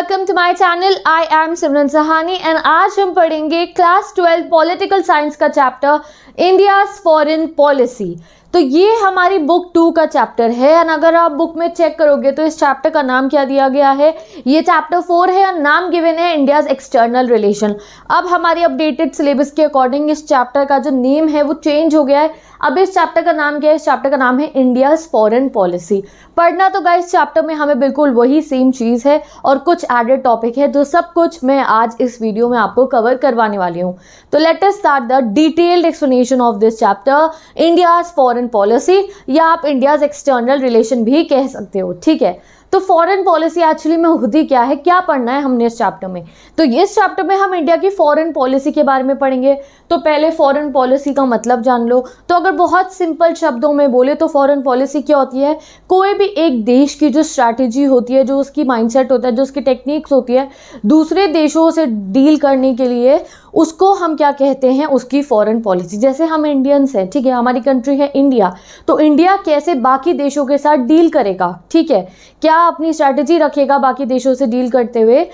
Welcome to my channel I am Simran Sahani and आज हम पढ़ेंगे क्लास ट्वेल्व पॉलिटिकल साइंस का चैप्टर इंडियाज फॉरेन पॉलिसी तो ये हमारी बुक टू का चैप्टर है एंड अगर आप बुक में चेक करोगे तो इस चैप्टर का नाम क्या दिया गया है ये चैप्टर फोर है और नाम गिवेन है इंडियाज एक्सटर्नल रिलेशन अब हमारी अपडेटेड सिलेबस के अकॉर्डिंग इस चैप्टर का जो नेम है वो चेंज हो गया है अब इस चैप्टर का नाम क्या है इस चैप्टर का नाम है इंडियाज फॉरन पॉलिसी पढ़ना तो इस चैप्टर में हमें बिल्कुल वही सेम चीज़ है और कुछ एडेड टॉपिक है जो सब कुछ मैं आज इस वीडियो में आपको कवर करवाने वाली हूँ तो latest start the detailed explanation of this chapter India's foreign foreign policy या आप इंडियाज़ एक्सटर्नल रिलेशन भी कह सकते हो ठीक है तो फॉरेन पॉलिसी एक्चुअली में होती क्या है क्या पढ़ना है हमने इस चैप्टर में तो इस चैप्टर में हम इंडिया की फॉरेन पॉलिसी के बारे में पढ़ेंगे तो पहले फॉरेन पॉलिसी का मतलब जान लो तो अगर बहुत सिंपल शब्दों में बोले तो फॉरेन पॉलिसी क्या होती है कोई भी एक देश की जो स्ट्रैटेजी होती है जो उसकी माइंडसेट होता है जो उसकी टेक्निक्स होती है दूसरे देशों से डील करने के लिए उसको हम क्या कहते हैं उसकी फॉरेन पॉलिसी जैसे हम इंडियंस हैं ठीक है हमारी कंट्री है इंडिया तो इंडिया कैसे बाकी देशों के साथ डील करेगा ठीक है क्या अपनी स्ट्रैटेजी रखेगा बाकी देशों से डील करते हुए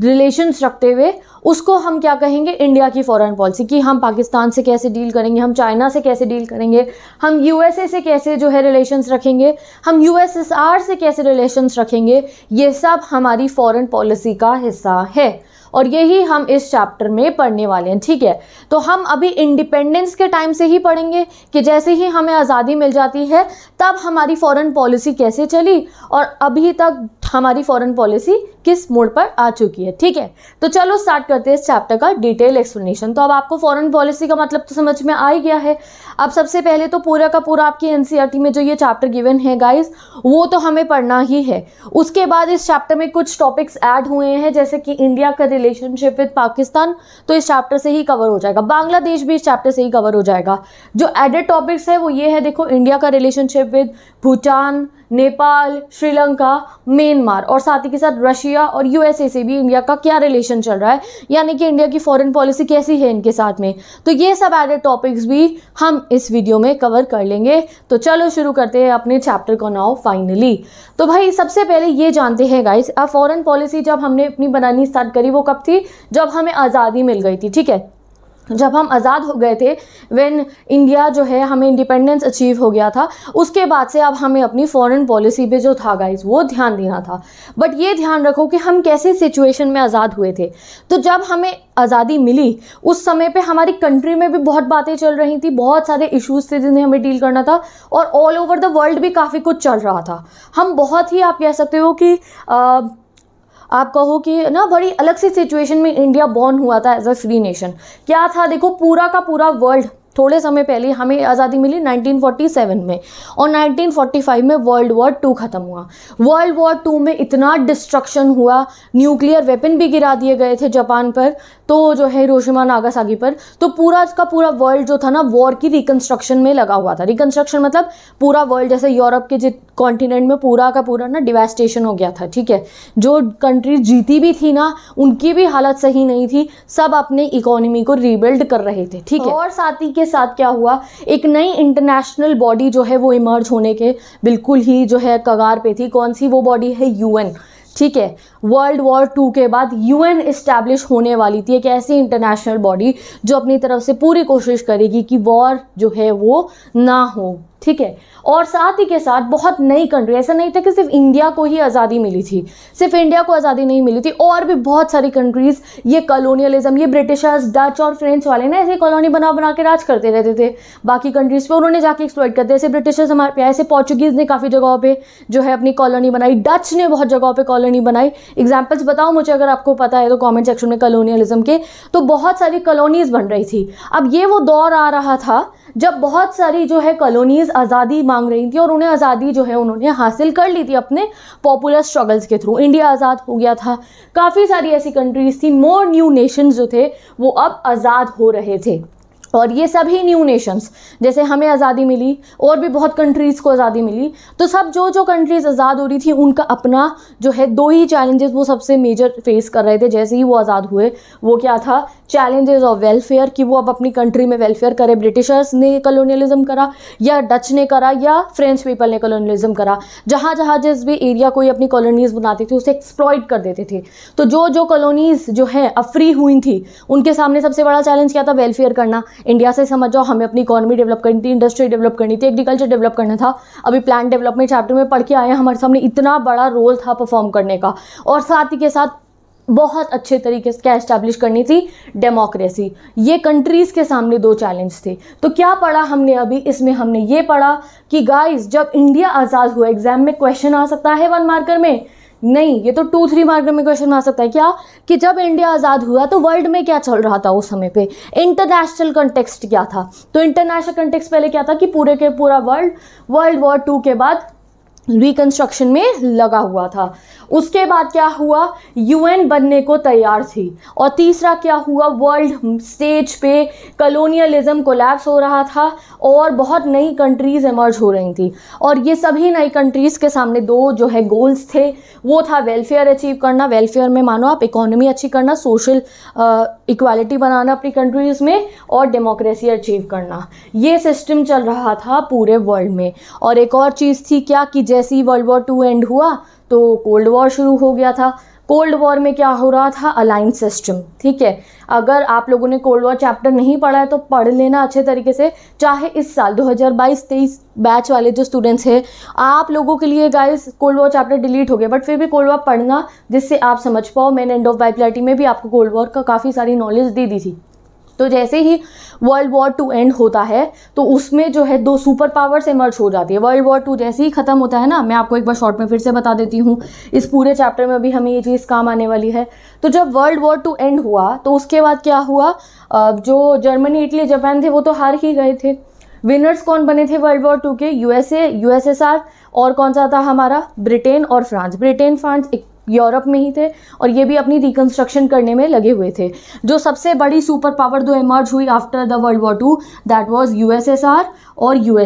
रिलेशंस रखते हुए उसको हम क्या कहेंगे इंडिया की फॉरेन पॉलिसी कि हम पाकिस्तान से कैसे डील करेंगे हम चाइना से कैसे डील करेंगे हम यूएसए से कैसे जो है रिलेशंस रखेंगे हम यूएसएसआर से कैसे रिलेशंस रखेंगे ये सब हमारी फॉरेन पॉलिसी का हिस्सा है और यही हम इस चैप्टर में पढ़ने वाले हैं ठीक है तो हम अभी इंडिपेंडेंस के टाइम से ही पढ़ेंगे कि जैसे ही हमें आज़ादी मिल जाती है तब हमारी फॉरेन पॉलिसी कैसे चली और अभी तक हमारी फॉरेन पॉलिसी किस मोड पर आ चुकी है ठीक है तो चलो स्टार्ट करते हैं इस चैप्टर का डिटेल एक्सप्लेनेशन तो अब आपको फॉरेन पॉलिसी का मतलब तो समझ में आ ही गया है अब सबसे पहले तो पूरा का पूरा आपकी एनसीईआरटी e में जो ये चैप्टर गिवन है गाइस वो तो हमें पढ़ना ही है उसके बाद इस चैप्टर में कुछ टॉपिक्स ऐड हुए हैं जैसे कि इंडिया का रिलेशनशिप विद पाकिस्तान तो इस चैप्टर से ही कवर हो जाएगा बांग्लादेश भी इस चैप्टर से ही कवर हो जाएगा जो एडेड टॉपिक्स है वो ये है देखो इंडिया का relationship with Bhutan Nepal Sri Lanka Myanmar और साथ ही के साथ रशिया और यूएसए से भी इंडिया का क्या रिलेशन चल रहा है यानी कि इंडिया की फॉरेन पॉलिसी कैसी है इनके साथ में तो ये सब एडेड टॉपिक्स भी हम इस वीडियो में कवर कर लेंगे तो चलो शुरू करते हैं अपने चैप्टर को नाउ फाइनली तो भाई सबसे पहले ये जानते हैं गाइस अब फॉरन पॉलिसी जब हमने अपनी बनानी स्टार्ट करी वो कब थी जब हमें आज़ादी मिल गई थी ठीक है जब हम आज़ाद हो गए थे व्हेन इंडिया जो है हमें इंडिपेंडेंस अचीव हो गया था उसके बाद से अब हमें अपनी फॉरेन पॉलिसी पे जो था गाइस वो ध्यान देना था बट ये ध्यान रखो कि हम कैसे सिचुएशन में आज़ाद हुए थे तो जब हमें आज़ादी मिली उस समय पे हमारी कंट्री में भी बहुत बातें चल रही थी बहुत सारे इशूज़ थे जिन्हें हमें डील करना था और ऑल ओवर द वर्ल्ड भी काफ़ी कुछ चल रहा था हम बहुत ही आप कह सकते हो कि आ, आप कहो कि ना बड़ी अलग सी सिचुएशन में इंडिया बॉर्न हुआ था एज अ फ्री नेशन क्या था देखो पूरा का पूरा वर्ल्ड थोड़े समय पहले हमें आज़ादी मिली 1947 में और 1945 में वर्ल्ड वॉर टू ख़त्म हुआ वर्ल्ड वॉर टू में इतना डिस्ट्रक्शन हुआ न्यूक्लियर वेपन भी गिरा दिए गए थे जापान पर तो जो है हिरोशिमा नागासाकी पर तो पूरा का पूरा वर्ल्ड जो था ना वॉर की रिकन्स्ट्रक्शन में लगा हुआ था रिकन्स्ट्रक्शन मतलब पूरा वर्ल्ड जैसे यूरोप के जित कॉन्टिनेंट में पूरा का पूरा ना डिवेस्टेशन हो गया था ठीक है जो कंट्री जीती भी थी ना उनकी भी हालत सही नहीं थी सब अपने इकोनॉमी को रिबिल्ड कर रहे थे ठीक है और साथ ही के साथ क्या हुआ एक नई इंटरनेशनल बॉडी जो है वो इमर्ज होने के बिल्कुल ही जो है कगार पे थी कौन सी वो बॉडी है यूएन ठीक है वर्ल्ड वॉर टू के बाद यूएन इस्टेब्लिश होने वाली थी एक ऐसी इंटरनेशनल बॉडी जो अपनी तरफ से पूरी कोशिश करेगी कि वॉर जो है वो ना हो ठीक है और साथ ही के साथ बहुत नई कंट्री ऐसा नहीं था कि सिर्फ इंडिया को ही आज़ादी मिली थी सिर्फ इंडिया को आज़ादी नहीं मिली थी और भी बहुत सारी कंट्रीज़ ये कॉलोनियलिज्म ये ब्रिटिशर्स डच और फ्रेंच वाले ना ऐसे कॉलोनी बना बना के राज करते रहते थे बाकी कंट्रीज़ पे उन्होंने जाके एक्सप्लोइट करते ऐसे ब्रिटिशर्स हमारे पे ऐसे पोर्चुगीज़ ने काफ़ी जगहों पर जो है अपनी कॉलोनी बनाई डच ने बहुत जगहों पर कॉलोनी बनाई एग्जाम्पल्स बताओ मुझे अगर आपको पता है तो कॉमेंट सेक्शन में कॉलोनियलिज्म के तो बहुत सारी कॉलोनीज़ बन रही थी अब ये वो दौर आ रहा था जब बहुत सारी जो है कॉलोनीज़ आज़ादी मांग रही थी और उन्हें आज़ादी जो है उन्होंने हासिल कर ली थी अपने पॉपुलर स्ट्रगल्स के थ्रू इंडिया आज़ाद हो गया था काफ़ी सारी ऐसी कंट्रीज़ थी मोर न्यू नेशंस जो थे वो अब आज़ाद हो रहे थे और ये सभी न्यू नेशंस जैसे हमें आज़ादी मिली और भी बहुत कंट्रीज़ को आज़ादी मिली तो सब जो जो कंट्रीज़ आज़ाद हो रही थी उनका अपना जो है दो ही चैलेंजेस वो सबसे मेजर फेस कर रहे थे जैसे ही वो आज़ाद हुए वो क्या था चैलेंजेस ऑफ वेलफेयर कि वो अब अपनी कंट्री में वेलफेयर करे ब्रिटिशर्स ने कॉलोनियलिज्म करा या डच ने करा या फ्रेंच पीपल ने कॉलोनियलिज्म करा जहाँ जहाँ जिस भी एरिया कोई अपनी कॉलोनीज़ बनाती थी उसे एक्सप्लॉयट कर देते थे तो जो जो कॉलोनीज़ जो हैं अफ्री हुई थी उनके सामने सबसे बड़ा चैलेंज क्या था वेलफेयर करना इंडिया से समझ जाओ हमें अपनी इकॉनमी डेवलप करनी थी इंडस्ट्री डेवलप करनी थी एग्रीकल्चर डेवलप करना था अभी प्लान डेवलपमेंट चैप्टर में पढ़ के आए हैं हमारे सामने इतना बड़ा रोल था परफॉर्म करने का और साथ ही के साथ बहुत अच्छे तरीके से क्या इस्टेब्लिश करनी थी डेमोक्रेसी ये कंट्रीज़ के सामने दो चैलेंज थे तो क्या पढ़ा हमने अभी इसमें हमने ये पढ़ा कि गाइस जब इंडिया आज़ाद हुआ एग्ज़ाम में क्वेश्चन आ सकता है वन मार्कर में नहीं ये तो टू थ्री मार्क में क्वेश्चन आ सकता है क्या कि जब इंडिया आज़ाद हुआ तो वर्ल्ड में क्या चल रहा था उस समय पे इंटरनेशनल कंटेक्सट क्या था तो इंटरनेशनल कंटेक्स पहले क्या था कि पूरे के पूरा वर्ल्ड वर्ल्ड वॉर टू के बाद रिकंस्ट्रक्शन में लगा हुआ था उसके बाद क्या हुआ यूएन बनने को तैयार थी और तीसरा क्या हुआ वर्ल्ड स्टेज पे कलोनियलिज्म कोलैप्स हो रहा था और बहुत नई कंट्रीज़ इमर्ज हो रही थी और ये सभी नई कंट्रीज़ के सामने दो जो है गोल्स थे वो था वेलफेयर अचीव करना वेलफेयर में मानो आप इकोनॉमी अच्छी करना सोशल इक्वालिटी बनाना अपनी कंट्रीज़ में और डेमोक्रेसी अचीव करना ये सिस्टम चल रहा था पूरे वर्ल्ड में और एक और चीज़ थी क्या कि जैसे ही वर्ल्ड वॉर टू एंड हुआ तो कोल्ड वॉर शुरू हो गया था कोल्ड वॉर में क्या हो रहा था अलाइंस सिस्टम ठीक है अगर आप लोगों ने कोल्ड वॉर चैप्टर नहीं पढ़ा है तो पढ़ लेना अच्छे तरीके से चाहे इस साल 2022-23 बैच वाले जो स्टूडेंट्स हैं आप लोगों के लिए guys cold war chapter delete हो गया बट फिर भी कोल्ड वॉर पढ़ना जिससे आप समझ पाओ मैंने एंड ऑफ बाइप्लाटी में भी आपको कोल्ड वॉर का काफ़ी सारी नॉलेज दे दी थी तो जैसे ही वर्ल्ड वॉर टू एंड होता है तो उसमें जो है दो सुपर पावर्स इमर्ज हो जाती है वर्ल्ड वॉर टू जैसे ही ख़त्म होता है ना मैं आपको एक बार शॉर्ट में फिर से बता देती हूँ इस पूरे चैप्टर में भी हमें ये चीज़ काम आने वाली है तो जब वर्ल्ड वॉर टू एंड हुआ तो उसके बाद क्या हुआ जो जर्मनी इटली जापान थे वो तो हार ही गए थे विनर्स कौन बने थे वर्ल्ड वॉर टू के यूएसए यूएसएसआर और कौन सा था हमारा ब्रिटेन और फ्रांस ब्रिटेन फ्रांस यूरोप में ही थे और ये भी अपनी रिकन्स्ट्रक्शन करने में लगे हुए थे जो सबसे बड़ी सुपर पावर दो इमर्ज हुई after the world war two that was U और यू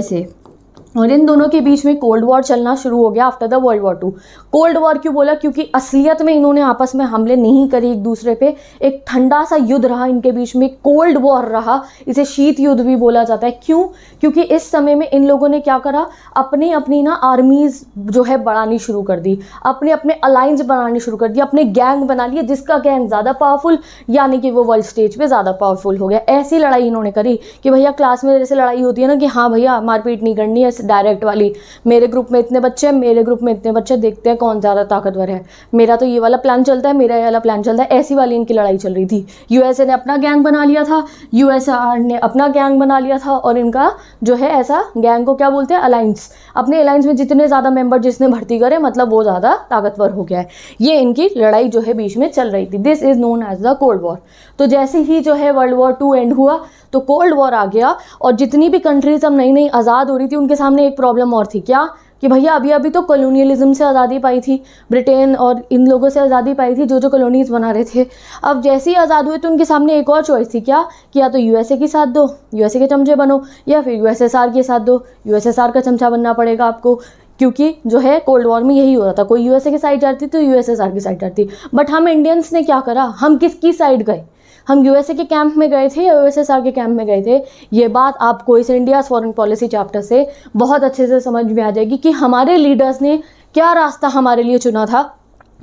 और इन दोनों के बीच में कोल्ड वॉर चलना शुरू हो गया after the world war two cold war क्यों बोला क्योंकि असलियत में इन्होंने आपस में हमले नहीं करे एक दूसरे पे एक ठंडा सा युद्ध रहा इनके बीच में कोल्ड वॉर रहा इसे शीत युद्ध भी बोला जाता है क्यों क्योंकि इस समय में इन लोगों ने क्या करा अपनी अपनी ना आर्मीज जो है बढ़ानी शुरू कर दी अपने अपने अलाइंस बनानी शुरू कर दी अपने गैंग बना लिए जिसका गैंग ज़्यादा पावरफुल यानी कि वो वर्ल्ड स्टेज पर ज़्यादा पावरफुल हो गया ऐसी लड़ाई इन्होंने करी कि भैया क्लास में जैसे लड़ाई होती है ना कि हाँ भैया मारपीट नहीं करनी है डायरेक्ट वाली मेरे ग्रुप में इतने बच्चे हैं मेरे ग्रुप में इतने बच्चे देखते हैं कौन ज़्यादा ताकतवर है मेरा तो ये वाला प्लान चलता है मेरा ये वाला प्लान चलता है ऐसी वाली इनकी लड़ाई चल रही थी यूएसए ने अपना गैंग बना लिया था यूएसआर ने अपना गैंग बना लिया था और इनका जो है ऐसा गैंग को क्या बोलते हैं अलायंस अपने अलायंस में जितने ज़्यादा मेंबर जिसने भर्ती करे मतलब वो ज़्यादा ताकतवर हो गया है ये इनकी लड़ाई जो है बीच में चल रही थी this is known as the cold war तो जैसे ही जो है वर्ल्ड वॉर टू एंड हुआ तो कोल्ड वॉर आ गया और जितनी भी कंट्रीज़ अब नई नई आज़ाद हो रही थी उनके सामने एक प्रॉब्लम और थी क्या कि भैया अभी अभी तो कॉलोनियलिज्म से आज़ादी पाई थी ब्रिटेन और इन लोगों से आज़ादी पाई थी जो जो कॉलोनीज़ बना रहे थे अब जैसे ही आज़ाद हुए तो उनके सामने एक और चॉइस थी क्या कि या तो यूएसए के साथ दो यूएसए के चमचे बनो या फिर यूएसएसआर के साथ दो यूएसएसआर का चमचा बनना पड़ेगा आपको क्योंकि जो है कोल्ड वॉर में यही हो रहा था कोई यूएसए की साइड जाती तो यूएसएसआर की साइड जाती बट हम इंडियंस ने क्या करा हम किसकी साइड गए हम यूएसए के कैंप में गए थे या यूएसएसआर के कैंप में गए थे ये बात आपको इस इंडिया फॉरेन पॉलिसी चैप्टर से बहुत अच्छे से समझ में आ जाएगी कि हमारे लीडर्स ने क्या रास्ता हमारे लिए चुना था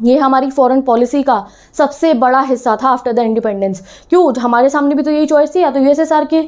ये हमारी फॉरेन पॉलिसी का सबसे बड़ा हिस्सा था आफ्टर द इंडिपेंडेंस क्यों हमारे सामने भी तो यही चॉइस थी या तो यूएसएसआर के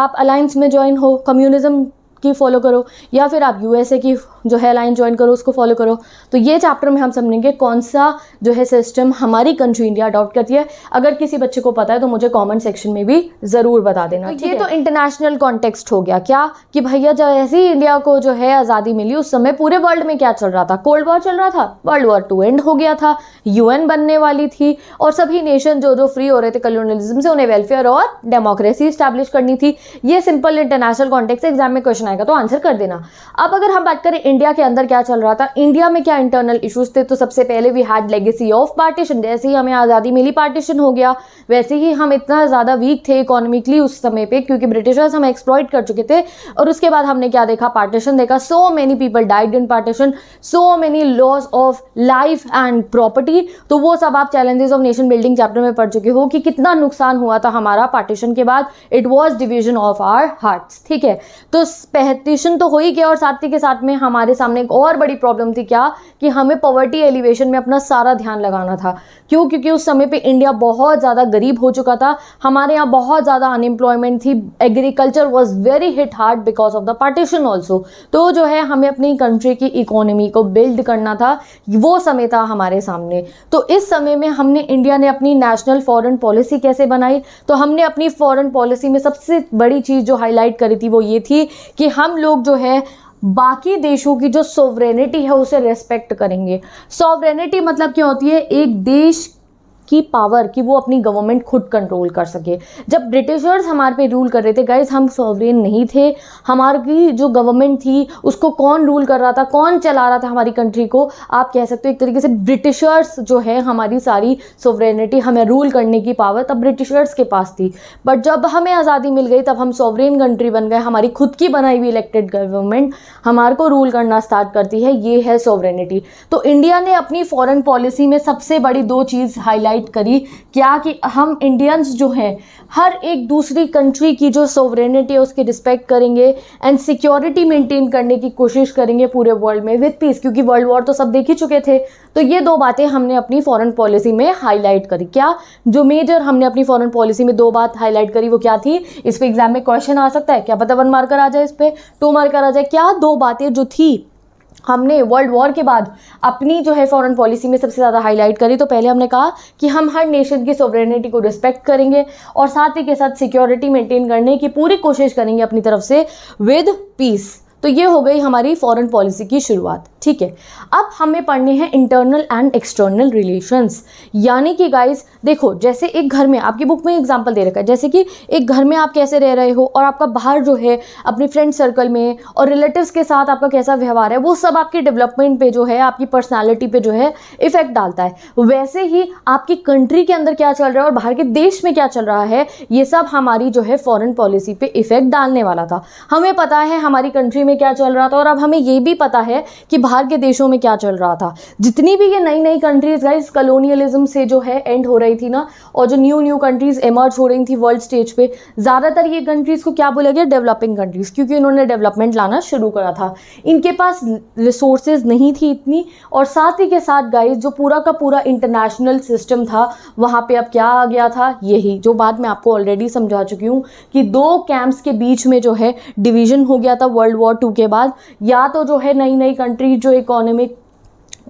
आप अलायंस में ज्वाइन हो कम्युनिज्म की फ़ॉलो करो या फिर आप यूएसए की जो है लाइन ज्वाइन करो उसको फॉलो करो तो ये चैप्टर में हम समझेंगे कौन सा जो है सिस्टम हमारी कंट्री इंडिया अडॉप्ट करती है अगर किसी बच्चे को पता है तो मुझे कॉमेंट सेक्शन में भी ज़रूर बता देना तो ये तो इंटरनेशनल कॉन्टेक्स्ट हो गया क्या कि भैया जैसे ही इंडिया को जो है आज़ादी मिली उस समय पूरे वर्ल्ड में क्या चल रहा था कोल्ड वॉर चल रहा था वर्ल्ड वॉर टू एंड हो गया था यू बनने वाली थी और सभी नेशन जो जो फ्री हो रहे थे कलोनलिज्म से उन्हें वेलफेयर और डेमोक्रेसी स्टैब्लिश करनी थी ये सिंपल इंटरनेशनल कॉन्टेक्स एग्जाम में क्वेश्चन आएगा तो आंसर कर देना अब अगर हम बात करें इंडिया के अंदर क्या चल रहा था इंडिया में क्या इंटरनल इशूज थे तो सबसे पहले we had legacy of partition जैसे ही हमें आज़ादी मिली पार्टीशन हो गया वैसे ही हम इतना ज़्यादा वीक थे इकोनॉमिकली उस समय पर क्योंकि ब्रिटिशर्स हम एक्सप्लॉइट कर चुके थे और उसके बाद हमने क्या देखा पार्टीशन देखा so many people died in partition so many loss of life and property तो वो सब आप challenges of nation building chapter में पढ़ चुके हो कि कितना नुकसान हुआ था हमारा पार्टीशन के बाद it was division of our heart ठीक है तो पैहतिशन तो हो ही गया और साथ ही के साथ में हमारे सामने एक और बड़ी प्रॉब्लम थी क्या कि हमें पॉवर्टी एलिवेशन में अपना सारा ध्यान लगाना था क्यों क्योंकि उस समय पे इंडिया बहुत ज़्यादा गरीब हो चुका था हमारे यहाँ बहुत ज़्यादा अनएम्प्लॉयमेंट थी agriculture was very hit hard because of the partition also तो जो है हमें अपनी कंट्री की इकोनॉमी को बिल्ड करना था वो समय था हमारे सामने तो इस समय में हमने इंडिया ने अपनी नेशनल फॉरन पॉलिसी कैसे बनाई तो हमने अपनी फॉरन पॉलिसी में सबसे बड़ी चीज़ जो हाईलाइट करी थी वो ये थी कि हम लोग जो है बाकी देशों की जो सोवरेनिटी है उसे रेस्पेक्ट करेंगे सोवरेनिटी मतलब क्या होती है एक देश की पावर कि वो अपनी गवर्नमेंट खुद कंट्रोल कर सके जब ब्रिटिशर्स हमारे पे रूल कर रहे थे गाइज हम सॉवरेन नहीं थे हमारी जो गवर्नमेंट थी उसको कौन रूल कर रहा था कौन चला रहा था हमारी कंट्री को आप कह सकते हो एक तरीके से ब्रिटिशर्स जो है हमारी सारी सॉवरेनिटी हमें रूल करने की पावर तब ब्रिटिशर्स के पास थी बट जब हमें आज़ादी मिल गई तब हम सॉवरेन कंट्री बन गए हमारी खुद की बनाई हुई इलेक्टेड गवर्नमेंट हमारे को रूल करना स्टार्ट करती है ये है सॉवरेनिटी तो इंडिया ने अपनी फॉरेन पॉलिसी में सबसे बड़ी दो चीज़ हाईलाइट फाइट करी क्या कि हम इंडियंस जो हैं हर एक दूसरी कंट्री की जो सोवरेनिटी है उसकी रिस्पेक्ट करेंगे एंड सिक्योरिटी मेंटेन करने की कोशिश करेंगे पूरे वर्ल्ड में विथ पीस क्योंकि वर्ल्ड वॉर तो सब देख ही चुके थे तो ये दो बातें हमने अपनी फॉरेन पॉलिसी में हाईलाइट करी क्या जो मेजर हमने अपनी फॉरेन पॉलिसी में दो बात हाईलाइट करी वो क्या थी इस पर एग्जाम में क्वेश्चन आ सकता है क्या पता वन मार्कर आ जाए इस पर टू मार्कर आ जाए क्या दो बातें जो थी हमने वर्ल्ड वॉर के बाद अपनी जो है फॉरेन पॉलिसी में सबसे ज़्यादा हाईलाइट करी तो पहले हमने कहा कि हम हर नेशन की सोवरेनिटी को रिस्पेक्ट करेंगे और साथ ही के साथ सिक्योरिटी मेंटेन करने की पूरी कोशिश करेंगे अपनी तरफ से विद पीस तो ये हो गई हमारी फॉरेन पॉलिसी की शुरुआत ठीक है अब हमें पढ़ने हैं इंटरनल एंड एक्सटर्नल रिलेशंस यानी कि गाइस देखो जैसे एक घर में आपकी बुक में एग्जांपल दे रखा है जैसे कि एक घर में आप कैसे रह रहे हो और आपका बाहर जो है अपने फ्रेंड सर्कल में और रिलेटिव्स के साथ आपका कैसा व्यवहार है वो सब आपके डेवलपमेंट पे जो है आपकी पर्सनैलिटी पर जो है इफेक्ट डालता है वैसे ही आपकी कंट्री के अंदर क्या चल रहा है और बाहर के देश में क्या चल रहा है ये सब हमारी जो है फॉरन पॉलिसी पर इफेक्ट डालने वाला था हमें पता है हमारी कंट्री में क्या चल रहा था और अब हमें ये भी पता है कि बाहर के देशों में क्या चल रहा था जितनी भी ये नई नई कंट्रीज़ गाइस कलोनियलिज्म से जो है एंड हो रही थी ना और जो न्यू न्यू कंट्रीज़ एमर्ज हो रही थी वर्ल्ड स्टेज पे ज़्यादातर ये कंट्रीज़ को क्या बोला गया डेवलपिंग कंट्रीज़ क्योंकि इन्होंने डेवलपमेंट लाना शुरू करा था इनके पास रिसोर्सेज नहीं थी इतनी और साथ ही के साथ गाइज जो पूरा का पूरा इंटरनेशनल सिस्टम था वहाँ पर अब क्या आ गया था यही जो बात मैं आपको ऑलरेडी समझा चुकी हूँ कि दो कैंप्स के बीच में जो है डिवीजन हो गया था वर्ल्ड वॉर टू के बाद या तो जो है नई नई कंट्रीज जो इकोनॉमिक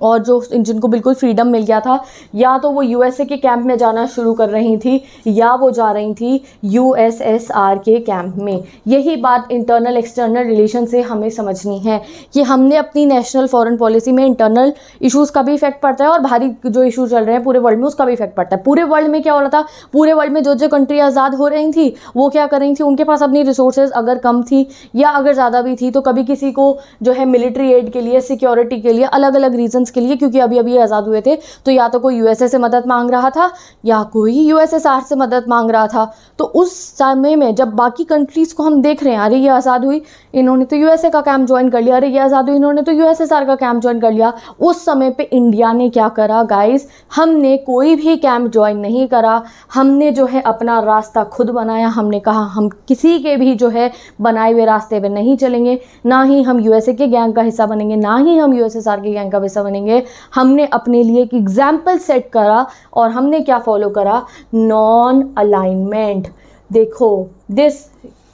और जो जिनको बिल्कुल फ्रीडम मिल गया था या तो वो यूएसए के कैंप में जाना शुरू कर रही थी या वो जा रही थी यूएसएसआर के कैंप में यही बात इंटरनल एक्सटर्नल रिलेशन से हमें समझनी है कि हमने अपनी नेशनल फॉरेन पॉलिसी में इंटरनल इश्यूज़ का भी इफेक्ट पड़ता है और भारी जो इशू चल रहे हैं पूरे वर्ल्ड में उसका भी इफेक्ट पड़ता है पूरे वर्ल्ड में क्या हो रहा था पूरे वर्ल्ड में जो जो कंट्री आज़ाद हो रही थी वो क्या कर रही थी उनके पास अपनी रिसोर्सेज अगर कम थी या अगर ज़्यादा भी थी तो कभी किसी को जो है मिलिट्री एड के लिए सिक्योरिटी के लिए अलग अलग रीजन्स के लिए क्योंकि अभी अभी आज़ाद हुए थे तो या तो कोई यूएसए से मदद मांग रहा था या कोई यूएसएसआर से मदद मांग रहा था तो उस समय में जब बाकी कंट्रीज़ को हम देख रहे हैं अरे ये आज़ाद हुई इन्होंने तो यूएसए का कैम्प ज्वाइन कर लिया अरे ये आज़ाद हुई इन्होंने तो यूएसएसआर का कैम्प ज्वाइन कर लिया उस समय पर इंडिया ने क्या करा गाइज हमने कोई भी कैम्प ज्वाइन नहीं करा हमने जो है अपना रास्ता खुद बनाया हमने कहा हम किसी के भी जो है बनाए हुए रास्ते पर नहीं चलेंगे ना ही हम यूएसए के गैंग का हिस्सा बनेंगे ना ही हम यूएसएसआर के गैंग का हिस्सा बनेंगे करेंगे हमने अपने लिए एक एग्ज़ाम्पल सेट करा और हमने क्या फॉलो करा नॉन अलाइनमेंट देखो this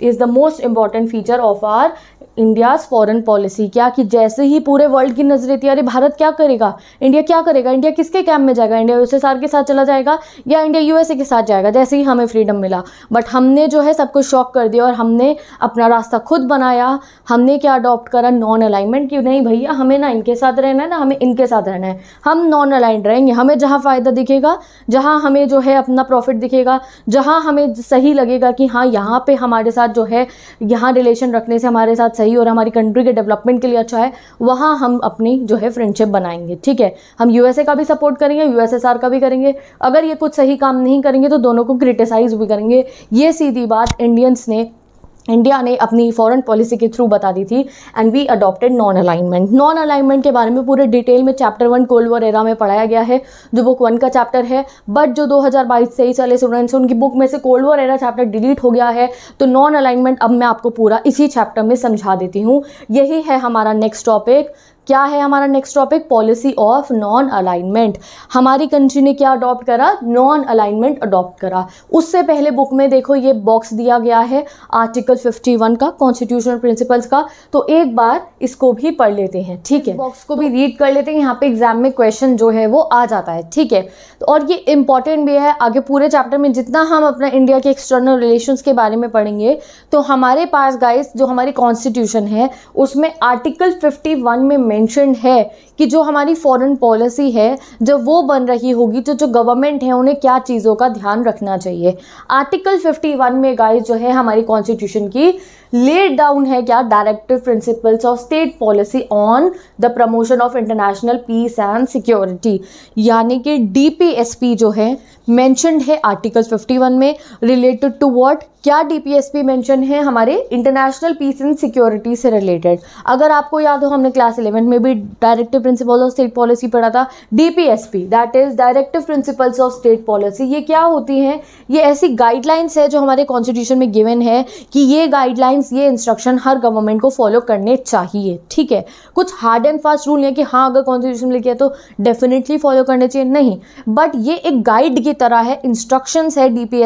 is the most important feature of our India's foreign policy क्या कि जैसे ही पूरे वर्ल्ड की नज़रें थी अरे भारत क्या करेगा इंडिया क्या करेगा इंडिया किसके कैम्प में जाएगा इंडिया आर के साथ चला जाएगा या इंडिया यूएसए के साथ जाएगा जैसे ही हमें फ्रीडम मिला बट हमने जो है सबको शॉक कर दिया और हमने अपना रास्ता खुद बनाया हमने क्या अडॉप्ट करा नॉन अलाइनमेंट क्यों नहीं भैया हमें ना इनके साथ रहना है ना हमें इनके साथ रहना है हम नॉन अलाइंड रहेंगे हमें जहाँ फ़ायदा दिखेगा जहाँ हमें जो है अपना प्रॉफिट दिखेगा जहाँ हमें सही लगेगा कि हाँ यहाँ पर हमारे साथ जो है यहाँ रिलेशन रखने से हमारे साथ सही सही और हमारी कंट्री के डेवलपमेंट के लिए अच्छा है वहाँ हम अपनी जो है फ्रेंडशिप बनाएंगे ठीक है हम यूएसए का भी सपोर्ट करेंगे यूएसएसआर का भी करेंगे अगर ये कुछ सही काम नहीं करेंगे तो दोनों को क्रिटिसाइज भी करेंगे ये सीधी बात इंडियंस ने इंडिया ने अपनी फॉरेन पॉलिसी के थ्रू बता दी थी and we adopted non alignment non alignment के बारे में पूरे डिटेल में chapter one cold war era में पढ़ाया गया है जो बुक वन का चैप्टर है बट जो 2022 से ही चले स्टूडेंट्स उनकी बुक में से cold war era chapter delete हो गया है तो नॉन अलाइनमेंट अब मैं आपको पूरा इसी चैप्टर में समझा देती हूँ यही है हमारा नेक्स्ट टॉपिक क्या है हमारा next topic policy of non alignment हमारी कंट्री ने क्या अडॉप्ट करा नॉन अलाइनमेंट अडॉप्ट करा उससे पहले बुक में देखो ये बॉक्स दिया गया है आर्टिकल 51 का कॉन्स्टिट्यूशनल प्रिंसिपल्स का तो एक बार इसको भी पढ़ लेते हैं ठीक है बॉक्स को भी रीड तो कर लेते हैं यहाँ पे एग्जाम में क्वेश्चन जो है वो आ जाता है ठीक है तो और ये इंपॉर्टेंट भी है आगे पूरे चैप्टर में जितना हम अपना इंडिया के एक्सटर्नल रिलेशन के बारे में पढ़ेंगे तो हमारे पास गाइस जो हमारी कॉन्स्टिट्यूशन है उसमें आर्टिकल फिफ्टी में मैंशन है कि जो हमारी फॉरेन पॉलिसी है जब वो बन रही होगी तो जो गवर्नमेंट है उन्हें क्या चीज़ों का ध्यान रखना चाहिए आर्टिकल 51 में गाइस जो है हमारी कॉन्स्टिट्यूशन की लेट डाउन है क्या directive principles of state policy on the promotion of international peace and security यानी कि डीपीएसपी जो है मेंशनड है आर्टिकल 51 में रिलेटेड टू व्हाट क्या डीपीएसपी मेंशन है हमारे इंटरनेशनल पीस एंड सिक्योरिटी से रिलेटेड अगर आपको याद हो हमने क्लास इलेवन में भी directive principle of state policy पढ़ा था DPSP that is directive principles of state policy ये क्या होती हैं ये ऐसी गाइडलाइंस है जो हमारे कॉन्स्टिट्यूशन में गिवन है कि ये गाइडलाइन टाइम्स ये इंस्ट्रक्शन हर गवर्नमेंट को फॉलो करने चाहिए ठीक है कुछ हार्ड एंड फास्ट रूल नहीं है कि हाँ अगर कॉन्स्टिट्यूशन में लिखे तो डेफिनेटली फॉलो करने चाहिए नहीं बट ये एक गाइड की तरह है इंस्ट्रक्शंस है डी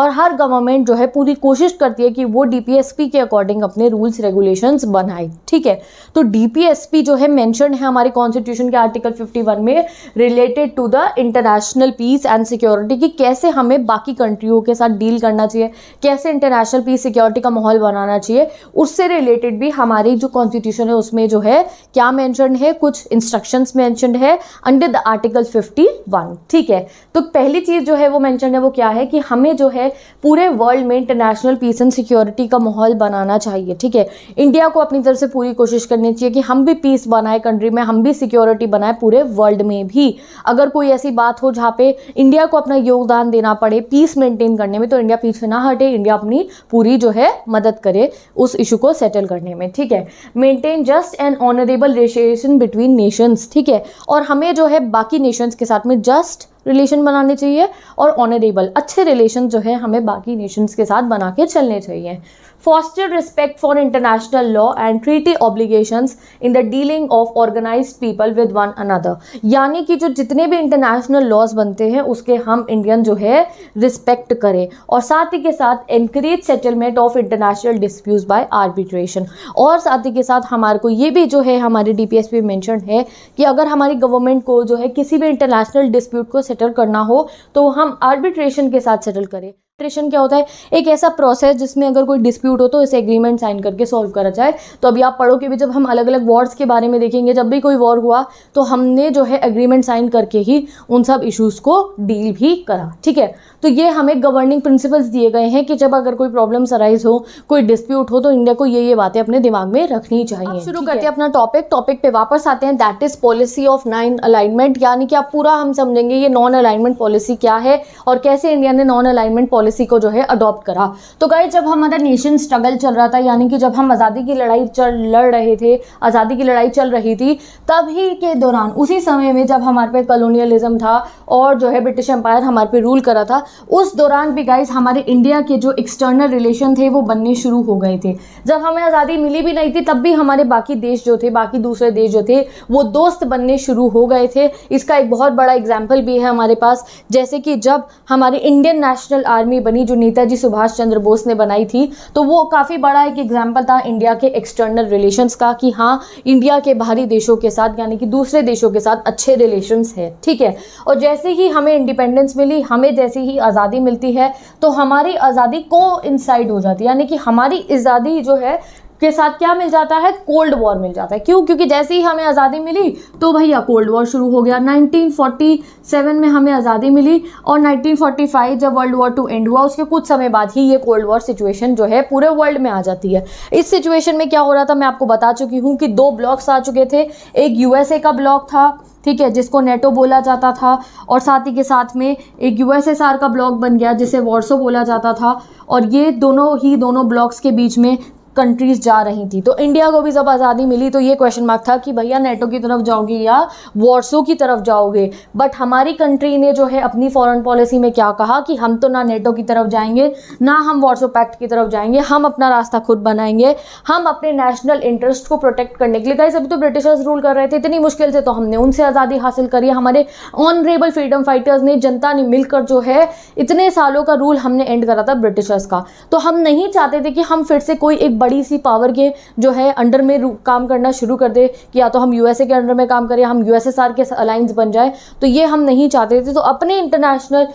और हर गवर्नमेंट जो है पूरी कोशिश करती है कि वो डी के अकॉर्डिंग अपने रूल्स रेगुलेशंस बनाए ठीक है तो डी जो है मैंशन है हमारे कॉन्स्टिट्यूशन के आर्टिकल फिफ्टी में related to the international peace and security कि कैसे हमें बाकी कंट्रियों के साथ डील करना चाहिए कैसे इंटरनेशनल पीस सिक्योरिटी का माहौल बनाना चाहिए उससे रिलेटेड भी हमारी जो कॉन्स्टिट्यूशन है उसमें जो है क्या मैंशन है कुछ इंस्ट्रक्शंस मैंशन है अंडर द आर्टिकल 51 ठीक है तो पहली चीज़ जो है वो मैंशन है वो क्या है कि हमें जो है पूरे वर्ल्ड में इंटरनेशनल पीस एंड सिक्योरिटी का माहौल बनाना चाहिए ठीक है इंडिया को अपनी तरफ से पूरी कोशिश करनी चाहिए कि हम भी पीस बनाए कंट्री में हम भी सिक्योरिटी बनाए पूरे वर्ल्ड में भी अगर कोई ऐसी बात हो जहाँ पे इंडिया को अपना योगदान देना पड़े पीस मेंटेन करने में तो इंडिया पीछे ना हटे इंडिया अपनी पूरी जो है मदद मदद करे उस इशू को सेटल करने में ठीक है maintain just and honourable relation between nations ठीक है और हमें जो है बाकी नेशंस के साथ में जस्ट रिलेशन बनाने चाहिए और ऑनरेबल अच्छे रिलेशन जो है हमें बाकी नेशंस के साथ बना के चलने चाहिए foster respect for international law and treaty obligations in the dealing of organized people with one another यानी कि जो जितने भी इंटरनेशनल लॉज बनते हैं उसके हम इंडियन जो है रिस्पेक्ट करें और साथ ही के साथ increase settlement of international dispute by arbitration और साथ ही के साथ हमारे को ये भी जो है हमारे डी पी एस में मैंशन है कि अगर हमारी गवर्नमेंट को जो है किसी भी इंटरनेशनल डिस्प्यूट को सेटल करना हो तो हम आर्बिट्रेशन के साथ सेटल करें आर्बिट्रेशन क्या होता है एक ऐसा प्रोसेस जिसमें अगर कोई डिस्प्यूट हो तो इसे एग्रीमेंट साइन करके सॉल्व करा जाए तो अभी आप पढ़ो कि भी जब हम अलग अलग वॉर्स के बारे में देखेंगे जब भी कोई वॉर हुआ तो हमने जो है एग्रीमेंट साइन करके ही उन सब इशूज को डील भी करा ठीक है तो ये हमें गवर्निंग प्रिंसिपल्स दिए गए हैं कि जब अगर कोई प्रॉब्लम्स अराइज हो कोई डिस्प्यूट हो तो इंडिया को ये ये बातें अपने दिमाग में रखनी चाहिए शुरू करते हैं अपना टॉपिक टॉपिक पे वापस आते हैं that is policy of non alignment यानी कि आप पूरा हम समझेंगे ये नॉन अलाइनमेंट पॉलिसी क्या है और कैसे इंडिया ने नॉन अलाइनमेंट पॉलिसी को जो है अडॉप्ट करा तो गए जब हमारा नेशन स्ट्रगल चल रहा था यानी कि जब हम आज़ादी की लड़ाई चल लड़ रहे थे आज़ादी की लड़ाई चल रही थी तभी के दौरान उसी समय में जब हमारे पे कॉलोनियलिज्म था और जो है ब्रिटिश एम्पायर हमारे पे रूल करा था उस दौरान भी गाइज हमारे इंडिया के जो एक्सटर्नल रिलेशन थे वो बनने शुरू हो गए थे जब हमें आज़ादी मिली भी नहीं थी तब भी हमारे बाकी देश जो थे बाकी दूसरे देश जो थे वो दोस्त बनने शुरू हो गए थे इसका एक बहुत बड़ा एग्जाम्पल भी है हमारे पास जैसे कि जब हमारी इंडियन नेशनल आर्मी बनी जो नेताजी सुभाष चंद्र बोस ने बनाई थी तो वो काफ़ी बड़ा एक एग्जाम्पल था इंडिया के एक्सटर्नल रिलेशंस का कि हाँ इंडिया के बाहरी देशों के साथ यानी कि दूसरे देशों के साथ अच्छे रिलेशंस है ठीक है और जैसे ही हमें इंडिपेंडेंस मिली हमें जैसे ही आज़ादी मिलती है तो हमारी आज़ादी को इंसाइड हो जाती है यानी कि हमारी आज़ादी जो है के साथ क्या मिल जाता है कोल्ड वॉर मिल जाता है क्यों क्योंकि जैसे ही हमें आज़ादी मिली तो भैया कोल्ड वॉर शुरू हो गया 1947 में हमें आज़ादी मिली और 1945 जब वर्ल्ड वॉर टू एंड हुआ उसके कुछ समय बाद ही ये कोल्ड वॉर सिचुएशन जो है पूरे वर्ल्ड में आ जाती है इस सिचुएशन में क्या हो रहा था मैं आपको बता चुकी हूँ कि दो ब्लॉक्स आ चुके थे एक यूएसए का ब्लॉक था ठीक है जिसको नेटो बोला जाता था और साथ ही के साथ में एक यूएसएसआर का ब्लॉक बन गया जिसे वॉर्सो बोला जाता था और ये दोनों ही दोनों ब्लॉक्स के बीच में कंट्रीज जा रही थी तो इंडिया को भी जब आज़ादी मिली तो ये क्वेश्चन मार्क था कि भैया नेटो की तरफ जाओगे या वॉर्सो की तरफ जाओगे बट हमारी कंट्री ने जो है अपनी फॉरेन पॉलिसी में क्या कहा कि हम तो ना नेटो की तरफ जाएंगे ना हम वॉर्सो पैक्ट की तरफ जाएंगे हम अपना रास्ता खुद बनाएंगे हम अपने नेशनल इंटरेस्ट को प्रोटेक्ट करने के लिए कहीं सभी तो ब्रिटिशर्स रूल कर रहे थे इतनी मुश्किल से तो हमने उनसे आज़ादी हासिल करी हमारे ऑनरेबल फ्रीडम फाइटर्स ने जनता ने मिलकर जो है इतने सालों का रूल हमने एंड करा था ब्रिटिशर्स का तो हम नहीं चाहते थे कि हम फिर से कोई एक बड़ी सी पावर के जो है अंडर में काम करना शुरू कर दे कि या तो हम यूएसए के अंडर में काम करें हम यूएसएसआर के अलाइंस बन जाए तो ये हम नहीं चाहते थे तो अपने इंटरनेशनल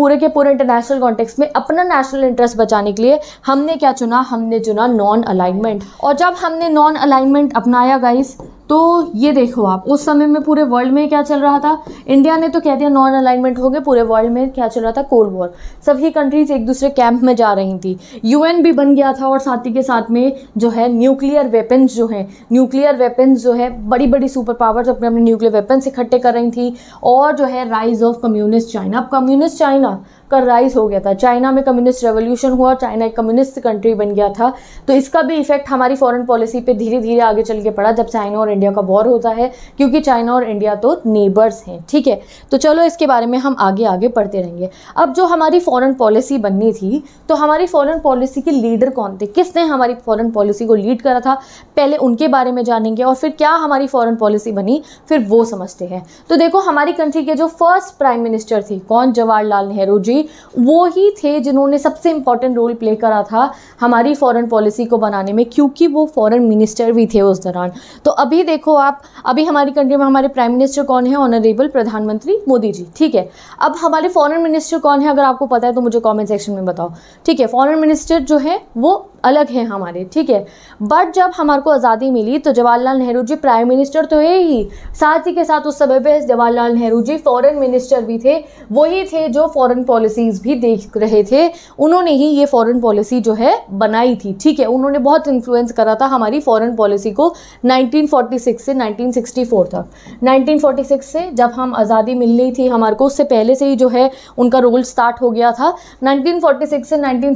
पूरे के पूरे इंटरनेशनल कॉन्टेक्स में अपना नेशनल इंटरेस्ट बचाने के लिए हमने क्या चुना हमने चुना नॉन अलाइनमेंट और जब हमने नॉन अलाइनमेंट अपनाया गाइस तो ये देखो आप उस समय में पूरे वर्ल्ड में क्या चल रहा था इंडिया ने तो कह दिया नॉन अलाइनमेंट हो गए पूरे वर्ल्ड में क्या चल रहा था कोल्ड वॉर सभी कंट्रीज एक दूसरे कैंप में जा रही थी यूएन भी बन गया था और साथ ही के साथ में जो है न्यूक्लियर वेपन्स जो हैं न्यूक्लियर वेपन्स जो है बड़ी बड़ी सुपर पावर्स अपने अपने न्यूक्लियर वेपन्स इकट्ठे कर रही थी और जो है राइज ऑफ कम्युनिस्ट चाइना अब कम्युनिस्ट चाइना का राइज हो गया था चाइना में कम्युनिस्ट रेवोल्यूशन हुआ चाइना एक कम्युनिस्ट कंट्री बन गया था तो इसका भी इफेक्ट हमारी फॉरेन पॉलिसी पे धीरे धीरे आगे चल के पड़ा जब चाइना और इंडिया का वॉर होता है क्योंकि चाइना और इंडिया तो नेबर्स हैं ठीक है तो चलो इसके बारे में हम आगे आगे पढ़ते रहेंगे अब जो हमारी फ़ॉरन पॉलिसी बननी थी तो हमारी फॉरन पॉलिसी के लीडर कौन थे किसने हमारी फ़ॉरन पॉलिसी को लीड करा था पहले उनके बारे में जानेंगे और फिर क्या हमारी फ़ॉरन पॉलिसी बनी फिर वो समझते हैं तो देखो हमारी कंट्री के जो फर्स्ट प्राइम मिनिस्टर थी कौन जवाहरलाल नेहरू जी वो ही थे जिन्होंने सबसे इम्पॉर्टेंट रोल प्ले करा था हमारी फॉरेन पॉलिसी को बनाने में क्योंकि वो फॉरेन मिनिस्टर भी थे उस दौरान तो अभी देखो आप अभी हमारी कंट्री में हमारे प्राइम मिनिस्टर कौन है ऑनरेबल प्रधानमंत्री मोदी जी ठीक है अब हमारे फॉरन मिनिस्टर कौन है अगर आपको पता है तो मुझे कॉमेंट सेक्शन में बताओ ठीक है फॉरन मिनिस्टर जो है वो अलग हैं हमारे ठीक है बट जब हमारे को आज़ादी मिली तो जवाहरलाल नेहरू जी प्राइम मिनिस्टर तो है ही साथ ही के साथ उस समय पर जवाहरलाल नेहरू जी फॉरेन मिनिस्टर भी थे वही थे जो फॉरेन पॉलिसी पॉलिसीज़ भी देख रहे थे उन्होंने ही ये फॉरेन पॉलिसी जो है बनाई थी ठीक है उन्होंने बहुत इन्फ्लुएंस करा था हमारी फॉरेन पॉलिसी को 1946 से 1964 तक 1946 से जब हम आज़ादी मिल रही थी हमारे को उससे पहले से ही जो है उनका रोल स्टार्ट हो गया था नाइनटीन से नाइनटीन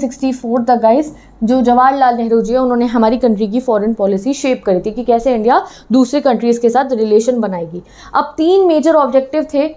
तक गाइस जो जवाहरलाल नेहरू जी है उन्होंने हमारी कंट्री की फॉरेन पॉलिसी शेप करी थी कि कैसे इंडिया दूसरे कंट्रीज़ के साथ रिलेशन बनाएगी अब तीन मेजर ऑब्जेक्टिव थे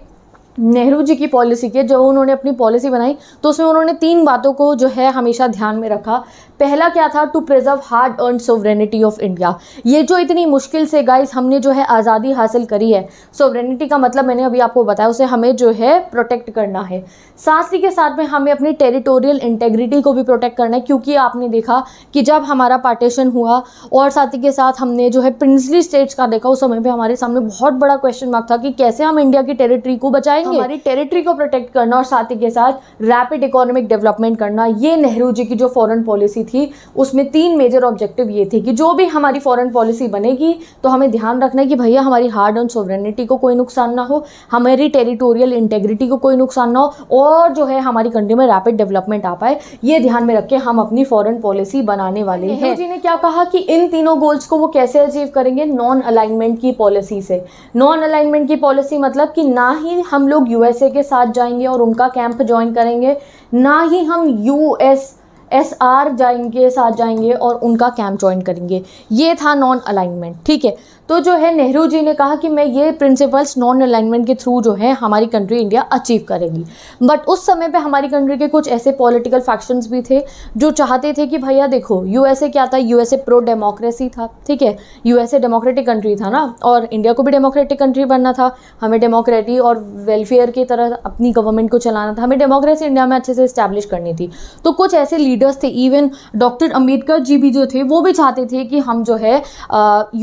नेहरू जी की पॉलिसी की जब उन्होंने अपनी पॉलिसी बनाई तो उसमें उन्होंने तीन बातों को जो है हमेशा ध्यान में रखा पहला क्या था to preserve hard earn sovereignty of India ये जो इतनी मुश्किल से गाइस हमने जो है आज़ादी हासिल करी है सोवरेनिटी का मतलब मैंने अभी आपको बताया उसे हमें जो है प्रोटेक्ट करना है साथ ही के साथ में हमें अपनी टेरिटोरियल इंटेग्रिटी को भी प्रोटेक्ट करना है क्योंकि आपने देखा कि जब हमारा पार्टीशन हुआ और साथ ही के साथ हमने जो है प्रिंसली स्टेट्स का देखा उस समय पर हमारे सामने बहुत बड़ा क्वेश्चन मार्क था कि कैसे हम इंडिया की टेरिटरी को बचाएंगे हमारी टेरिटरी को प्रोटेक्ट करना और साथ ही के साथ रैपिड इकोनॉमिक डेवलपमेंट करना ये नेहरू जी की जो फॉरन पॉलिसी थी उसमें तीन मेजर ऑब्जेक्टिव ये थे कि जो भी हमारी फॉरेन पॉलिसी बनेगी तो हमें ध्यान रखना है कि भैया हमारी हार्ड ऑन सोवरेनिटी को कोई नुकसान ना हो हमारी टेरिटोरियल इंटेग्रिटी को कोई नुकसान ना हो और जो है हमारी कंट्री में रैपिड डेवलपमेंट आ पाए ये ध्यान में रख के हम अपनी फॉरन पॉलिसी बनाने वाले हैं जी ने क्या कहा कि इन तीनों गोल्स को वो कैसे अचीव करेंगे नॉन अलाइनमेंट की पॉलिसी से नॉन अलाइनमेंट की पॉलिसी मतलब कि ना ही हम लोग यूएसए के साथ जाएंगे और उनका कैंप ज्वाइन करेंगे ना ही हम यूएस एस आर जाएंगे साथ जाएंगे और उनका कैंप ज्वाइन करेंगे ये था नॉन अलाइनमेंट ठीक है तो जो है नेहरू जी ने कहा कि मैं ये प्रिंसिपल्स नॉन अलाइनमेंट के थ्रू जो है हमारी कंट्री इंडिया अचीव करेगी बट उस समय पे हमारी कंट्री के कुछ ऐसे पॉलिटिकल फैक्शंस भी थे जो चाहते थे कि भैया देखो यूएसए क्या था यूएसए प्रो डेमोक्रेसी था ठीक है यूएसए डेमोक्रेटिक कंट्री था ना और इंडिया को भी डेमोक्रेटिक कंट्री बनना था हमें डेमोक्रेटी और वेलफेयर की तरह अपनी गवर्नमेंट को चलाना था हमें डेमोक्रेसी इंडिया में अच्छे से इस्टेब्लिश करनी थी तो कुछ ऐसे लीडर्स थे इवन डॉक्टर अम्बेडकर जी भी जो थे वो भी चाहते थे कि हम जो है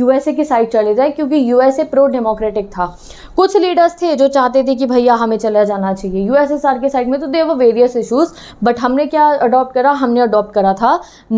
यूएसए के साइड चले जाए क्योंकि यूएसए प्रो डेमोक्रेटिक था कुछ लीडर्स थे जो चाहते थे कि भैया हमें चला जाना चाहिए यूएसएसआर के साइड में तो दे वेरियस इशूज़ बट हमने क्या अडॉप्ट करा हमने अडॉप्ट करा था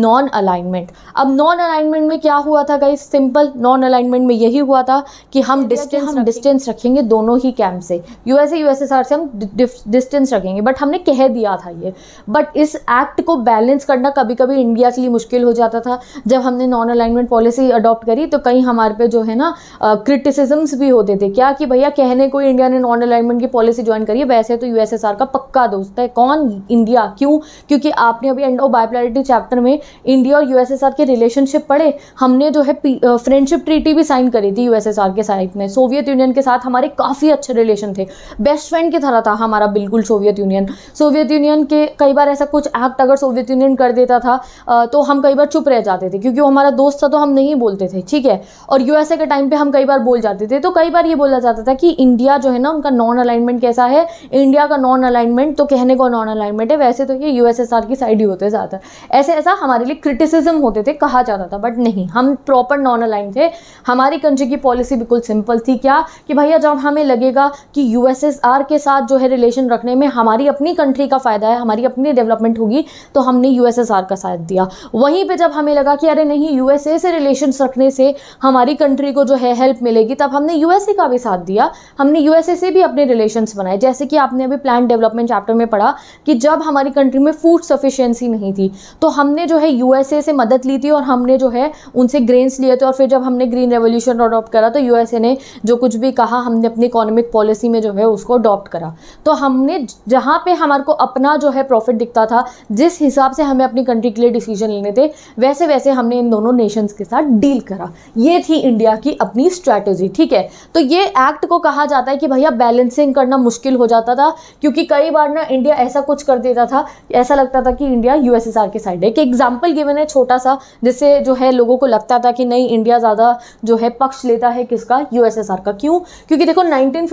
नॉन अलाइनमेंट अब नॉन अलाइनमेंट में क्या हुआ था गाइज सिंपल नॉन अलाइनमेंट में यही हुआ था कि हम डिस्टेंस हम डिस्टेंस रखेंगे दोनों ही कैंप से यूएसए यूएसएसआर से हम डिस्टेंस रखेंगे बट हमने कह दिया था ये बट इस एक्ट को बैलेंस करना कभी कभी इंडिया के लिए मुश्किल हो जाता था जब हमने नॉन अलाइनमेंट पॉलिसी अडॉप्ट करी तो कहीं हमारे पे जो है ना क्रिटिसिजम्स भी होते थे क्या कि भैया कहने को इंडिया ने नॉन अलाइनमेंट की पॉलिसी ज्वाइन करी है वैसे तो यूएसएसआर का पक्का दोस्त है कौन इंडिया क्यों क्योंकि आपने अभी एंड ऑफ बायोपोलिटी चैप्टर में इंडिया और यूएसएसआर के रिलेशनशिप पढ़े हमने जो है फ्रेंडशिप ट्रीटी भी साइन करी थी यूएसएसआर के साइड में सोवियत यूनियन के साथ हमारे काफ़ी अच्छे रिलेशन थे बेस्ट फ्रेंड की तरह था हमारा बिल्कुल सोवियत यूनियन सोवियत यूनियन के कई बार ऐसा कुछ एक्ट अगर सोवियत यूनियन कर देता था तो हम कई बार चुप रह जाते थे क्योंकि वो हमारा दोस्त था तो हम नहीं बोलते थे ठीक है और यूएसए के टाइम पे हम कई बार बोल जाते थे तो कई बार ये बोला जाता था कि इंडिया जो है ना उनका नॉन अलाइनमेंट कैसा है इंडिया का नॉन अलाइनमेंट तो कहने को नॉन अलाइनमेंट है वैसे तो ये यूएसएसआर की साइड ही होते ज़्यादा ऐसे ऐसा हमारे लिए क्रिटिसिज्म होते थे कहा जाता था बट नहीं हम प्रॉपर नॉन अलाइन थे हमारी कंट्री की पॉलिसी बिल्कुल सिंपल थी क्या कि भैया जब हमें लगेगा कि यूएसएसआर के साथ जो है रिलेशन रखने में हमारी अपनी कंट्री का फ़ायदा है हमारी अपनी डेवलपमेंट होगी तो हमने यूएसएसआर का साथ दिया वहीं पर जब हमें लगा कि अरे नहीं यूएसए से रिलेशन रखने से हमारी कंट्री कंट्री को जो है हेल्प मिलेगी तब हमने यूएसए का भी साथ दिया हमने यूएसए से भी अपने रिलेशंस बनाए जैसे कि आपने अभी प्लान डेवलपमेंट चैप्टर में पढ़ा कि जब हमारी कंट्री में फूड सफिशियंसी नहीं थी तो हमने जो है यूएसए से मदद ली थी और हमने जो है उनसे ग्रेन्स लिए थे और फिर जब हमने ग्रीन रेवोल्यूशन अडॉप्ट करा तो यूएसए ने जो कुछ भी कहा हमने अपनी इकोनॉमिक पॉलिसी में जो है उसको अडॉप्ट करा तो हमने जहाँ पर हमारे को अपना जो है प्रॉफिट दिखता था जिस हिसाब से हमें अपनी कंट्री के लिए डिसीजन लेने थे वैसे वैसे हमने इन दोनों नेशंस के साथ डील करा ये थी इंडिया इंडिया की अपनी स्ट्रैटेजी ठीक है तो ये एक्ट को कहा जाता है कि भैया बैलेंसिंग करना मुश्किल हो जाता था क्योंकि कई बार ना इंडिया ऐसा कुछ कर देता था ऐसा लगता था कि इंडिया यूएसएसआर के साइड है एक एग्जाम्पल गिवन है छोटा सा जिससे जो है लोगों को लगता था कि नहीं इंडिया ज़्यादा जो है पक्ष लेता है किसका यूएसएसआर का क्यों क्योंकि देखो नाइनटीन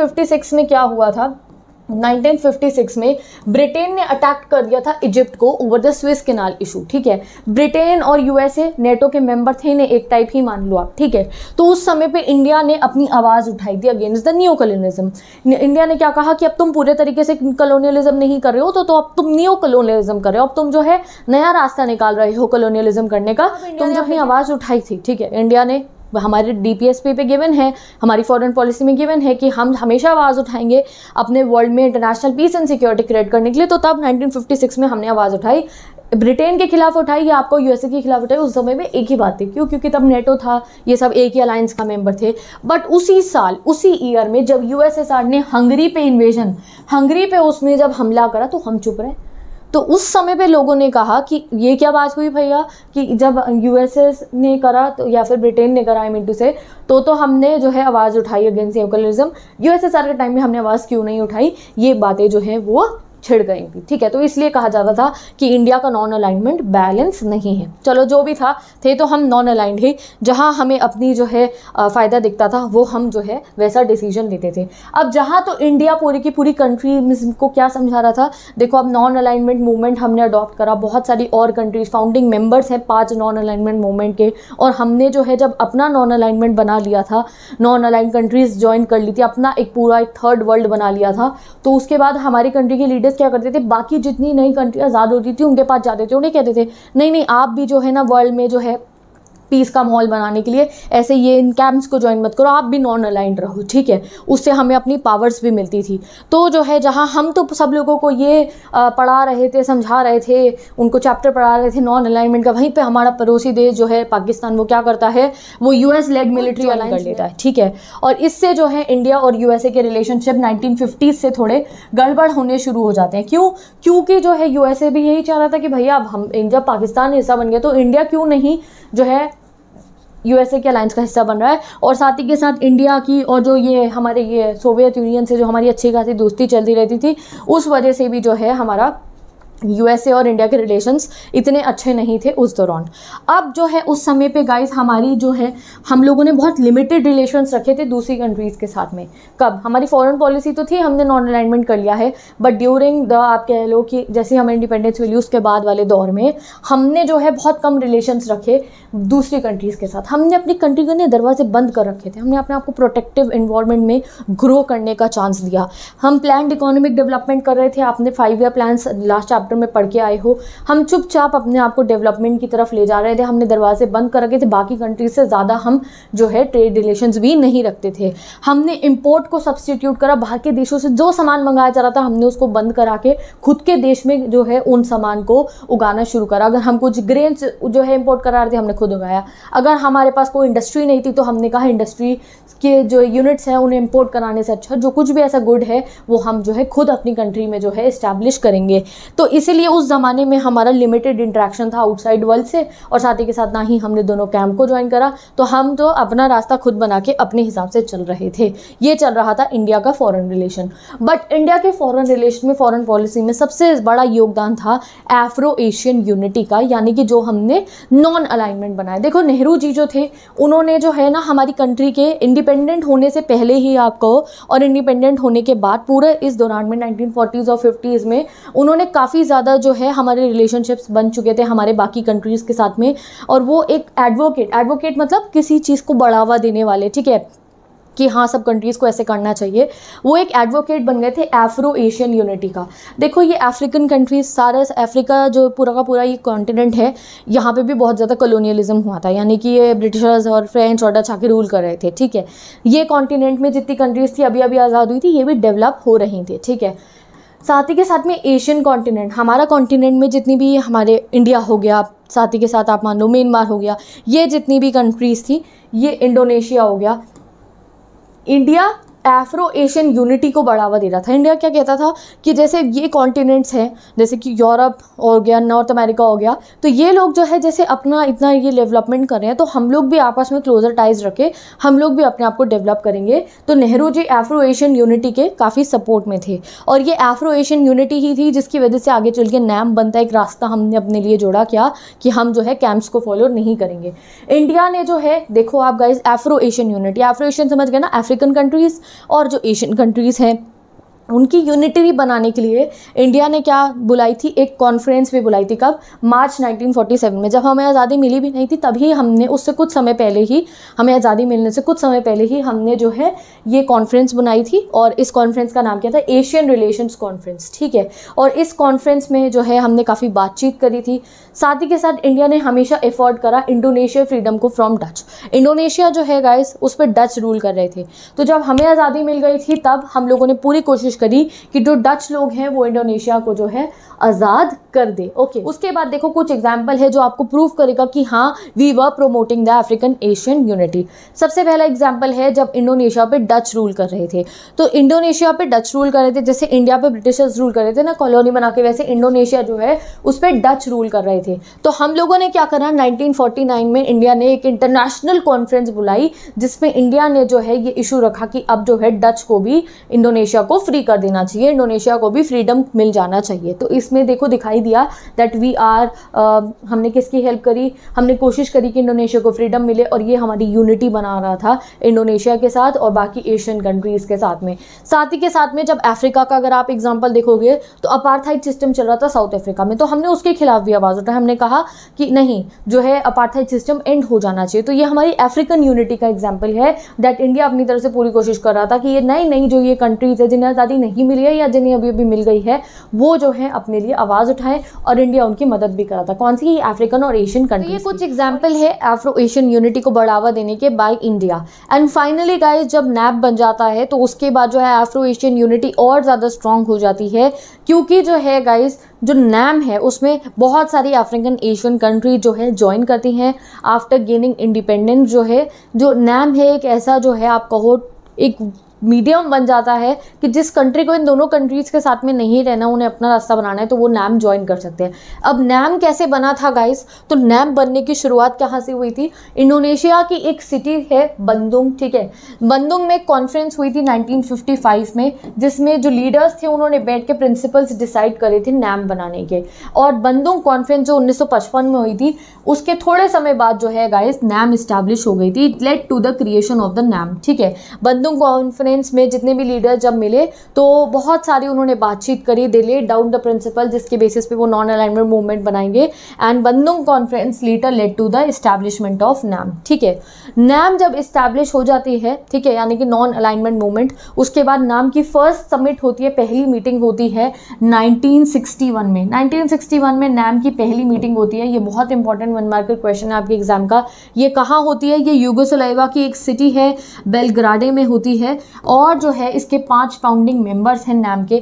में क्या हुआ था 1956 में ब्रिटेन ने अटैक कर दिया था इजिप्ट को over the Suez canal issue ठीक है ब्रिटेन और यूएसए नेटो के मेंबर थे ने एक टाइप ही मान लो आप ठीक है तो उस समय पे इंडिया ने अपनी आवाज़ उठाई थी against the new colonialism India ने क्या कहा कि अब तुम पूरे तरीके से कलोनियलिज्म नहीं कर रहे हो तो, तो अब तुम न्यू कलोनियलिज्म कर रहे हो अब तुम जो है नया रास्ता निकाल रहे हो कलोनियलिज्म करने का तुमने अपनी आवाज़ उठाई थी ठीक है इंडिया ने हमारे पी पे गिवन है हमारी फॉरन पॉलिसी में गिवन है कि हम हमेशा आवाज़ उठाएंगे अपने वर्ल्ड में international peace and security create करने के लिए तो तब सिक्स में हमने आवाज़ उठाई ब्रिटेन के खिलाफ उठाई या आपको यूएसए के खिलाफ उठाई उस समय में एक ही बात थी क्यों क्योंकि तब नेटो था ये सब एक ही अलायंस का मेंबर थे बट उसी साल उसी ईयर में जब यूएसएसआर ने हंगरी पे इन्वेजन हंगरी पे उसने जब हमला करा तो हम चुप रहे तो उस समय पे लोगों ने कहा कि ये क्या बात हुई भैया कि जब यूएसएस ने करा तो या फिर ब्रिटेन ने करा आई से तो तो हमने जो है आवाज़ उठाई अगेंस्ट सेकुलरिज्म यूएसएसआर के टाइम में हमने आवाज़ क्यों नहीं उठाई ये बातें जो है वो छिड़ गई थी ठीक है तो इसलिए कहा जाता था कि इंडिया का नॉन अलाइनमेंट बैलेंस नहीं है चलो जो भी था थे तो हम नॉन अलाइंड ही जहाँ हमें अपनी जो है फ़ायदा दिखता था वो हम जो है वैसा डिसीजन लेते थे अब जहाँ तो इंडिया पूरी की पूरी कंट्री को क्या समझा रहा था देखो अब नॉन अलाइनमेंट मूवमेंट हमने अडॉप्ट करा बहुत सारी और कंट्रीज फाउंडिंग मेम्बर्स हैं पाँच नॉन अलाइनमेंट मूवमेंट के और हमने जो है जब अपना नॉन अलाइनमेंट बना लिया था नॉन अलाइन कंट्रीज ज्वाइन कर ली थी अपना एक पूरा एक थर्ड वर्ल्ड बना लिया था तो उसके बाद हमारी कंट्री के लीडर्स यूएस क्या करते थे बाकी जितनी नई कंट्री आज़ाद होती थी उनके पास जाते थे उन्हें कहते थे नहीं नहीं आप भी जो है ना वर्ल्ड में जो है पीस का माहौल बनाने के लिए ऐसे ये इन कैंप्स को ज्वाइन मत करो आप भी नॉन अलाइंड रहो ठीक है उससे हमें अपनी पावर्स भी मिलती थी तो जो है जहाँ हम तो सब लोगों को ये पढ़ा रहे थे समझा रहे थे उनको चैप्टर पढ़ा रहे थे नॉन अलाइनमेंट का वहीं पर हमारा पड़ोसी देश जो है पाकिस्तान वो क्या करता है वो U S led military align कर लेता है ठीक है और इससे जो है इंडिया और यू के रिलेशनशिप नाइनटीन से थोड़े गड़बड़ होने शुरू हो जाते हैं क्यों क्योंकि जो है यू भी यही चाह रहा था कि भैया अब हम जब पाकिस्तान हिस्सा बन गया तो इंडिया क्यों नहीं जो है यूएसए के अलायंस का हिस्सा बन रहा है और साथ ही के साथ इंडिया की और जो ये हमारे ये सोवियत यूनियन से जो हमारी अच्छी खासी दोस्ती चलती रहती थी उस वजह से भी जो है हमारा यूएसए और इंडिया के रिलेशंस इतने अच्छे नहीं थे उस दौरान अब जो है उस समय पे गाइस हमारी जो है हम लोगों ने बहुत लिमिटेड रिलेशंस रखे थे दूसरी कंट्रीज़ के साथ में कब हमारी फॉरेन पॉलिसी तो थी हमने नॉन अलाइनमेंट कर लिया है बट ड्यूरिंग द आप कह लो कि जैसे हम इंडिपेंडेंस मिली उसके बाद वाले दौर में हमने जो है बहुत कम रिलेशंस रखे दूसरी कंट्रीज़ के साथ हमने अपनी कंट्री के दरवाजे बंद कर रखे थे हमने अपने आपको प्रोटेक्टिव इन्वॉल्वमेंट में ग्रो करने का चांस दिया हम प्लान इकोनॉमिक डेवलपमेंट कर रहे थे आपने five year plan last chapter chapter में पढ़ के आए हो हम चुपचाप अपने आप को डेवलपमेंट की तरफ ले जा रहे थे हमने दरवाजे बंद कर रखे थे बाकी कंट्रीज से ज़्यादा हम जो है ट्रेड रिलेशन भी नहीं रखते थे हमने इम्पोर्ट को सब्सटीट्यूट करा बाहर के देशों से जो सामान मंगाया जा रहा था हमने उसको बंद करा के खुद के देश में जो है उन सामान को उगाना शुरू करा अगर हम कुछ ग्रेन जो है इम्पोर्ट करा रहे थे हमने खुद उगाया अगर हमारे पास कोई इंडस्ट्री नहीं थी तो हमने कहा इंडस्ट्री के जो यूनिट्स हैं उन्हें इम्पोर्ट कराने से अच्छा जो कुछ भी ऐसा गुड है वो हम जो है खुद अपनी कंट्री में जो है इस्टेब्लिश करेंगे तो इसीलिए उस ज़माने में हमारा लिमिटेड इंट्रैक्शन था आउटसाइड वर्ल्ड से और साथ ही के साथ ना ही हमने दोनों कैंप को ज्वाइन करा तो हम तो अपना रास्ता खुद बना के अपने हिसाब से चल रहे थे ये चल रहा था इंडिया का फॉरन रिलेशन बट इंडिया के फॉरन रिलेशन में फ़ॉरन पॉलिसी में सबसे बड़ा योगदान था एफ्रो एशियन यूनिटी का यानी कि जो हमने नॉन अलाइनमेंट बनाया देखो नेहरू जी जो थे उन्होंने जो है ना हमारी कंट्री के इंडिपेंडेंट होने से पहले ही आपको और इंडिपेंडेंट होने के बाद पूरे इस दौरान में नाइनटीन और फिफ्टीज़ में उन्होंने काफ़ी काफ़ी ज़्यादा जो है हमारे रिलेशनशिप्स बन चुके थे हमारे बाकी कंट्रीज़ के साथ में और वो एक एडवोकेट एडवोकेट मतलब किसी चीज़ को बढ़ावा देने वाले ठीक है कि हाँ सब कंट्रीज़ को ऐसे करना चाहिए वो एक एडवोकेट बन गए थे एफ्रो एशियन यूनिटी का देखो ये अफ्रीकन कंट्रीज़ सारा अफ्रीका जो पूरा का पूरा ये कॉन्टिनेंट है यहाँ पे भी बहुत ज़्यादा कॉलोनियलिज्म हुआ था यानी कि ये ब्रिटिशर्स और फ्रेंच और डच आके रूल कर रहे थे ठीक है ये कॉन्टिनेंट में जितनी कंट्रीज़ थी अभी अभी आज़ाद हुई थी ये भी डेवलप हो रही थी ठीक है साथ ही के साथ में एशियन कॉन्टिनेंट हमारा कॉन्टिनेंट में जितनी भी हमारे इंडिया हो गया साथ ही के साथ आप मान लो म्यांमार हो गया ये जितनी भी कंट्रीज़ थी ये इंडोनेशिया हो गया इंडिया एफ्रो एशियन यूनिटी को बढ़ावा दे रहा था इंडिया क्या कहता था कि जैसे ये कॉन्टिनेंट्स हैं जैसे कि यूरोप हो गया नॉर्थ अमेरिका हो गया तो ये लोग जो है जैसे अपना इतना ये डेवलपमेंट कर रहे हैं तो हम लोग भी आपस में क्लोजर टाइज रखें हम लोग भी अपने आप को डेवलप करेंगे तो Nehru ji Afro Asian unity के काफ़ी सपोर्ट में थे और ये एफ्रो एशियन यूनिटी ही थी जिसकी वजह से आगे चल के नैम बनता एक रास्ता हमने अपने लिए जोड़ा क्या कि हम जो है कैंप्स को फॉलो नहीं करेंगे इंडिया ने जो है देखो आप guys Afro Asian unity Afro Asian समझ गए ना अफ्रीकन कंट्रीज़ और जो एशियन कंट्रीज़ हैं उनकी यूनिटरी बनाने के लिए इंडिया ने क्या बुलाई थी एक कॉन्फ्रेंस भी बुलाई थी कब मार्च 1947 में जब हमें आज़ादी मिली भी नहीं थी तभी हमने उससे कुछ समय पहले ही हमें आज़ादी मिलने से कुछ समय पहले ही हमने जो है ये कॉन्फ्रेंस बुलाई थी और इस कॉन्फ्रेंस का नाम क्या था एशियन रिलेशंस कॉन्फ्रेंस ठीक है और इस कॉन्फ्रेंस में जो है हमने काफ़ी बातचीत करी थी साथ ही के साथ इंडिया ने हमेशा एफोर्ड करा इंडोनेशिया फ्रीडम को फ्रॉम डच इंडोनेशिया जो है गाइस उस पर डच रूल कर रहे थे तो जब हमें आज़ादी मिल गई थी तब हम लोगों ने पूरी कोशिश करी कि जो डच लोग हैं वो इंडोनेशिया को जो है आज़ाद कर दे ओके okay. उसके बाद देखो कुछ एग्जाम्पल है जो आपको प्रूव करेगा कि हाँ we were promoting the African Asian unity सबसे पहला एग्जाम्पल है जब इंडोनेशिया पे डच रूल कर रहे थे तो इंडोनेशिया पे डच रूल कर रहे थे जैसे इंडिया पे ब्रिटिशर्स रूल कर रहे थे ना कॉलोनी बना के वैसे इंडोनेशिया जो है उस पर डच रूल कर रहे थे तो हम लोगों ने क्या करा नाइनटीन में इंडिया ने एक इंटरनेशनल कॉन्फ्रेंस बुलाई जिसमें इंडिया ने जो है ये इशू रखा कि अब जो है डच को भी इंडोनेशिया को फ्री कर देना चाहिए इंडोनेशिया को भी फ्रीडम मिल जाना चाहिए तो इस इसमें देखो दिखाई दिया दैट वी आर हमने किसकी हेल्प करी हमने कोशिश करी कि इंडोनेशिया को फ्रीडम मिले और ये हमारी यूनिटी बना रहा था इंडोनेशिया के साथ और बाकी एशियन कंट्रीज़ के साथ में साथ ही के साथ में जब अफ्रीका का अगर आप एग्जाम्पल देखोगे तो अपार्थाइड सिस्टम चल रहा था साउथ अफ्रीका में तो हमने उसके खिलाफ भी आवाज़ उठाई हमने कहा कि नहीं जो है अपार्थाइड सिस्टम एंड हो जाना चाहिए तो ये हमारी अफ्रीकन यूनिटी का एग्जाम्पल है दैट इंडिया अपनी तरफ से पूरी कोशिश कर रहा था कि ये नई नई जो ये कंट्रीज़ है जिन्हें आज़ादी नहीं मिली है या जिन्हें अभी अभी मिल गई है वो जो है अपने अपने लिए आवाज़ उठाए और इंडिया उनकी मदद भी करा था कौन सी अफ्रीकन और एशियन कंट्री तो कुछ एग्जाम्पल है एफ्रो एशियन यूनिटी को बढ़ावा देने के by India and finally guys जब नैप बन जाता है तो उसके बाद जो है एफ्रो एशियन यूनिटी और ज़्यादा स्ट्रांग हो जाती है क्योंकि जो है गाइज जो नैम है उसमें बहुत सारी अफ्रीकन एशियन कंट्री जो है ज्वाइन करती हैं आफ्टर गेनिंग इंडिपेंडेंस जो है जो नैम है एक ऐसा जो है आप कहो एक मीडियम बन जाता है कि जिस कंट्री को इन दोनों कंट्रीज़ के साथ में नहीं रहना उन्हें अपना रास्ता बनाना है तो वो नैम ज्वाइन कर सकते हैं अब नैम कैसे बना था गाइस तो नैम बनने की शुरुआत कहाँ से हुई थी इंडोनेशिया की एक सिटी है बंदुंग ठीक है बंदुंग में कॉन्फ्रेंस हुई थी 1955 में जिसमें जो लीडर्स थे उन्होंने बैठ के प्रिंसिपल्स डिसाइड करे थे नैम बनाने के और बंदुंग कॉन्फ्रेंस जो उन्नीस में हुई थी उसके थोड़े समय बाद जो है गाइस नैम इस्टेब्लिश हो गई थी it led to the creation of the NAM ठीक है बंदुंग कॉन्फ्रेंस कॉन्फ्रेंस में जितने भी लीडर जब मिले तो बहुत सारी उन्होंने बातचीत करी they laid down the principle जिसके बेसिस पे वो नॉन अलाइनमेंट मूवमेंट बनाएंगे and Bandung conference later led to the establishment of NAM ठीक है नैम जब इस्टेब्लिश हो जाती है ठीक है यानी कि नॉन अलाइनमेंट मूवमेंट उसके बाद नाम की फर्स्ट समिट होती है पहली मीटिंग होती है 1961 में 1961 में नैम की पहली मीटिंग होती है ये बहुत इंपॉर्टेंट वन मार्कर क्वेश्चन है आपके एग्जाम का ये कहाँ होती है ये युगोसलाइवा की एक सिटी है बेलग्राडे में होती है और जो है इसके पांच फाउंडिंग मेंबर्स हैं नैम के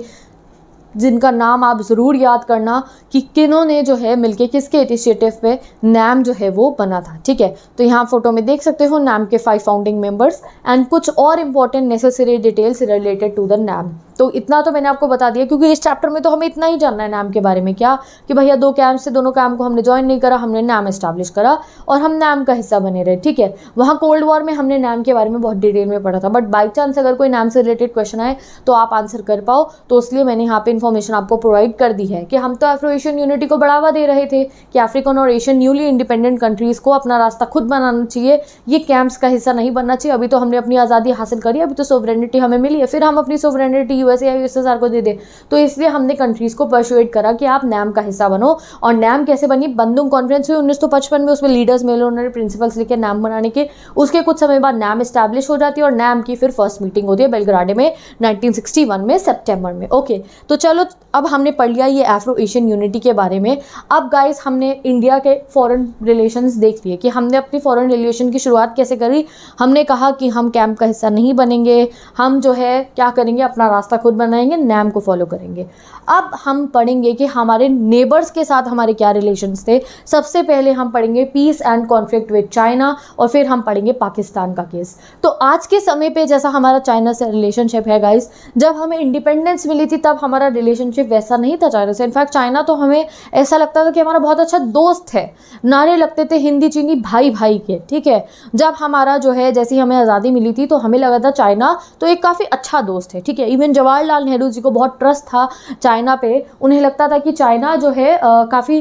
जिनका नाम आप ज़रूर याद करना कि किनों ने जो है मिलके किसके इनिशिएटिव पे नैम जो है वो बना था ठीक है तो यहाँ फोटो में देख सकते हो नैम के फाइव फाउंडिंग मेंबर्स एंड कुछ और important necessary details related to the NAM तो इतना तो मैंने आपको बता दिया क्योंकि इस चैप्टर में तो हमें इतना ही जानना है नाम के बारे में क्या कि भैया दो कैम्प से दोनों कैम्प को हमने ज्वाइन नहीं करा हमने नाम इस्टेब्लिश करा और हम नाम का हिस्सा बने रहे ठीक है वहाँ कोल्ड वॉर में हमने नाम के बारे में बहुत डिटेल में पढ़ा था बट बाई चांस अगर कोई नाम से रिलेटेड क्वेश्चन आए तो आप आंसर कर पाओ तो इसलिए मैंने यहाँ पर इन्फॉर्मेशन आपको प्रोवाइड कर दी है कि हम तो एफ्रो एशियन यूनिटी को बढ़ावा दे रहे थे कि अफ्रीकन और एशियन न्यूली इंडिपेंडेंट कंट्रीज़ को अपना रास्ता खुद बनाना चाहिए ये कैंप्स का हिस्सा नहीं बनना चाहिए अभी तो हमने अपनी आज़ादी हासिल करी अभी तो सोवरेनिटी हमें मिली है फिर हम अपनी सोवरेनिटी यू यूएसए या यूएसएसआर को दे दे तो इसलिए हमने कंट्रीज़ को परसुएट करा कि आप नैम का हिस्सा बनो और नैम कैसे बनी बंदुंग कॉन्फ्रेंस हुई उन्नीस में उसमें लीडर्स मिले उन्होंने प्रिंसिपल्स लिखे नैम बनाने के उसके कुछ समय बाद नैम स्टैब्लिश हो जाती है और नैम की फिर फर्स्ट मीटिंग होती है बेलग्राडे में नाइनटीन में सेप्टेम्बर में ओके तो चलो अब हमने पढ़ लिया ये एफ्रो एशियन यूनिटी के बारे में अब गाइस हमने इंडिया के फॉरेन रिलेशंस देख लिए कि हमने अपनी फॉरेन रिलेशन की शुरुआत कैसे करी हमने कहा कि हम कैंप का हिस्सा नहीं बनेंगे हम जो है क्या करेंगे अपना रास्ता रास्ता खुद बनाएंगे नैम को फॉलो करेंगे अब हम पढ़ेंगे कि हमारे नेबर्स के साथ हमारे क्या रिलेशंस थे सबसे पहले हम पढ़ेंगे peace and conflict with China और फिर हम पढ़ेंगे पाकिस्तान का केस तो आज के समय पर जैसा हमारा चाइना से रिलेशनशिप है गाइस जब हमें इंडिपेंडेंस मिली थी तब हमारा रिलेशनशिप वैसा नहीं था चाइना से इनफैक्ट चाइना तो हमें ऐसा लगता था कि हमारा बहुत अच्छा दोस्त है नारे लगते थे हिंदी चीनी भाई भाई के ठीक है जब हमारा जो है जैसी हमें आज़ादी मिली थी तो हमें लगा था चाइना तो एक काफ़ी अच्छा दोस्त है ठीक है इवन जवाहरलाल नेहरू जी को बहुत ट्रस्ट था चाइना पे उन्हें लगता था कि चाइना जो है काफ़ी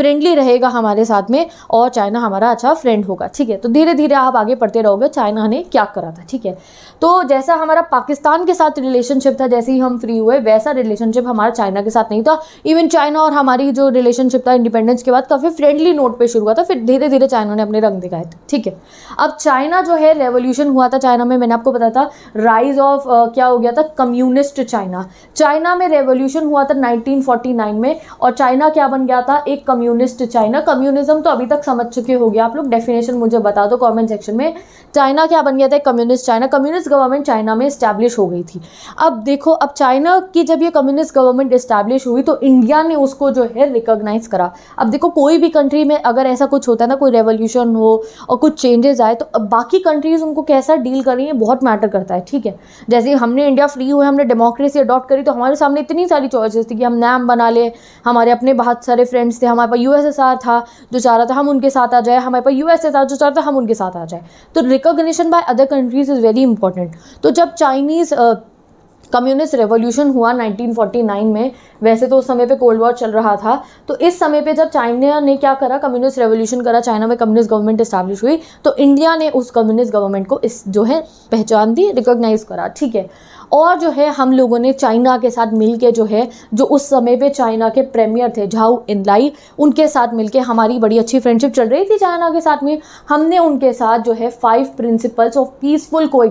फ्रेंडली रहेगा हमारे साथ में और चाइना हमारा अच्छा फ्रेंड होगा ठीक है तो धीरे धीरे आप आगे पढ़ते रहोगे चाइना ने क्या करा था ठीक है तो जैसा हमारा पाकिस्तान के साथ रिलेशनशिप था जैसे ही हम फ्री हुए वैसा रिलेशनशिप हमारा चाइना के साथ नहीं था इवन चाइना और हमारी जो रिलेशनशिप था इंडिपेंडेंस के बाद काफ़ी फ्रेंडली नोट पर शुरू हुआ था फिर धीरे धीरे चाइना ने अपने रंग दिखाए थे ठीक है अब चाइना जो है रेवोल्यूशन हुआ था चाइना में मैंने आपको बताया था राइज ऑफ क्या हो गया था कम्युन कम्युनिस्ट चाइना चाइना में रेवोल्यूशन हुआ था 1949 में और चाइना क्या बन गया था एक कम्युनिस्ट चाइना कम्युनिज्म तो अभी तक समझ चुके होगी आप लोग डेफिनेशन मुझे बता दो कमेंट सेक्शन में चाइना क्या बन गया था communist China communist government China में इस्टेब्लिश हो गई थी अब देखो अब चाइना की जब ये कम्युनिस्ट गवर्नमेंट इस्टेब्लिश हुई तो इंडिया ने उसको जो है रिकोगनाइज़ करा अब देखो कोई भी कंट्री में अगर ऐसा कुछ होता है ना कोई रेवोल्यूशन हो और कुछ चेंजेस आए तो अब बाकी कंट्रीज़ उनको कैसा डील कर रही है बहुत मैटर करता है ठीक है जैसे हमने इंडिया फ्री हुए हमने डेमोक्रेसी अडॉप्ट करी तो हमारे सामने इतनी सारी चॉइसेस थी कि हम नैम बना ले हमारे अपने बहुत सारे फ्रेंड्स थे हमारे पास यूएसएसआर था जो चाह रहा था हम उनके साथ आ जाए हमारे पास यूएसएसआर जो चाह रहा था हम उनके साथ आ जाए तो recognition by other countries is very important तो जब चाइनीज़ कम्युनिस्ट रेवोल्यूशन हुआ 1949 में वैसे तो उस समय पे कोल्ड वॉर चल रहा था तो इस समय पे जब चाइना ने क्या करा कम्युनिस्ट रेवोल्यूशन करा चाइना में कम्युनिस्ट गवर्नमेंट इस्टेब्लिश हुई तो इंडिया ने उस कम्युनिस्ट गवर्नमेंट को इस जो है पहचान दी रिकोगनाइज करा ठीक है और जो है हम लोगों ने चाइना के साथ मिलके जो है जो उस समय पे चाइना के प्रेमियर थे झाऊ इनलाई उनके साथ मिलके हमारी बड़ी अच्छी फ्रेंडशिप चल रही थी चाइना के साथ में हमने उनके साथ जो है फाइव प्रिंसिपल्स ऑफ पीसफुल को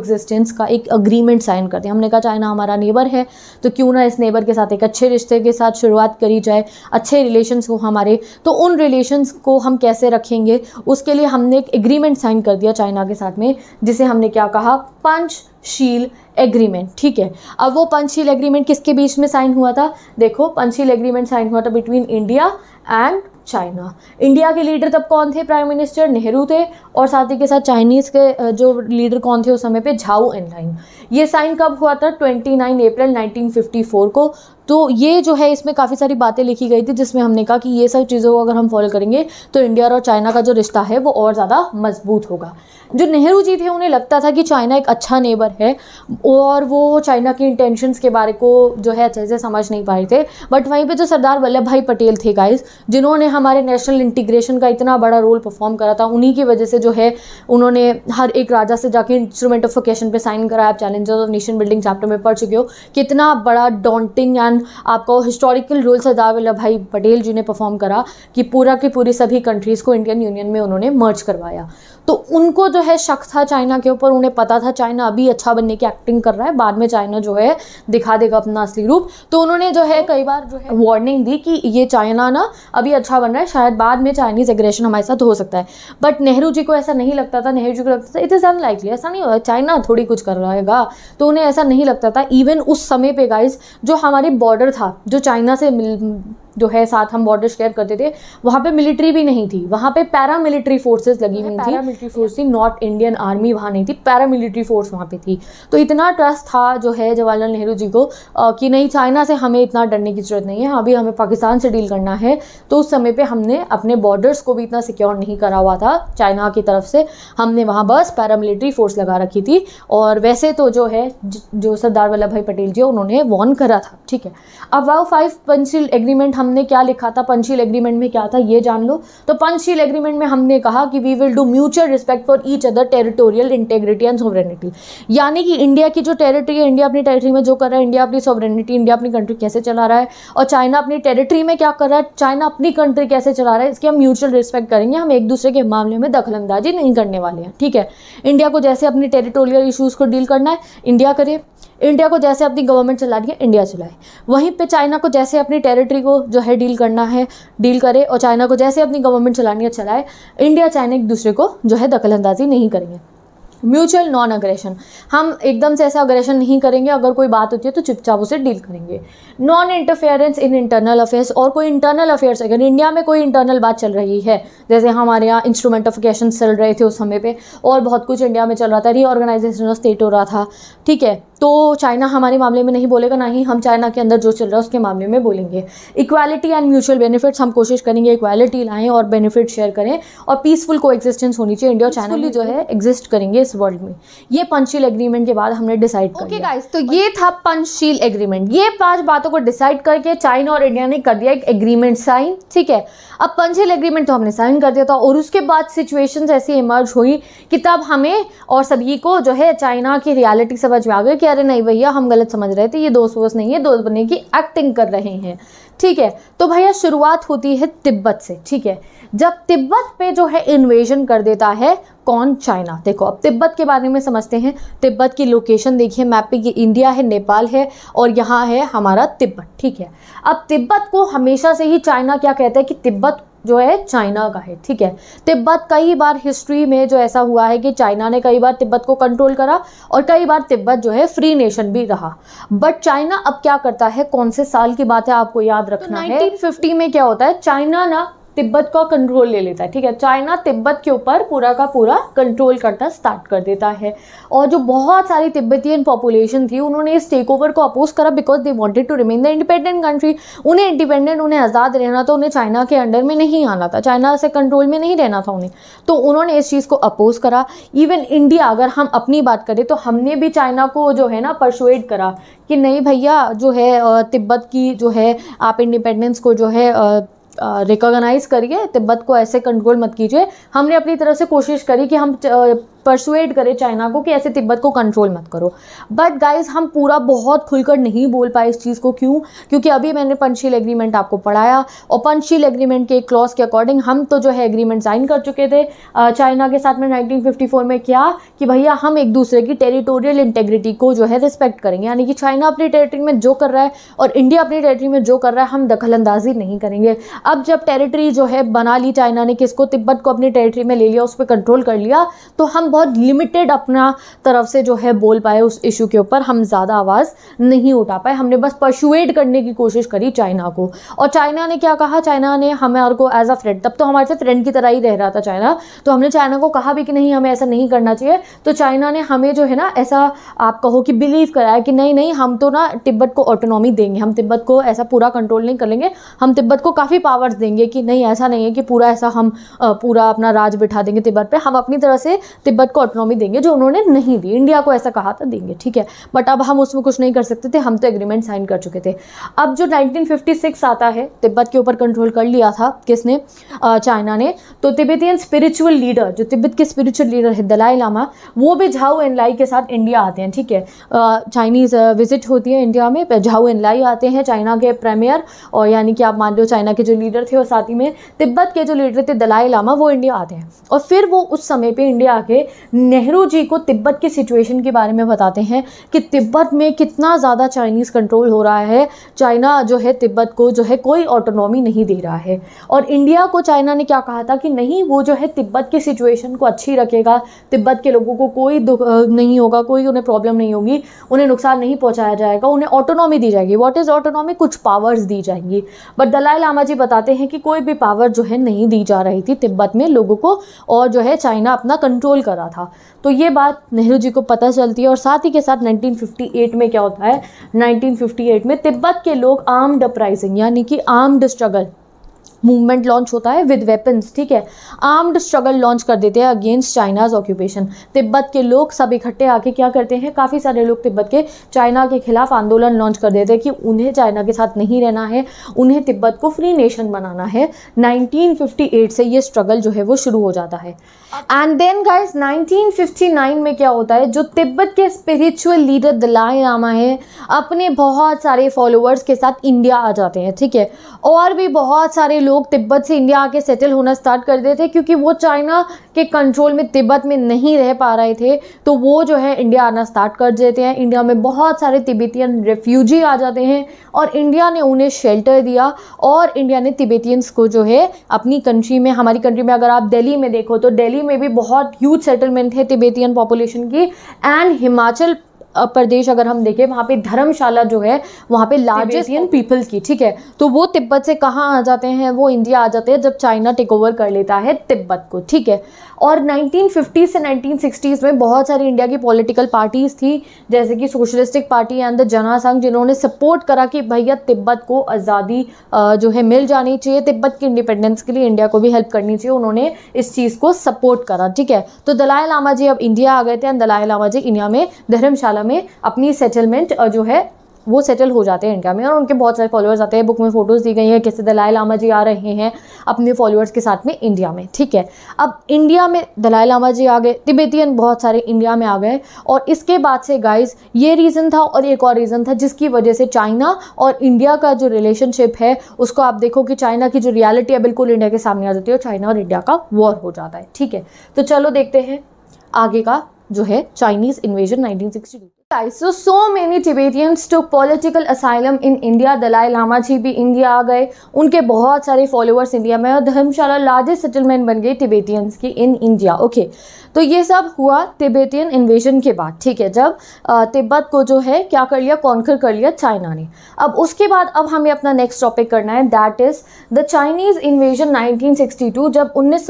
का एक अग्रीमेंट साइन कर दिया हमने कहा चाइना हमारा नेबर है तो क्यों ना इस नेबर के साथ एक अच्छे रिश्ते के साथ शुरुआत करी जाए अच्छे रिलेशंस हो हमारे तो उन रिलेशंस को हम कैसे रखेंगे उसके लिए हमने एक एग्रीमेंट साइन कर दिया चाइना के साथ में जिसे हमने क्या कहा पंच शील एग्रीमेंट ठीक है अब वो पंचशील एग्रीमेंट किसके बीच में साइन हुआ था देखो पंचशील एग्रीमेंट साइन हुआ था between India and China India के लीडर तब कौन थे प्राइम मिनिस्टर नेहरू थे और साथ ही के साथ चाइनीज़ के जो लीडर कौन थे उस समय पे झाओ एनलाइन ये साइन कब हुआ था 29 अप्रैल 1954 को तो ये जो है इसमें काफ़ी सारी बातें लिखी गई थी जिसमें हमने कहा कि ये सब चीज़ों को अगर हम फॉलो करेंगे तो इंडिया और चाइना का जो रिश्ता है वो और ज़्यादा मजबूत होगा जो नेहरू जी थे उन्हें लगता था कि चाइना एक अच्छा नेबर है और वो चाइना की इंटेंशंस के बारे को जो है अच्छे से समझ नहीं पा रहे थे बट वहीं पर जो सरदार वल्लभ भाई पटेल थे गाइज जिन्होंने हमारे नेशनल इंटीग्रेशन का इतना बड़ा रोल परफॉर्म करा था उन्हीं की वजह से जो है उन्होंने हर एक राजा से जाके इंस्ट्रूमेंट ऑफ ओकेशन पर साइन कराया आप challengers of nation building chapter में पढ़ चुके हो कितना बड़ा डॉन्टिंग एंड वन आपको historical role Sardar Vallabhbhai Patel जी ने परफॉर्म करा कि पूरा की पूरी सभी कंट्रीज़ को इंडियन यूनियन में उन्होंने मर्ज करवाया तो उनको जो है शक था चाइना के ऊपर उन्हें पता था चाइना अभी अच्छा बनने की एक्टिंग कर रहा है बाद में चाइना जो है दिखा देगा अपना असली रूप तो उन्होंने जो है कई बार जो है वार्निंग दी कि ये चाइना ना अभी अच्छा बन रहा है शायद बाद में चाइनीज़ एग्रेशन हमारे साथ हो सकता है बट नेहरू जी को ऐसा नहीं लगता था नेहरू जी को लगता था इट इज़ अनलाइकली ऐसा नहीं होगा चाइना थोड़ी कुछ कर रहेगा तो उन्हें ऐसा नहीं लगता था इवन उस समय पर गाइज जो हमारे बॉर्डर था जो चाइना से जो है साथ हम बॉर्डर शेयर करते थे वहाँ पे मिलिट्री भी नहीं थी वहाँ पे पैरामिलिट्री फोर्सेस लगी हुई थी मिलिट्री फोर्स थी नॉट इंडियन आर्मी वहाँ नहीं थी पैरामिलिट्री फोर्स वहाँ पे थी तो इतना ट्रस्ट था जो है जवाहरलाल नेहरू जी को कि नहीं चाइना से हमें इतना डरने की जरूरत नहीं है अभी हाँ हमें पाकिस्तान से डील करना है तो उस समय पर हमने अपने बॉर्डर्स को भी इतना सिक्योर नहीं करा हुआ था चाइना की तरफ से हमने वहाँ बस पैरामिलिट्री फोर्स लगा रखी थी और वैसे तो जो है जो सरदार वल्लभ भाई पटेल जी उन्होंने वॉर्न करा था ठीक है अब वाओ फाइव पेंसिल एग्रीमेंट हमने क्या लिखा था पंचशील एग्रीमेंट में क्या था ये जान लो तो पंचशील एग्रीमेंट में हमने कहा कि we will do mutual respect for each other territorial integrity and sovereignty यानी कि इंडिया की जो टेरिटरी है इंडिया अपनी टेरिटरी में जो कर रहा है इंडिया अपनी सॉवरेनिटी इंडिया अपनी कंट्री कैसे चला रहा है और चाइना अपनी टेरिटरी में क्या कर रहा है चाइना अपनी कंट्री कैसे चला रहा है इसकी हम म्यूचुअल रिस्पेक्ट करेंगे हम एक दूसरे के मामले में दखलंदाजी नहीं करने वाले हैं ठीक है इंडिया को जैसे अपने टेरिटोरियल इशूज़ को डील करना है इंडिया करे इंडिया को जैसे अपनी गवर्नमेंट चला रही है इंडिया चलाए वहीं पे चाइना को जैसे अपनी टेरिटरी को जो है डील करना है डील करे और चाइना को जैसे अपनी गवर्नमेंट चलानी है चलाए इंडिया चाइना एक दूसरे को जो है दखलंदाजी नहीं करेंगे म्यूचुअल नॉन अग्रेशन हम एकदम से ऐसा अग्रेशन नहीं करेंगे अगर कोई बात होती है तो चुपचाप उसे डील करेंगे non interference in internal affairs और कोई इंटरनल अफेयर्स अगर इंडिया में कोई इंटरनल बात चल रही है जैसे हमारे यहाँ इंस्ट्रूमेंट ऑफ कैशन चल रहे थे उस समय पर और बहुत कुछ इंडिया में चल रहा था रीऑर्गेनाइजेशन ऑफ स्टेट हो रहा था ठीक है तो चाइना हमारे मामले में नहीं बोलेगा ना ही हम चाइना के अंदर जो चल रहा है उसके मामले में बोलेंगे इक्वालिटी एंड म्यूचुअल बेनिफिट्स हम कोशिश करेंगे इक्वालिटी लाएँ और बेनिफिट शेयर करें और पीसफुल को होनी चाहिए इंडिया और चाइना जो है एग्जिस्ट तो- करेंगे इस वर्ल्ड में ये पंचशील एग्रीमेंट के बाद हमने डिसाइड okay, कर ओके गाइस तो ये था पंचशील एग्रीमेंट ये पांच बातों को डिसाइड करके चाइना और इंडिया ने कर दिया एक एग्रीमेंट साइन ठीक है अब पंचशील एग्रीमेंट तो हमने साइन कर दिया था और उसके बाद सिचुएशन ऐसी इमर्ज हुई कि तब हमें और सभी को जो है चाइना की रियालिटी समझ में आ गई कि अरे नहीं भैया हम गलत समझ रहे थे ये दोस्त वोस्त नहीं है दोस्त बने की एक्टिंग कर रहे हैं ठीक है तो भैया शुरुआत होती है तिब्बत से ठीक है जब तिब्बत पे जो है इन्वेजन कर देता है कौन चाइना देखो अब तिब्बत के बारे में समझते हैं तिब्बत की लोकेशन देखिए मैप पे ये इंडिया है नेपाल है और यहाँ है हमारा तिब्बत ठीक है अब तिब्बत को हमेशा से ही चाइना क्या कहता है कि तिब्बत जो है चाइना का है ठीक है तिब्बत कई बार हिस्ट्री में जो ऐसा हुआ है कि चाइना ने कई बार तिब्बत को कंट्रोल करा और कई बार तिब्बत जो है फ्री नेशन भी रहा बट चाइना अब क्या करता है कौन से साल की बात है आपको याद रखना तो 1950 है 1950 में क्या होता है चाइना ना तिब्बत का कंट्रोल ले लेता है ठीक है चाइना तिब्बत के ऊपर पूरा का पूरा कंट्रोल करना स्टार्ट कर देता है और जो बहुत सारी तिब्बतियन पॉपुलेशन थी उन्होंने इस टेक ओवर को अपोज करा because they wanted to remain the independent country उन्हें इंडिपेंडेंट उन्हें आज़ाद रहना था उन्हें चाइना के अंडर में नहीं आना था चाइना से कंट्रोल में नहीं रहना था उन्हें तो उन्होंने इस चीज़ को अपोज करा इवन इंडिया अगर हम अपनी बात करें तो हमने भी चाइना को जो है ना परसुएड करा कि नहीं भैया जो है तिब्बत की जो है आप इंडिपेंडेंस को जो है रिकॉग्नाइज़ करिए तिब्बत को ऐसे कंट्रोल मत कीजिए हमने अपनी तरफ से कोशिश करी कि हम परसुएट करें चाइना को कि ऐसे तिब्बत को कंट्रोल मत करो बट गाइज हम पूरा बहुत खुलकर नहीं बोल पाए इस चीज़ को क्यों क्योंकि अभी मैंने पंचशील एग्रीमेंट आपको पढ़ाया और पंचशील एग्रीमेंट के क्लॉज के अकॉर्डिंग हम तो जो है एग्रीमेंट साइन कर चुके थे चाइना के साथ में नाइनटीन में क्या कि भैया हम एक दूसरे की टेरिटोरियल इंटेग्रिटी को जो है रिस्पेक्ट करेंगे यानी कि चाइना अपनी टेरिटरी में जो कर रहा है और इंडिया अपनी टेरिटरी में जो कर रहा है हम दखल अंदाजी नहीं करेंगे अब जब टेरिटरी जो है बना ली चाइना ने किसको तिब्बत को अपनी टेरिटरी में ले लिया उस पर कंट्रोल कर लिया तो हम बहुत लिमिटेड अपना तरफ से जो है बोल पाए उस इशू के ऊपर हम ज़्यादा आवाज़ नहीं उठा पाए हमने बस परशुएट करने की कोशिश करी चाइना को और चाइना ने क्या कहा चाइना ने और को एज अ फ्रेंड तब तो हमारे से फ्रेंड की तरह ही रह रहा था चाइना तो हमने चाइना को कहा भी कि नहीं हमें ऐसा नहीं करना चाहिए तो चाइना ने हमें जो है ना ऐसा आप कहो कि बिलीव कराया कि नहीं नहीं हम तो ना तिब्बत को ऑटोनॉमी देंगे हम तिब्बत को ऐसा पूरा कंट्रोल नहीं कर लेंगे हम तिब्बत को काफ़ी पावर्स देंगे कि नहीं ऐसा नहीं है कि पूरा ऐसा हम पूरा अपना राज बिठा देंगे तिब्बत पे हम अपनी तरह से तिब्बत को ऑटोनॉमी देंगे जो उन्होंने नहीं दी इंडिया को ऐसा कहा था देंगे ठीक है बट अब हम उसमें कुछ नहीं कर सकते थे हम तो एग्रीमेंट साइन कर चुके थे अब जो नाइनटीन आता है तिब्बत के ऊपर कंट्रोल कर लिया था किसने चाइना ने तो तिब्बतियन स्पिरिचुअल लीडर जो तिब्बत के स्पिरिचुअल लीडर है दलाई लामा वो भी झाऊ एनलाई के साथ इंडिया आते हैं ठीक है चाइनीज़ विजिट होती है इंडिया में झाऊ एनलाई आते हैं चाइना के प्रेमियर और यानी कि आप मान लो चाइना के जो लीडर थे और साथ ही में तिब्बत के जो लीडर थे दलाई लामा वो इंडिया आते हैं और फिर वो उस समय पे इंडिया आके नेहरू जी को तिब्बत की सिचुएशन के बारे में बताते हैं कि तिब्बत में कितना ज़्यादा चाइनीज़ कंट्रोल हो रहा है चाइना जो है तिब्बत को जो है कोई ऑटोनॉमी नहीं दे रहा है और इंडिया को चाइना ने क्या कहा था कि नहीं वो जो है तिब्बत की सिचुएशन को अच्छी रखेगा तिब्बत के लोगों को कोई दुख नहीं होगा कोई उन्हें प्रॉब्लम नहीं होगी उन्हें नुकसान नहीं पहुँचाया जाएगा उन्हें ऑटोनॉमी दी जाएगी वॉट इज़ ऑटोनॉमी कुछ पावर्स दी जाएंगी बट दलाई लामा जी बता बताते हैं कि कोई भी पावर जो है नहीं दी जा रही थी तिब्बत में लोगों को और जो है चाइना अपना कंट्रोल करा था तो ये बात नेहरू जी को पता चलती है और साथ ही के साथ 1958 में क्या होता है 1958 में तिब्बत के लोग आर्म्ड अपराइजिंग यानी कि आर्म्ड स्ट्रगल मूवमेंट लॉन्च होता है विद वेपन्स ठीक है आर्म्ड स्ट्रगल लॉन्च कर देते हैं अगेंस्ट चाइनाज ऑक्यूपेशन तिब्बत के लोग सब इकट्ठे आके क्या करते हैं काफ़ी सारे लोग तिब्बत के चाइना के खिलाफ आंदोलन लॉन्च कर देते हैं कि उन्हें चाइना के साथ नहीं रहना है उन्हें तिब्बत को फ्री नेशन बनाना है 1958 से ये स्ट्रगल जो है वो शुरू हो जाता है एंड देन गाइस 1959 में क्या होता है जो तिब्बत के स्पिरिचुअल लीडर दलाई लामा है अपने बहुत सारे फॉलोअर्स के साथ इंडिया आ जाते हैं ठीक है और भी बहुत सारे लोग लोग तिब्बत से इंडिया आके सेटल होना स्टार्ट कर देते थे क्योंकि वो चाइना के कंट्रोल में तिब्बत में नहीं रह पा रहे थे तो वो जो है इंडिया आना स्टार्ट कर देते हैं इंडिया में बहुत सारे तिब्बतियन रेफ्यूजी आ जाते हैं और इंडिया ने उन्हें शेल्टर दिया और इंडिया ने तिब्बतियंस को जो है अपनी कंट्री में हमारी कंट्री में अगर आप दिल्ली में देखो तो दिल्ली में भी बहुत ह्यूज सेटलमेंट है तिब्बतियन पॉपुलेशन की एंड हिमाचल प्रदेश अगर हम देखें वहाँ पे धर्मशाला जो है वहाँ पे लार्जेस्ट पीपल की ठीक है तो वो तिब्बत से कहाँ आ जाते हैं वो इंडिया आ जाते हैं जब चाइना टेक ओवर कर लेता है तिब्बत को ठीक है और 1950 से 1960s में बहुत सारी इंडिया की पॉलिटिकल पार्टीज थी जैसे कि सोशलिस्टिक पार्टी एंड द जना संघ जिन्होंने सपोर्ट करा कि भैया तिब्बत को आज़ादी जो है मिल जानी चाहिए तिब्बत की इंडिपेंडेंस के लिए इंडिया को भी हेल्प करनी चाहिए उन्होंने इस चीज़ को सपोर्ट करा ठीक है तो दलाई लामा जी अब इंडिया आ गए थे and Dalai Lama ji India में धर्मशाला इंडिया में अपनी सेटलमेंट जो है वो सेटल हो जाते हैं इंडिया में और उनके बहुत सारे फॉलोअर्स आते हैं बुक में फ़ोटोज़ दी गई हैं कैसे दलाई लामा जी आ रहे हैं अपने फॉलोअर्स के साथ में इंडिया में ठीक है अब इंडिया में दलाई लामा जी आ गए तिबेतियन बहुत सारे इंडिया में आ गए और इसके बाद से गाइस ये रीज़न था और एक और रीज़न था जिसकी वजह से चाइना और इंडिया का जो रिलेशनशिप है उसको आप देखो कि चाइना की जो रियलिटी है बिल्कुल इंडिया के सामने आ जाती है और चाइना और इंडिया का वॉर हो जाता है ठीक है तो चलो देखते हैं आगे का जो है Chinese invasion nineteen Guys, so so many Tibetans took political asylum in India. Dalai Lama ji भी इंडिया आ गए उनके बहुत सारे फॉलोअर्स इंडिया में और धर्मशाला लार्जेस्ट सेटलमेंट बन गई टिबेटियंस की इन इंडिया ओके तो ये सब हुआ तिबेटियन इन्वेजन के बाद ठीक है जब तिब्बत को जो है क्या कर लिया कॉन्कर कर लिया चाइना ने अब उसके बाद अब हमें अपना नेक्स्ट टॉपिक करना है that is the Chinese invasion 1962 जब उन्नीस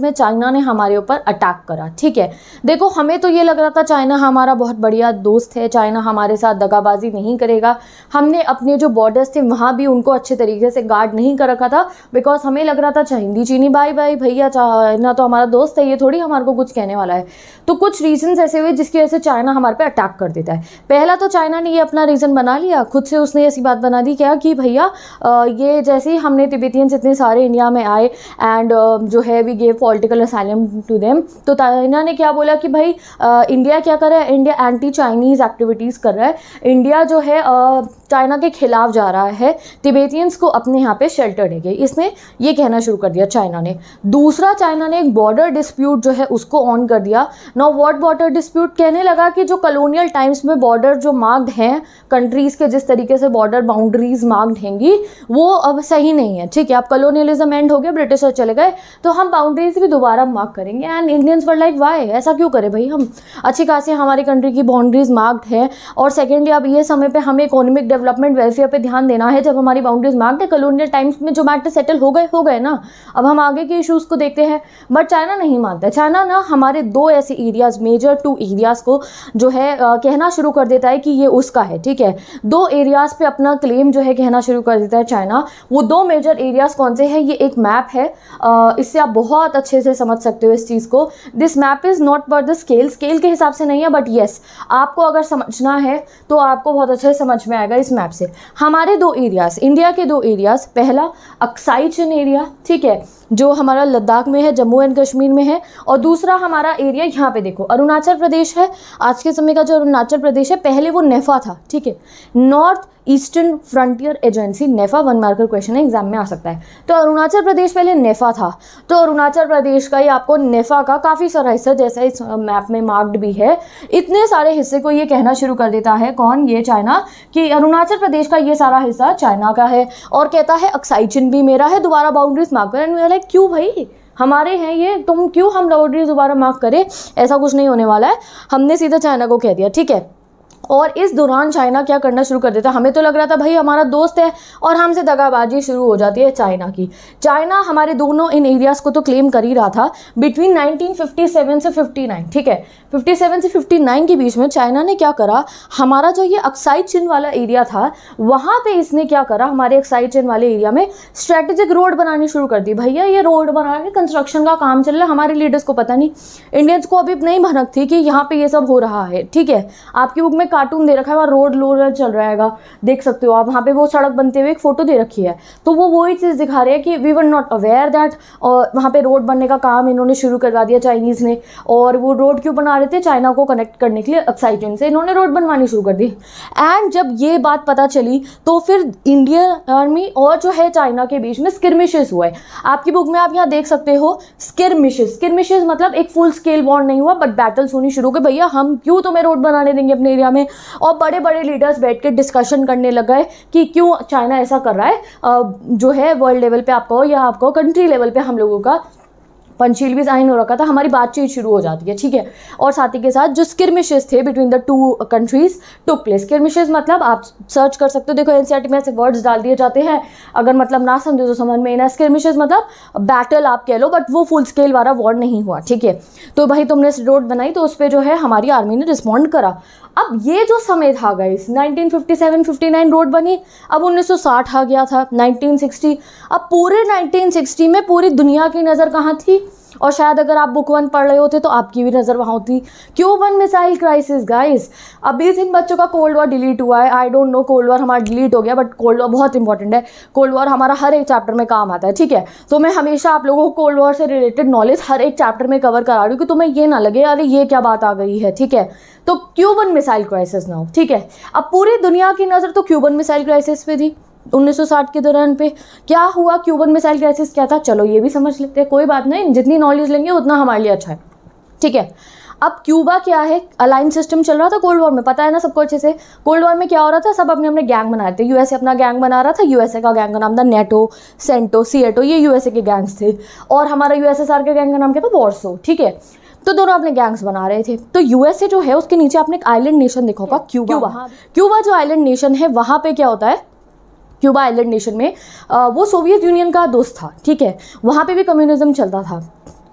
में चाइना ने हमारे ऊपर अटैक करा ठीक है देखो हमें तो ये लग रहा था चाइना हमारा बहुत बढ़िया दोस्त दोस्त है चाइना हमारे साथ दगाबाजी नहीं करेगा हमने अपने जो बॉर्डर्स थे वहाँ भी उनको अच्छे तरीके से गार्ड नहीं कर रखा था बिकॉज हमें लग रहा था चाहिंदी अच्छा, चीनी भाई भाई भैया चाइना तो हमारा दोस्त है ये थोड़ी हमारे को कुछ कहने वाला है तो कुछ रीजन्स ऐसे हुए जिसकी वजह से चाइना हमारे पे अटैक कर देता है पहला तो चाइना ने ये अपना रीज़न बना लिया खुद से उसने ऐसी बात बना दी क्या कि भैया ये जैसे ही हमने तिब्बतियंस इतने सारे इंडिया में आए एंड जो है we gave political asylum to them तो चाइना ने क्या बोला कि भाई इंडिया क्या करे इंडिया एंटी चाइनीज़ एक्टिविटीज़ कर रहा है इंडिया जो है चाइना के खिलाफ जा रहा है तिबेतियंस को अपने यहाँ पे शेल्टर देंगे इसने ये कहना शुरू कर दिया चाइना ने दूसरा चाइना ने एक बॉर्डर डिस्प्यूट जो है उसको ऑन कर दिया नो वॉट बॉर्डर डिस्प्यूट कहने लगा कि जो कलोनियल टाइम्स में बॉर्डर जो मार्क्ड हैं कंट्रीज़ के जिस तरीके से बॉर्डर बाउंड्रीज मार्क्ड हैंगी वो अब सही नहीं है ठीक है अब कलोनियलिज्म एंड हो गया ब्रिटिशर चले गए तो हम बाउंड्रीज भी दोबारा मार्क करेंगे and Indians were like why ऐसा क्यों करें भाई हम अच्छी खासी हमारी कंट्री की बाउंड्रीज मार्क्ड है और सेकेंडली अब ये समय पर हमें इकोनॉमिक डेवलपमेंट वेलफेयर पे ध्यान देना है जब हमारी बाउंड्रीज मार्क्ड है कलोनियल टाइम्स में जो मैटर सेटल हो गए हो गए ना अब हम आगे के इशूज़ को देखते हैं बट चाइना नहीं मानता चाइना ना हमारे दो ऐसे एरियाज़ मेजर टू एरियाज़ को जो है आ, कहना शुरू कर देता है कि ये उसका है ठीक है दो एरियाज़ पे अपना क्लेम जो है कहना शुरू कर देता है चाइना वो दो मेजर एरियाज़ कौन से हैं ये एक मैप है आ, इससे आप बहुत अच्छे से समझ सकते हो इस चीज़ को this map is not per the scale scale के हिसाब से नहीं है बट येस आपको अगर समझना है तो आपको बहुत अच्छे से समझ में आएगा इस मैप से हमारे दो एरियाज़ इंडिया के दो एरियाज़ पहला अक्साई चिन एरिया ठीक है जो हमारा लद्दाख में है जम्मू एंड कश्मीर में है और दूसरा हमारा एरिया यहाँ पे देखो अरुणाचल प्रदेश है आज के समय का जो अरुणाचल प्रदेश है पहले वो नेफा था ठीक है north eastern frontier agency NEFA one marker question exam में आ सकता है तो अरुणाचल प्रदेश पहले नेफा था तो अरुणाचल प्रदेश का ही आपको नेफा का काफ़ी सारा हिस्सा जैसा इस मैप में मार्क्ड भी है इतने सारे हिस्से को ये कहना शुरू कर देता है कौन ये चाइना कि अरुणाचल प्रदेश का ये सारा हिस्सा चाइना का है और कहता है अक्साइचिन भी मेरा है दोबारा बाउंड्रीज मार्क कर लाइक क्यों भाई हमारे हैं ये तुम क्यों हम बाउंड्रीज दोबारा मार्क करें ऐसा कुछ नहीं होने वाला है हमने सीधा चाइना को कह दिया ठीक है और इस दौरान चाइना क्या करना शुरू कर देता है हमें तो लग रहा था भाई हमारा दोस्त है और हमसे दगाबाजी शुरू हो जाती है चाइना की चाइना हमारे दोनों इन एरियाज़ को तो क्लेम कर ही रहा था बिटवीन 1957 से 59 ठीक है 57 से 59 के बीच में चाइना ने क्या करा हमारा जो ये अक्साई चिन वाला एरिया था वहाँ पर इसने क्या करा हमारे अक्साई चिन वाले एरिया में स्ट्रेटेजिक रोड बनानी शुरू कर दी भैया ये रोड बना के कंस्ट्रक्शन का काम चल रहा है हमारे लीडर्स को पता नहीं इंडियंस को अभी नहीं भनक थी कि यहाँ पर ये सब हो रहा है ठीक है आपकी बुक में कार्टून दे रखा है वहाँ रोड लोडर चल रहेगा देख सकते हो आप वहाँ पे वो सड़क बनते हुए एक फ़ोटो दे रखी है तो वो वही चीज़ दिखा रही है कि we were not aware that और वहाँ पे रोड बनने का काम इन्होंने शुरू करवा दिया चाइनीज़ ने और वो रोड क्यों बना रहे थे चाइना को कनेक्ट करने के लिए एक्साइटेंट से इन्होंने रोड बनवानी शुरू कर दी एंड जब ये बात पता चली तो फिर इंडियन आर्मी और जो है चाइना के बीच में हुआ है आपकी बुक में आप यहाँ देख सकते हो स्किरमिशेज स्किरमिशेज मतलब एक फुल स्केल वॉर नहीं हुआ बट बैटल्स होनी शुरू हो गए भैया हम क्यों तुम्हें रोड बनाने देंगे अपने एरिया में और बड़े बड़े लीडर्स बैठ के डिस्कशन करने लग गए कि क्यों चाइना ऐसा कर रहा है जो है वर्ल्ड लेवल पे आपका हो या आपका हो कंट्री लेवल पे हम लोगों का पंचील भी साइन हो रखा था हमारी बातचीत शुरू हो जाती है ठीक है और साथ ही के साथ जो स्किरमिशेज थे between the two countries to place skirmishes मतलब आप सर्च कर सकते हो देखो एन में ऐसे वर्ड्स डाल दिए जाते हैं अगर मतलब ना समझो तो समझ में ना स्किरमिशेज मतलब बैटल आप कह लो बट वो फुल स्केल वाला वॉर नहीं हुआ ठीक है तो भाई तुमने रोड बनाई तो उस पर जो है हमारी आर्मी ने रिस्पॉन्ड करा अब ये जो समय था गाइस 1957-59 रोड बनी अब 1960 आ गया था 1960 अब पूरे 1960 में पूरी दुनिया की नज़र कहाँ थी और शायद अगर आप बुक वन पढ़ रहे होते तो आपकी भी नज़र वहाँ होती क्यों वन मिसाइल क्राइसिस गाइस अभी इन बच्चों का कोल्ड वॉर डिलीट हुआ है I don't know cold war हमारा डिलीट हो गया बट कोल्ड वॉर बहुत इंपॉर्टेंट है कोल्ड वॉर हमारा हर एक चैप्टर में काम आता है ठीक है तो मैं हमेशा आप लोगों को कोल्ड वॉर से रिलेटेड नॉलेज हर एक चैप्टर में कवर करा रही हूँ कि तुम्हें ये ना लगे अरे ये क्या बात आ गई है ठीक है तो क्यूबन मिसाइल क्राइसिस ना हो ठीक है अब पूरी दुनिया की नज़र तो क्यूबन मिसाइल क्राइसिस पे थी 1960 के दौरान पे क्या हुआ क्यूबन मिसाइल क्राइसिस क्या था चलो ये भी समझ लेते हैं कोई बात नहीं जितनी नॉलेज लेंगे उतना हमारे लिए अच्छा है ठीक है अब क्यूबा क्या है अलाइन सिस्टम चल रहा था कोल्ड वॉर में पता है ना सबको अच्छे से कोल्ड वॉर में क्या हो रहा था सब अपने अपने गैंग बना रहे थे यूएसए अपना गैंग बना रहा था यूएसए का गैंग का नाम था नेटो सेंटो सीएटो ये यूएसए के गैंग्स थे और हमारा यूएसएसआर के गैंग का नाम क्या था वॉर्सो ठीक है तो दोनों अपने गैंग्स बना रहे थे तो यूएसए जो है उसके नीचे आपने एक आइलैंड नेशन देखा होगा क्यूबा हाँ। क्यूबा जो आइलैंड नेशन है वहाँ पे क्या होता है क्यूबा आइलैंड नेशन में वो सोवियत यूनियन का दोस्त था ठीक है वहाँ पे भी कम्युनिज्म चलता था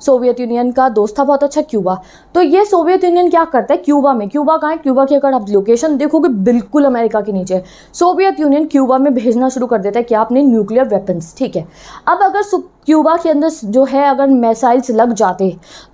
सोवियत यूनियन का दोस्त था बहुत अच्छा क्यूबा तो ये सोवियत यूनियन क्या करता है क्यूबा में क्यूबा कहाँ है क्यूबा की अगर आप लोकेशन देखोगे बिल्कुल अमेरिका के नीचे सोवियत यूनियन क्यूबा में भेजना शुरू कर देता है क्या अपने न्यूक्लियर वेपन्स ठीक है अब अगर क्यूबा के अंदर जो है अगर मिसाइल्स लग जाते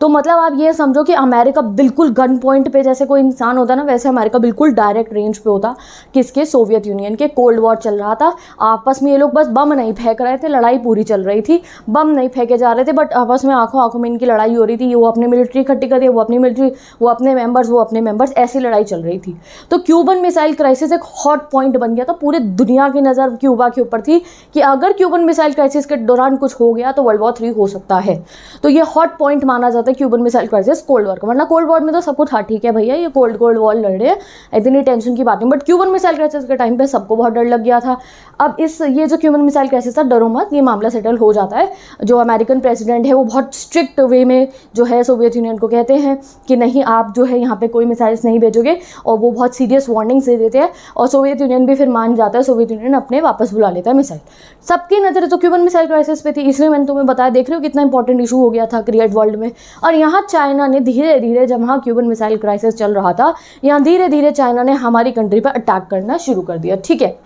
तो मतलब आप ये समझो कि अमेरिका बिल्कुल गन पॉइंट पे जैसे कोई इंसान होता ना वैसे अमेरिका बिल्कुल डायरेक्ट रेंज पे होता किसके सोवियत यूनियन के कोल्ड वॉर चल रहा था आपस में ये लोग बस बम नहीं फेंक रहे थे लड़ाई पूरी चल रही थी बम नहीं फेंके जा रहे थे बट आपस में आंखों आंखों में इनकी लड़ाई हो रही थी वो अपने मिलिट्री इकट्ठी कर रही वो अपनी मिलिट्री वो अपने मेंबर्स वो अपने मेंबर्स ऐसी लड़ाई चल रही थी तो क्यूबन मिसाइल क्राइसिस एक हॉट पॉइंट बन गया था पूरे दुनिया की नज़र क्यूबा के ऊपर थी कि अगर क्यूबन मिसाइल क्राइसिस के दौरान कुछ हो गया तो वर्ल्ड वॉर थ्री हो सकता है तो ये हॉट पॉइंट माना जाता है Cuban missile crisis cold war का वरना कोल्ड वॉर में तो सबको था ठीक है भैया ये कोल्ड कोल्ड वॉर लड़ रहे हैं इतनी टेंशन की बात नहीं बट क्यूबन मिसाइल क्राइसिस के टाइम पर सबको बहुत डर लग गया था अब इस ये जो क्यूबन मिसाइल क्राइसिस था डरो मत ये मामला सेटल हो जाता है जो अमेरिकन प्रेसिडेंट है वो बहुत स्ट्रिक्ट स्ट्रिक्ट वे में जो है सोवियत यूनियन को कहते हैं कि नहीं आप जो है यहाँ पे कोई मिसाइल्स नहीं भेजोगे और वो बहुत सीरियस वार्निंग्स दे देते हैं और सोवियत यूनियन भी फिर मान जाता है सोवियत यूनियन अपने वापस बुला लेता है मिसाइल सबकी नज़र तो क्यूबन मिसाइल क्राइसिस पे थी इसलिए मैंने तुम्हें बताया देख रहे हो कितना इंपॉर्टेंट इशू हो गया था क्रिएट वर्ल्ड में और यहाँ चाइना ने धीरे धीरे जब वहाँ क्यूबन मिसाइल क्राइसिस चल रहा था यहाँ धीरे धीरे चाइना ने हमारी कंट्री पर अटैक करना शुरू कर दिया ठीक है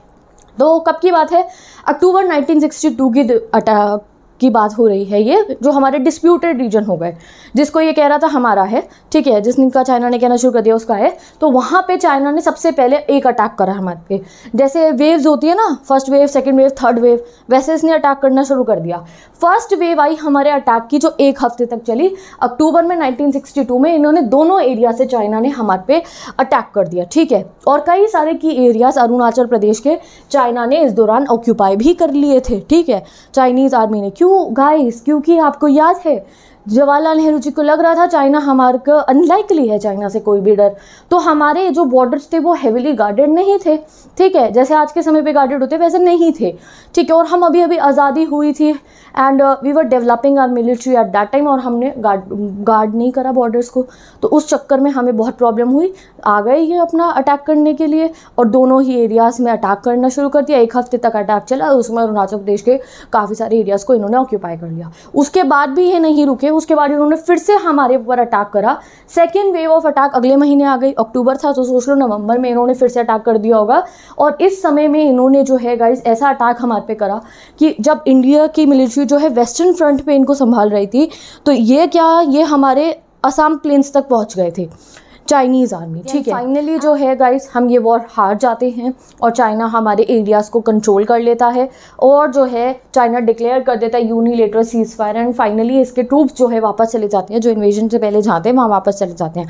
तो कब की बात है अक्टूबर 1962 की अटैक की बात हो रही है ये जो हमारे डिस्प्यूटेड रीजन हो गए जिसको ये कह रहा था हमारा है ठीक है जिसका चाइना ने कहना शुरू कर दिया उसका है तो वहाँ पर चाइना ने सबसे पहले एक अटैक करा हमारे पे जैसे वेव्स होती है ना first wave second wave third wave वैसे इसने अटैक करना शुरू कर दिया फर्स्ट वेव आई हमारे अटैक की जो एक हफ्ते तक चली अक्टूबर में नाइनटीन में इन्होंने दोनों एरिया से चाइना ने हमारे पे अटैक कर दिया ठीक है और कई सारे की एरियाज अरुणाचल प्रदेश के चाइना ने इस दौरान ऑक्यूपाई भी कर लिए थे ठीक है चाइनीज़ आर्मी ने क्यों क्यों गाइस क्योंकि आपको याद है जवाहरलाल नेहरू जी को लग रहा था चाइना हमारे को अनलाइकली है चाइना से कोई भी डर तो हमारे जो बॉर्डर्स थे वो हेविली गार्डेड नहीं थे ठीक है जैसे आज के समय पे गार्डेड होते वैसे नहीं थे ठीक है और हम अभी अभी आज़ादी हुई थी and we were developing our military at that time और हमने गार्ड गार्ड नहीं करा बॉर्डर्स को तो उस चक्कर में हमें बहुत प्रॉब्लम हुई आ गए ये अपना अटैक करने के लिए और दोनों ही एरियाज़ में अटैक करना शुरू कर दिया एक हफ्ते तक अटैक चला उसमें अरुणाचल प्रदेश के काफ़ी सारे एरियाज़ को इन्होंने ऑक्यूपाई कर लिया उसके बाद भी ये नहीं रुके उसके बाद इन्होंने फिर से हमारे ऊपर अटैक करा सेकेंड वेव ऑफ अटैक अगले महीने आ गई अक्टूबर था तो सोच लो नवंबर में इन्होंने फिर से अटैक कर दिया होगा और इस समय में इन्होंने जो है गाइज ऐसा अटैक हमारे पे करा कि जब इंडिया की मिलिट्री जो है वेस्टर्न फ्रंट पे इनको संभाल रही थी तो ये क्या ये हमारे असम प्लेन्स तक पहुंच गए थे चाइनीज़ आर्मी ठीक है फाइनली जो है गाइस हम ये वॉर हार जाते हैं और चाइना हमारे एरियाज़ को कंट्रोल कर लेता है और जो है चाइना डिक्लेयर कर देता है later cease fire and finally इसके ट्रूप्स जो है वापस चले जाते हैं जो इन्वेजन से पहले जाते हैं वहाँ वापस चले जाते हैं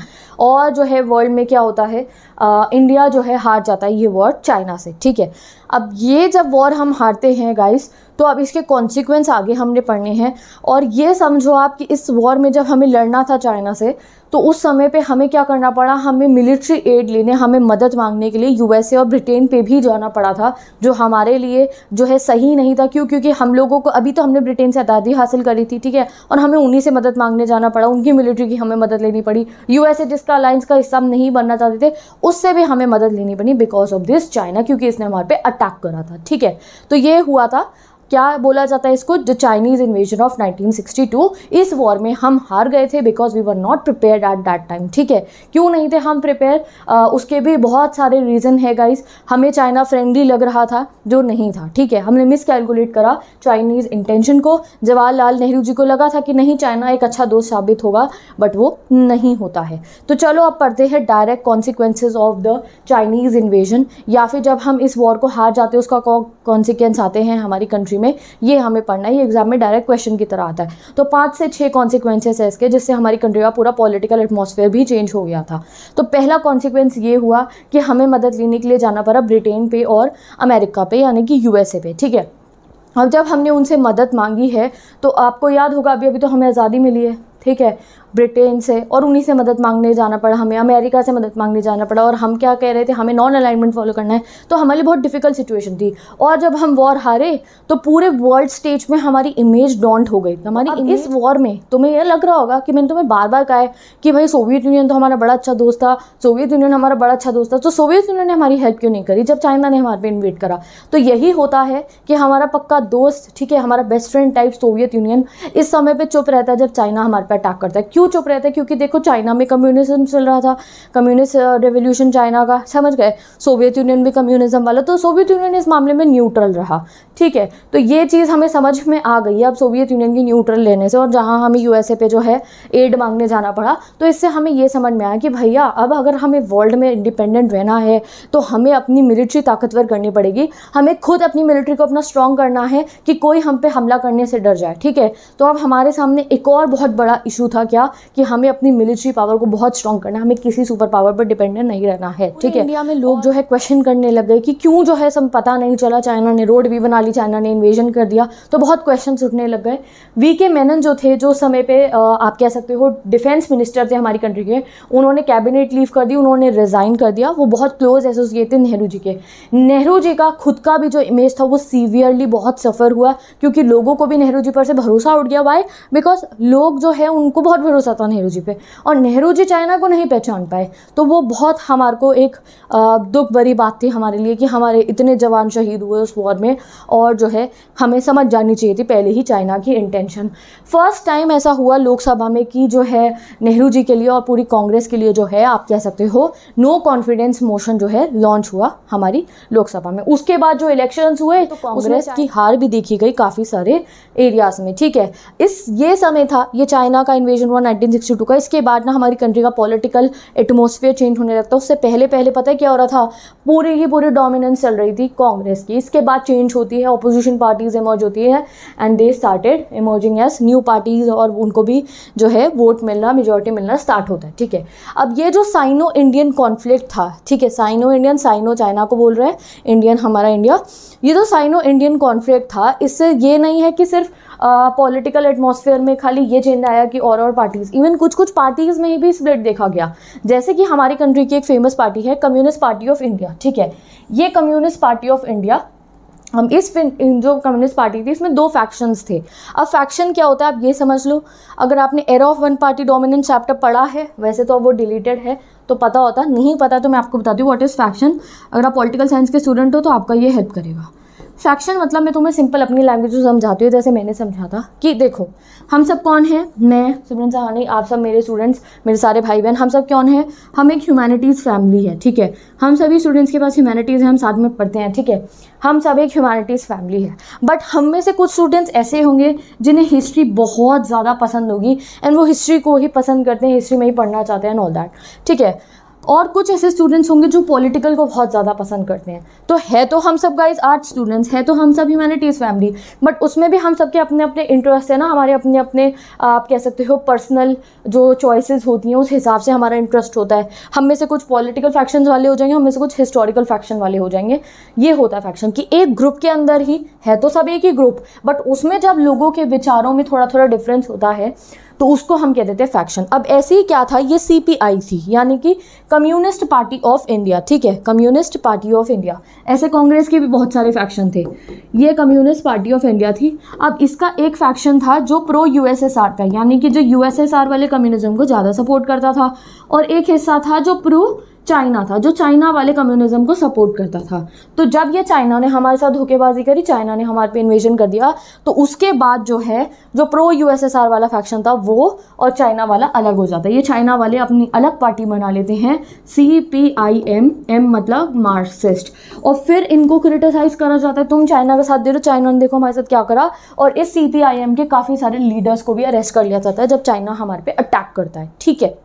और जो है वर्ल्ड में क्या होता है आ, इंडिया जो है हार जाता है ये वॉर चाइना से ठीक है अब ये जब वॉर हम हारते हैं गाइस तो अब इसके कॉन्सिक्वेंस आगे हमने पढ़ने हैं और ये समझो आप कि इस वॉर में जब हमें लड़ना था चाइना से तो उस समय पे हमें क्या करना पड़ा हमें मिलिट्री एड लेने हमें मदद मांगने के लिए यूएसए और ब्रिटेन पे भी जाना पड़ा था जो हमारे लिए जो है सही नहीं था क्यों क्योंकि हम लोगों को अभी तो हमने ब्रिटेन से आज़ादी हासिल करी थी ठीक है और हमें उन्हीं से मदद मांगने जाना पड़ा उनकी मिलिट्री की हमें मदद लेनी पड़ी यूएसए जिसका अलायंस का हिस्सा नहीं बनना चाहते थे उससे भी हमें मदद लेनी पड़ी बिकॉज ऑफ दिस चाइना क्योंकि इसने हमारे पे अटैक करा था ठीक है तो ये हुआ था क्या बोला जाता है इसको द चाइनीज़ इन्वेजन ऑफ 1962 इस वॉर में हम हार गए थे because we were not prepare at that time ठीक है क्यों नहीं थे हम प्रिपेयर उसके भी बहुत सारे रीज़न है गाइस हमें चाइना फ्रेंडली लग रहा था जो नहीं था ठीक है हमने मिसकैलकुलेट करा चाइनीज़ इंटेंशन को जवाहरलाल नेहरू जी को लगा था कि नहीं चाइना एक अच्छा दोस्त साबित होगा बट वो नहीं होता है तो चलो अब पढ़ते हैं direct consequences of the Chinese invasion या फिर जब हम इस वॉर को हार जाते हैं उसका कॉन्सिक्वेंस आते हैं हमारी कंट्री कंट्री में ये हमें पढ़ना है ये एग्जाम में डायरेक्ट क्वेश्चन की तरह आता है तो पाँच से छः कॉन्सिक्वेंसेस है इसके जिससे हमारी कंट्री का पूरा पॉलिटिकल एटमोसफेयर भी चेंज हो गया था तो पहला कॉन्सिक्वेंस ये हुआ कि हमें मदद लेने के लिए जाना पड़ा ब्रिटेन पे और अमेरिका पे यानी कि यूएसए पे ठीक है अब जब हमने उनसे मदद मांगी है तो आपको याद होगा अभी अभी तो हमें आज़ादी मिली है ठीक है ब्रिटेन से और उन्हीं से मदद मांगने जाना पड़ा हमें अमेरिका से मदद मांगने जाना पड़ा और हम क्या कह रहे थे हमें नॉन अलाइनमेंट फॉलो करना है तो हमारे लिए बहुत डिफिकल्ट सिचुएशन थी और जब हम वॉर हारे तो पूरे वर्ल्ड स्टेज में हमारी इमेज डॉन्ट हो गई हमारी इस वॉर में तुम्हें यह लग रहा होगा कि मैंने तुम्हें बार बार कहा है कि भाई सोवियत यूनियन तो हमारा बड़ा अच्छा दोस्त था सोवियत यूनियन हमारा बड़ा अच्छा दोस्त था तो सोवियत यूनियन ने हमारी हेल्प क्यों नहीं करी जब चाइना ने हमारे पे इन्वेट करा तो यही होता है कि हमारा पक्का दोस्त ठीक है हमारा best friend type Soviet Union इस समय पर चुप रहता है जब चाइना हमारे पर अटैक करता है क्यों क्यों चुप रहते हैं क्योंकि देखो चाइना में कम्युनिज्म चल रहा था कम्युनिस्ट रेवोल्यूशन uh, चाइना का समझ गए सोवियत यूनियन भी कम्युनिज्म वाला तो सोवियत यूनियन इस मामले में न्यूट्रल रहा ठीक है तो ये चीज़ हमें समझ में आ गई है अब सोवियत यूनियन की न्यूट्रल लेने से और जहाँ हमें यूएसए पे जो है एड मांगने जाना पड़ा तो इससे हमें ये समझ में आया कि भैया अब अगर हमें वर्ल्ड में इंडिपेंडेंट रहना है तो हमें अपनी मिलिट्री ताकतवर करनी पड़ेगी हमें खुद अपनी मिलिट्री को अपना स्ट्रॉन्ग करना है कि कोई हम पे हमला करने से डर जाए ठीक है तो अब हमारे सामने एक और बहुत बड़ा इशू था क्या कि हमें अपनी मिलिट्री पावर को बहुत स्ट्रॉन्ग करना है हमें किसी सुपर पावर पर डिपेंडेंट नहीं रहना है ठीक है इंडिया में लोग जो है क्वेश्चन करने लग गए कि क्यों जो है सब पता नहीं चला चाइना ने रोड भी बना ली चाइना ने इन्वेजन कर दिया तो बहुत क्वेश्चन उठने लग गए वी के मेनन जो थे जो समय पर आप कह सकते हो डिफेंस मिनिस्टर थे हमारी कंट्री के उन्होंने कैबिनेट लीव कर दी उन्होंने रिज़ाइन कर दिया वो बहुत क्लोज एसोसिएट थे नेहरू जी के नेहरू जी का खुद का भी जो इमेज था वो सीवियरली बहुत सफ़र हुआ क्योंकि लोगों को भी नेहरू जी पर से भरोसा उठ गया वाई बिकॉज लोग जो है उनको बहुत भरोसा भरोसा नेहरू जी पे और नेहरू जी चाइना को नहीं पहचान पाए तो वो बहुत हमारे को एक दुख भरी बात थी हमारे लिए कि हमारे इतने जवान शहीद हुए उस वॉर में और जो है हमें समझ जानी चाहिए थी पहले ही चाइना की इंटेंशन फर्स्ट टाइम ऐसा हुआ लोकसभा में कि जो है नेहरू जी के लिए और पूरी कांग्रेस के लिए जो है आप कह सकते हो नो कॉन्फिडेंस मोशन जो है लॉन्च हुआ हमारी लोकसभा में उसके बाद जो इलेक्शंस हुए तो कांग्रेस की हार भी देखी गई काफ़ी सारे एरियाज में ठीक है इस ये समय था ये चाइना का इन्वेजन हुआ 1962 का इसके बाद ना हमारी कंट्री का पॉलिटिकल एटमोसफियर चेंज होने लगता है उससे पहले पहले पता है क्या हो रहा था पूरी ही पूरी डोमिनेंस चल रही थी कांग्रेस की इसके बाद चेंज होती है अपोजिशन पार्टीज़ इमर्ज होती है and they started emerging as new parties और उनको भी जो है वोट मिलना मेजोरिटी मिलना स्टार्ट होता है ठीक है अब ये जो साइनो इंडियन कॉन्फ्लिक्ट था ठीक है साइनो इंडियन साइनो चाइना को बोल रहे हैं इंडियन हमारा इंडिया ये जो साइनो इंडियन कॉन्फ्लिक्ट था इससे ये नहीं है कि सिर्फ पॉलिटिकल एटमोसफेयर में खाली ये चेंज आया कि और और पार्टीज़ इवन कुछ कुछ पार्टीज़ में भी स्प्लिट देखा गया जैसे कि हमारी कंट्री की एक फेमस पार्टी है कम्युनिस्ट पार्टी ऑफ इंडिया ठीक है ये कम्युनिस्ट पार्टी ऑफ इंडिया हम इस जो कम्युनिस्ट पार्टी थी इसमें दो फैक्शंस थे अब फैक्शन क्या होता है आप ये समझ लो अगर आपने era of one party dominant chapter पढ़ा है वैसे तो अब वो डिलीटेड है तो पता होता नहीं पता तो मैं आपको बताती हूँ व्हाट इज़ फैक्शन अगर आप पॉलिटिकल साइंस के स्टूडेंट हो तो आपका ये हेल्प करेगा फ्रैक्शन मतलब मैं तुम्हें सिंपल अपनी लैंग्वेज समझाती हूँ जैसे मैंने समझा था कि देखो हम सब कौन हैं मैं सिमरन सहानी आप सब मेरे स्टूडेंट्स मेरे सारे भाई बहन हम सब कौन हैं हम एक ह्यूमैनिटीज़ फैमिली है ठीक है हम सभी स्टूडेंट्स के पास ह्यूमैनिटीज़ हैं हम साथ में पढ़ते हैं ठीक है हम सब एक ह्यूमैनिटीज़ फैमिली है बट हम में से कुछ स्टूडेंट्स ऐसे होंगे जिन्हें हिस्ट्री बहुत ज़्यादा पसंद होगी एंड वो हिस्ट्री को ही पसंद करते हैं हिस्ट्री में ही पढ़ना चाहते हैं एंड ऑल दैट ठीक है और कुछ ऐसे स्टूडेंट्स होंगे जो पॉलिटिकल को बहुत ज़्यादा पसंद करते हैं तो है तो हम सब गाइज आर्ट स्टूडेंट्स हैं तो हम सब ह्यूमैनिटीज़ फैमिली बट उसमें भी हम सब के अपने अपने इंटरेस्ट है ना हमारे अपने अपने आप कह सकते हो पर्सनल जो चॉइसेस होती हैं उस हिसाब से हमारा इंटरेस्ट होता है हम में से कुछ पॉलिटिकल फैक्शन वाले हो जाएंगे हम में से कुछ हिस्टोरिकल फैक्शन वाले हो जाएंगे ये होता है फैक्शन कि एक ग्रुप के अंदर ही है तो सब एक ही ग्रुप बट उसमें जब लोगों के विचारों में थोड़ा थोड़ा डिफरेंस होता है तो उसको हम कहते थे फैक्शन अब ऐसे ही क्या था ये सी थी यानी कि कम्युनिस्ट पार्टी ऑफ इंडिया ठीक है कम्युनिस्ट पार्टी ऑफ इंडिया ऐसे कांग्रेस के भी बहुत सारे फैक्शन थे ये कम्युनिस्ट पार्टी ऑफ इंडिया थी अब इसका एक फैक्शन था जो प्रो यू था यानी कि जो यू वाले कम्युनिज्म को ज़्यादा सपोर्ट करता था और एक हिस्सा था जो प्रो चाइना था जो चाइना वाले कम्युनिज्म को सपोर्ट करता था तो जब ये चाइना ने हमारे साथ धोखेबाजी करी चाइना ने हमारे पे इन्वेजन कर दिया तो उसके बाद जो है जो प्रो यूएसएसआर वाला फैक्शन था वो और चाइना वाला अलग हो जाता है ये चाइना वाले अपनी अलग पार्टी बना लेते हैं C P I M M मतलब मार्क्सिस्ट और फिर इनको क्रिटिसाइज़ करा जाता है तुम चाइना के साथ दे रहे हो चाइना ने देखो हमारे साथ क्या करा और इस सी पी आई एम के काफ़ी सारे लीडर्स को भी अरेस्ट कर लिया जाता है जब चाइना हमारे पे अटैक करता है ठीक है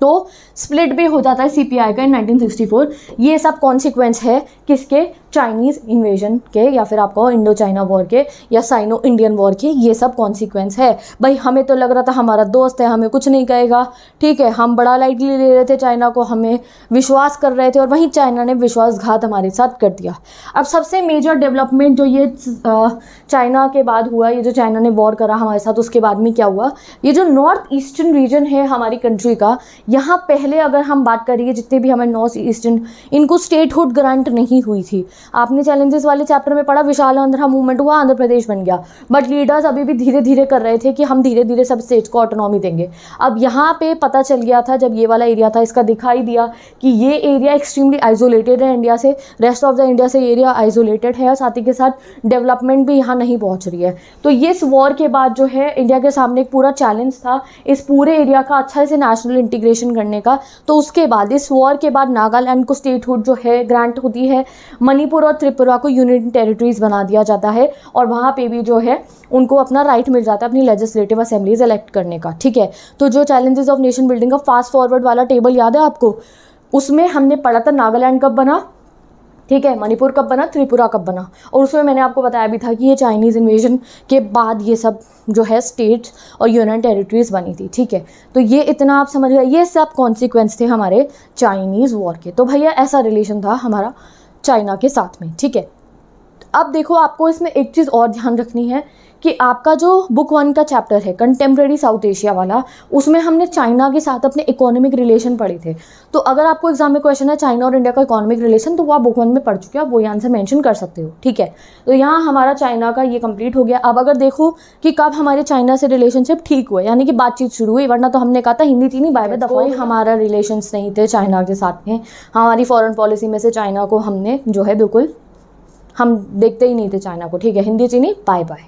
तो स्प्लिट भी हो जाता है आई का इन 1964 ये सब कॉन्सिक्वेंस है किसके चाइनीज़ इन्वेजन के या फिर आपको इंडो चाइना वॉर के या साइनो इंडियन वॉर के ये सब कॉन्सिक्वेंस है भाई हमें तो लग रहा था हमारा दोस्त है हमें कुछ नहीं कहेगा ठीक है हम बड़ा लाइटली ले रहे थे चाइना को हमें विश्वास कर रहे थे और वहीं चाइना ने विश्वासघात हमारे साथ कर दिया अब सबसे मेजर डेवलपमेंट जो ये चाइना के बाद हुआ ये जो चाइना ने वॉर करा हमारे साथ उसके बाद में क्या हुआ ये जो नॉर्थ ईस्टर्न रीजन है हमारी कंट्री का यहाँ पहले अगर हम बात करिए जितने भी हमें नॉर्थ ईस्टर्न इनको स्टेटहुड ग्रांट नहीं हुई थी आपने चैलेंजेस वाले चैप्टर में पढ़ा विशाल आंध्रा मूवमेंट हुआ आंध्र प्रदेश बन गया बट लीडर्स अभी भी धीरे धीरे कर रहे थे कि हम धीरे धीरे सब स्टेट्स को ऑटोनॉमी देंगे अब यहाँ पे पता चल गया था जब ये वाला एरिया था इसका दिखाई दिया कि ये एरिया एक्सट्रीमली आइसोलेटेड है इंडिया से रेस्ट ऑफ द इंडिया से एरिया आइसोलेटेड है और साथ ही के साथ डेवलपमेंट भी यहाँ नहीं पहुँच रही है तो ये इस वॉर के बाद जो है इंडिया के सामने एक पूरा चैलेंज था इस पूरे एरिया का अच्छा से नेशनल इंटीग्रेशन इन्वेस्टिगेशन करने का तो उसके बाद इस वॉर के बाद नागालैंड को स्टेटहुड जो है ग्रांट होती है मणिपुर और त्रिपुरा को यूनियन टेरिटरीज बना दिया जाता है और वहाँ पे भी जो है उनको अपना राइट मिल जाता है अपनी लेजिस्लेटिव असेंबलीज इलेक्ट करने का ठीक है तो जो चैलेंजेस ऑफ नेशन बिल्डिंग का फास्ट फॉरवर्ड वाला टेबल याद है आपको उसमें हमने पढ़ा था नागालैंड कब बना ठीक है मणिपुर कब बना त्रिपुरा कब बना और उसमें मैंने आपको बताया भी था कि ये चाइनीज़ इन्वेजन के बाद ये सब जो है स्टेट्स और यूनियन टेरिटरीज़ बनी थी ठीक है तो ये इतना आप समझ गए ये सब कॉन्सिक्वेंस थे हमारे चाइनीज़ वॉर के तो भैया ऐसा रिलेशन था हमारा चाइना के साथ में ठीक है अब देखो आपको इसमें एक चीज़ और ध्यान रखनी है कि आपका जो बुक वन का चैप्टर है कंटेम्प्रेरी साउथ एशिया वाला उसमें हमने चाइना के साथ अपने इकोनॉमिक रिलेशन पढ़े थे तो अगर आपको एग्जाम में क्वेश्चन है चाइना और इंडिया का इकोनॉमिक रिलेशन तो वो आप बुक वन में पढ़ चुके हो आप वो आंसर मैंशन कर सकते हो ठीक है तो यहाँ हमारा चाइना का ये कम्प्लीट हो गया अब अगर देखो कि कब हमारे चाइना से रिलेशनशिप ठीक हुआ यानी कि बातचीत शुरू हुई वरना तो हमने कहा था हिंदी थी नहीं बाय दफ़ा हमारा रिलेशन नहीं थे चाइना के साथ में हमारी फॉरन पॉलिसी में से चाइना को हमने जो है बिल्कुल हम देखते ही नहीं थे चाइना को ठीक है हिंदी चीनी बाय बाय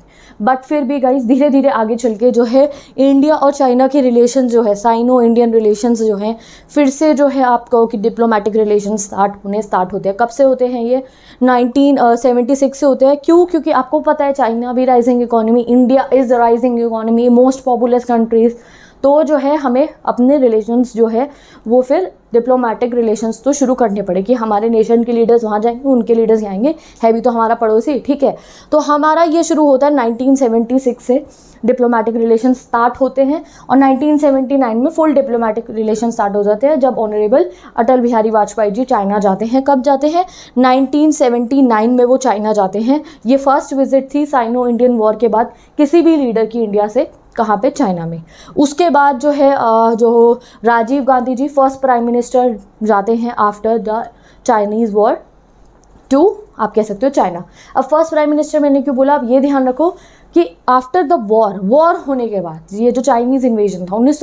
बट फिर भी गाइज धीरे धीरे आगे चल के जो है इंडिया और चाइना के रिलेशन जो है साइनो इंडियन रिलेशन जो हैं फिर से जो है आप कहो कि डिप्लोमेटिक रिलेशन स्टार्ट होने स्टार्ट होते हैं कब से होते हैं ये नाइनटीन सेवेंटी सिक्स से होते हैं क्यों क्योंकि आपको पता है चाइना भी rising economy India is rising economy most populous countries तो जो है हमें अपने रिलेशंस जो है वो फिर डिप्लोमेटिक रिलेशंस तो शुरू करने पड़े कि हमारे नेशन के लीडर्स वहाँ जाएंगे उनके लीडर्स जाएंगे है भी तो हमारा पड़ोसी ठीक है तो हमारा ये शुरू होता है 1976 से डिप्लोमेटिक रिलेशन स्टार्ट होते हैं और 1979 में फुल डिप्लोमेटिक रिलेशन स्टार्ट हो जाते हैं जब ऑनरेबल अटल बिहारी वाजपेयी जी चाइना जाते हैं कब जाते हैं 1979 में वो चाइना जाते हैं ये फर्स्ट विजिट थी साइनो इंडियन वॉर के बाद किसी भी लीडर की इंडिया से कहाँ पे चाइना में उसके बाद जो है जो Rajiv Gandhi ji first prime minister जाते हैं after the Chinese war too आप कह सकते हो चाइना अब फर्स्ट प्राइम मिनिस्टर मैंने क्यों बोला आप ये ध्यान रखो कि आफ्टर द वॉर वॉर होने के बाद ये जो चाइनीज़ इन्वेजन था उन्नीस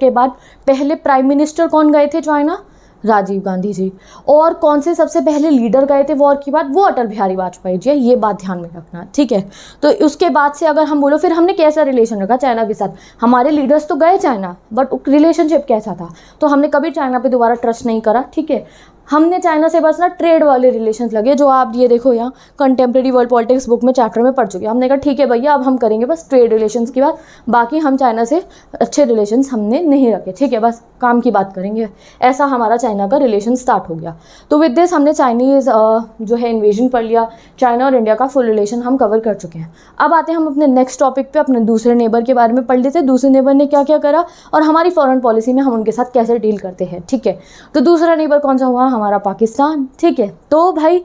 के बाद पहले प्राइम मिनिस्टर कौन गए थे चाइना राजीव गांधी जी और कौन से सबसे पहले लीडर गए थे वॉर की बात वो अटल बिहारी वाजपेयी जी है ये बात ध्यान में रखना ठीक है तो उसके बाद से अगर हम बोलो फिर हमने कैसा रिलेशन रखा चाइना के साथ हमारे लीडर्स तो गए चाइना बट रिलेशनशिप कैसा था तो हमने कभी चाइना पर दोबारा ट्रस्ट नहीं करा ठीक है हमने चाइना से बस ना ट्रेड वाले रिलेशन लगे जो आप ये देखो यहाँ कंटेम्प्रेरी वर्ल्ड पॉलिटिक्स बुक में चैप्टर में पढ़ चुके हैं हमने कहा ठीक है भैया अब हम करेंगे बस ट्रेड रिलेशन की बात बाकी हम चाइना से अच्छे रिलेशन हमने नहीं रखे ठीक है बस काम की बात करेंगे ऐसा हमारा चाइना का रिलेशन स्टार्ट हो गया तो विद दिस हमने चाइनीज़ जो है इन्वेजन पढ़ लिया चाइना और इंडिया का फुल रिलेशन हम कवर कर चुके हैं अब आते हैं हम अपने नेक्स्ट टॉपिक पे अपने दूसरे नेबर के बारे में पढ़ लेते दूसरे नेबर ने क्या क्या करा और हमारी फॉरन पॉलिसी में हम उनके साथ कैसे डील करते हैं ठीक है तो दूसरा नेबर कौन सा हुआ हमारा पाकिस्तान ठीक है तो भाई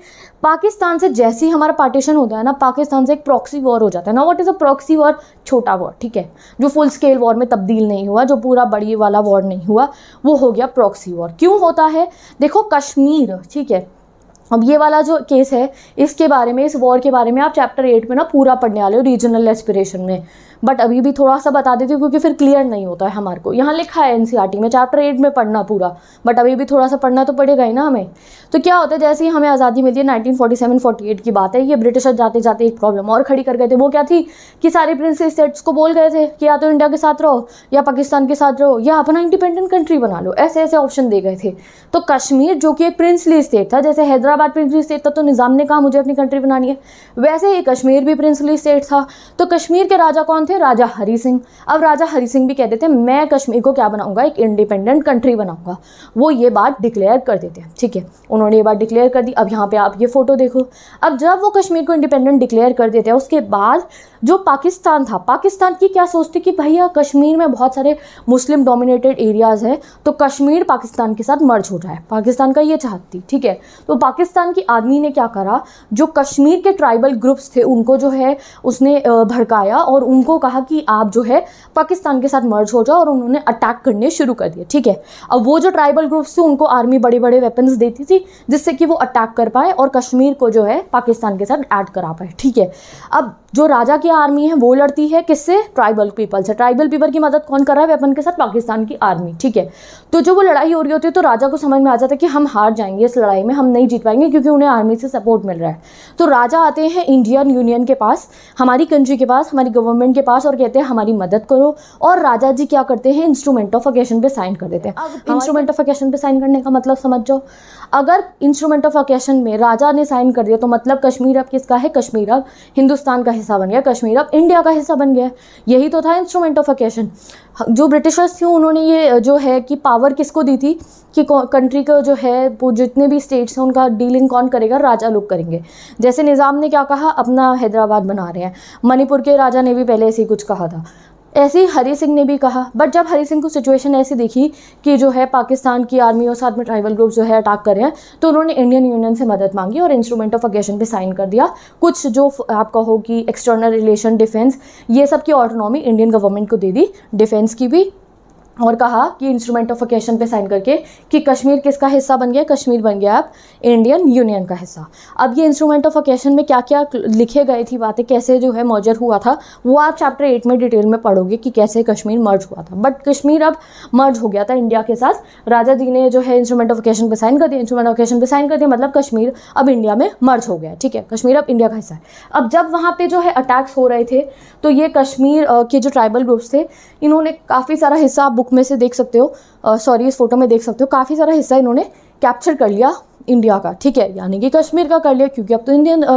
पाकिस्तान से जैसे ही हमारा पार्टीशन होता है ना पाकिस्तान से एक प्रॉक्सी वॉर हो जाता है ना what is a proxy war छोटा वॉर ठीक है जो फुल स्केल वॉर में तब्दील नहीं हुआ जो पूरा बड़ी वाला वॉर नहीं हुआ वो हो गया प्रॉक्सी वॉर क्यों होता है देखो कश्मीर ठीक है अब ये वाला जो केस है इसके बारे में इस वॉर के बारे में आप चैप्टर एट में ना पूरा पढ़ने वाले हो रीजनल एस्पिरेशन में बट अभी भी थोड़ा सा बता देती हूँ क्योंकि फिर क्लियर नहीं होता है हमारे को यहाँ लिखा है एनसीईआरटी e में चैप्टर एट में पढ़ना पूरा बट अभी भी थोड़ा सा पढ़ना तो पड़ेगा ही ना हमें तो क्या होता है जैसे ही हमें आज़ादी मिली है नाइनटीन फोर्टी की बात है ये ब्रिटिशर जाते जाते एक प्रॉब्लम और खड़ी कर गए थे वो क्या थी कि सारे प्रिंसेस स्टेट्स को बोल गए थे कि या तो इंडिया के साथ रहो या पाकिस्तान के साथ रहो या अपना इंडिपेंडेंट कंट्री बना लो ऐसे ऐसे ऑप्शन दे गए थे तो कश्मीर जो कि एक प्रिंसली स्टेट था जैसे हैदराबाद प्रिंसली स्टेट था तो निज़ाम ने कहा मुझे अपनी कंट्री बनानी है वैसे ही कश्मीर भी प्रिंसली स्टेट था तो कश्मीर के राजा कौन थे राजा हरि सिंह अब राजा हरि सिंह भी कहते थे मैं कश्मीर को क्या बनाऊंगा एक इंडिपेंडेंट कंट्री बनाऊंगा वो ये बात डिक्लेयर कर देते हैं ठीक है उन्होंने ये बात डिक्लेयर कर दी अब यहाँ पे आप ये फ़ोटो देखो अब जब वो कश्मीर को इंडिपेंडेंट डिक्लेयर कर देते हैं उसके बाद जो पाकिस्तान था पाकिस्तान की क्या सोचती कि भैया कश्मीर में बहुत सारे मुस्लिम डोमिनेटेड एरियाज़ हैं तो कश्मीर पाकिस्तान के साथ मर्ज हो जाए पाकिस्तान का ये चाहती ठीक है तो पाकिस्तान की आदमी ने क्या करा जो कश्मीर के ट्राइबल ग्रुप्स थे उनको जो है उसने भड़काया और उनको कहा कि आप जो है पाकिस्तान के साथ मर्ज हो जाओ और उन्होंने अटैक करने शुरू कर दिए ठीक है अब वो जो ट्राइबल ग्रुप्स थे उनको आर्मी बड़े बड़े वेपन्स देती थी जिससे कि वो अटैक कर पाए और कश्मीर को जो है पाकिस्तान के साथ ऐड करा पाए ठीक है अब जो राजा की आर्मी है वो लड़ती है किससे ट्राइबल पीपल से ट्राइबल पीपल की मदद कौन कर रहा है वेपन के साथ पाकिस्तान की आर्मी ठीक है तो जो वो लड़ाई हो रही होती है तो राजा को समझ में आ जाता है कि हम हार जाएंगे इस लड़ाई में हम नहीं जीत पाएंगे क्योंकि उन्हें आर्मी से सपोर्ट मिल रहा है तो राजा आते हैं इंडियन यूनियन के पास हमारी कंट्री के पास हमारी गवर्नमेंट के पास और कहते हैं हमारी मदद करो और राजा जी क्या करते हैं इंस्ट्रूमेंट ऑफ अकेशन पर साइन कर देते हैं इंस्ट्रूमेंट ऑफ अकेशन पर साइन करने का मतलब समझ जाओ अगर इंस्ट्रूमेंट ऑफ अकेशन में राजा ने साइन कर दिया तो मतलब कश्मीर अब किसका है कश्मीर अब हिंदुस्तान का हिस्सा बन गया कश्मीर अब इंडिया का हिस्सा बन गया यही तो था इंस्ट्रूमेंट ऑफ अकेशन जो ब्रिटिशर्स थी उन्होंने ये जो है कि पावर किसको दी थी कि कंट्री का जो है वो जितने भी स्टेट्स हैं उनका डीलिंग कौन करेगा राजा लोग करेंगे जैसे निज़ाम ने क्या कहा अपना हैदराबाद बना रहे हैं मणिपुर के राजा ने भी पहले ऐसे ही कुछ कहा था ऐसे ही हरी सिंह ने भी कहा बट जब हरी सिंह को सिचुएशन ऐसी दिखी कि जो है पाकिस्तान की आर्मी और साथ में ट्राइबल ग्रुप जो है अटैक कर रहे हैं तो उन्होंने इंडियन यूनियन से मदद मांगी और इंस्ट्रूमेंट ऑफ अगेशन भी साइन कर दिया कुछ जो आप कहो कि एक्सटर्नल रिलेशन डिफेंस ये सब की ऑटोनॉमी इंडियन गवर्नमेंट को दे दी डिफेंस की भी और कहा कि इंस्ट्रूमेंट ऑफ ओकेशन पे साइन करके कि कश्मीर किसका हिस्सा बन गया कश्मीर बन गया अब इंडियन यूनियन का हिस्सा अब ये इंस्ट्रूमेंट ऑफ ओकेशन में क्या क्या लिखे गए थी बातें कैसे जो है मर्जर हुआ था वो आप चैप्टर एट में डिटेल में पढ़ोगे कि कैसे कश्मीर मर्ज हुआ था बट कश्मीर अब मर्ज हो गया था इंडिया के साथ राजा जी ने जो है इंस्ट्रूमेंट ऑफ ओकेशन पर साइन कर दिया इंस्ट्रूमेंट ऑफ ओकेशन पर साइन कर दिया मतलब कश्मीर अब इंडिया में मर्ज हो गया ठीक है कश्मीर अब इंडिया का हिस्सा है अब जब वहाँ पर जो है अटैक्स हो रहे थे तो ये कश्मीर के जो ट्राइबल ग्रुप्स थे इन्होंने काफ़ी सारा हिस्सा बुक बुक में से देख सकते हो सॉरी इस फोटो में देख सकते हो काफ़ी सारा हिस्सा इन्होंने कैप्चर कर लिया इंडिया का ठीक है यानी कि कश्मीर का कर लिया क्योंकि अब तो इंडियन आ,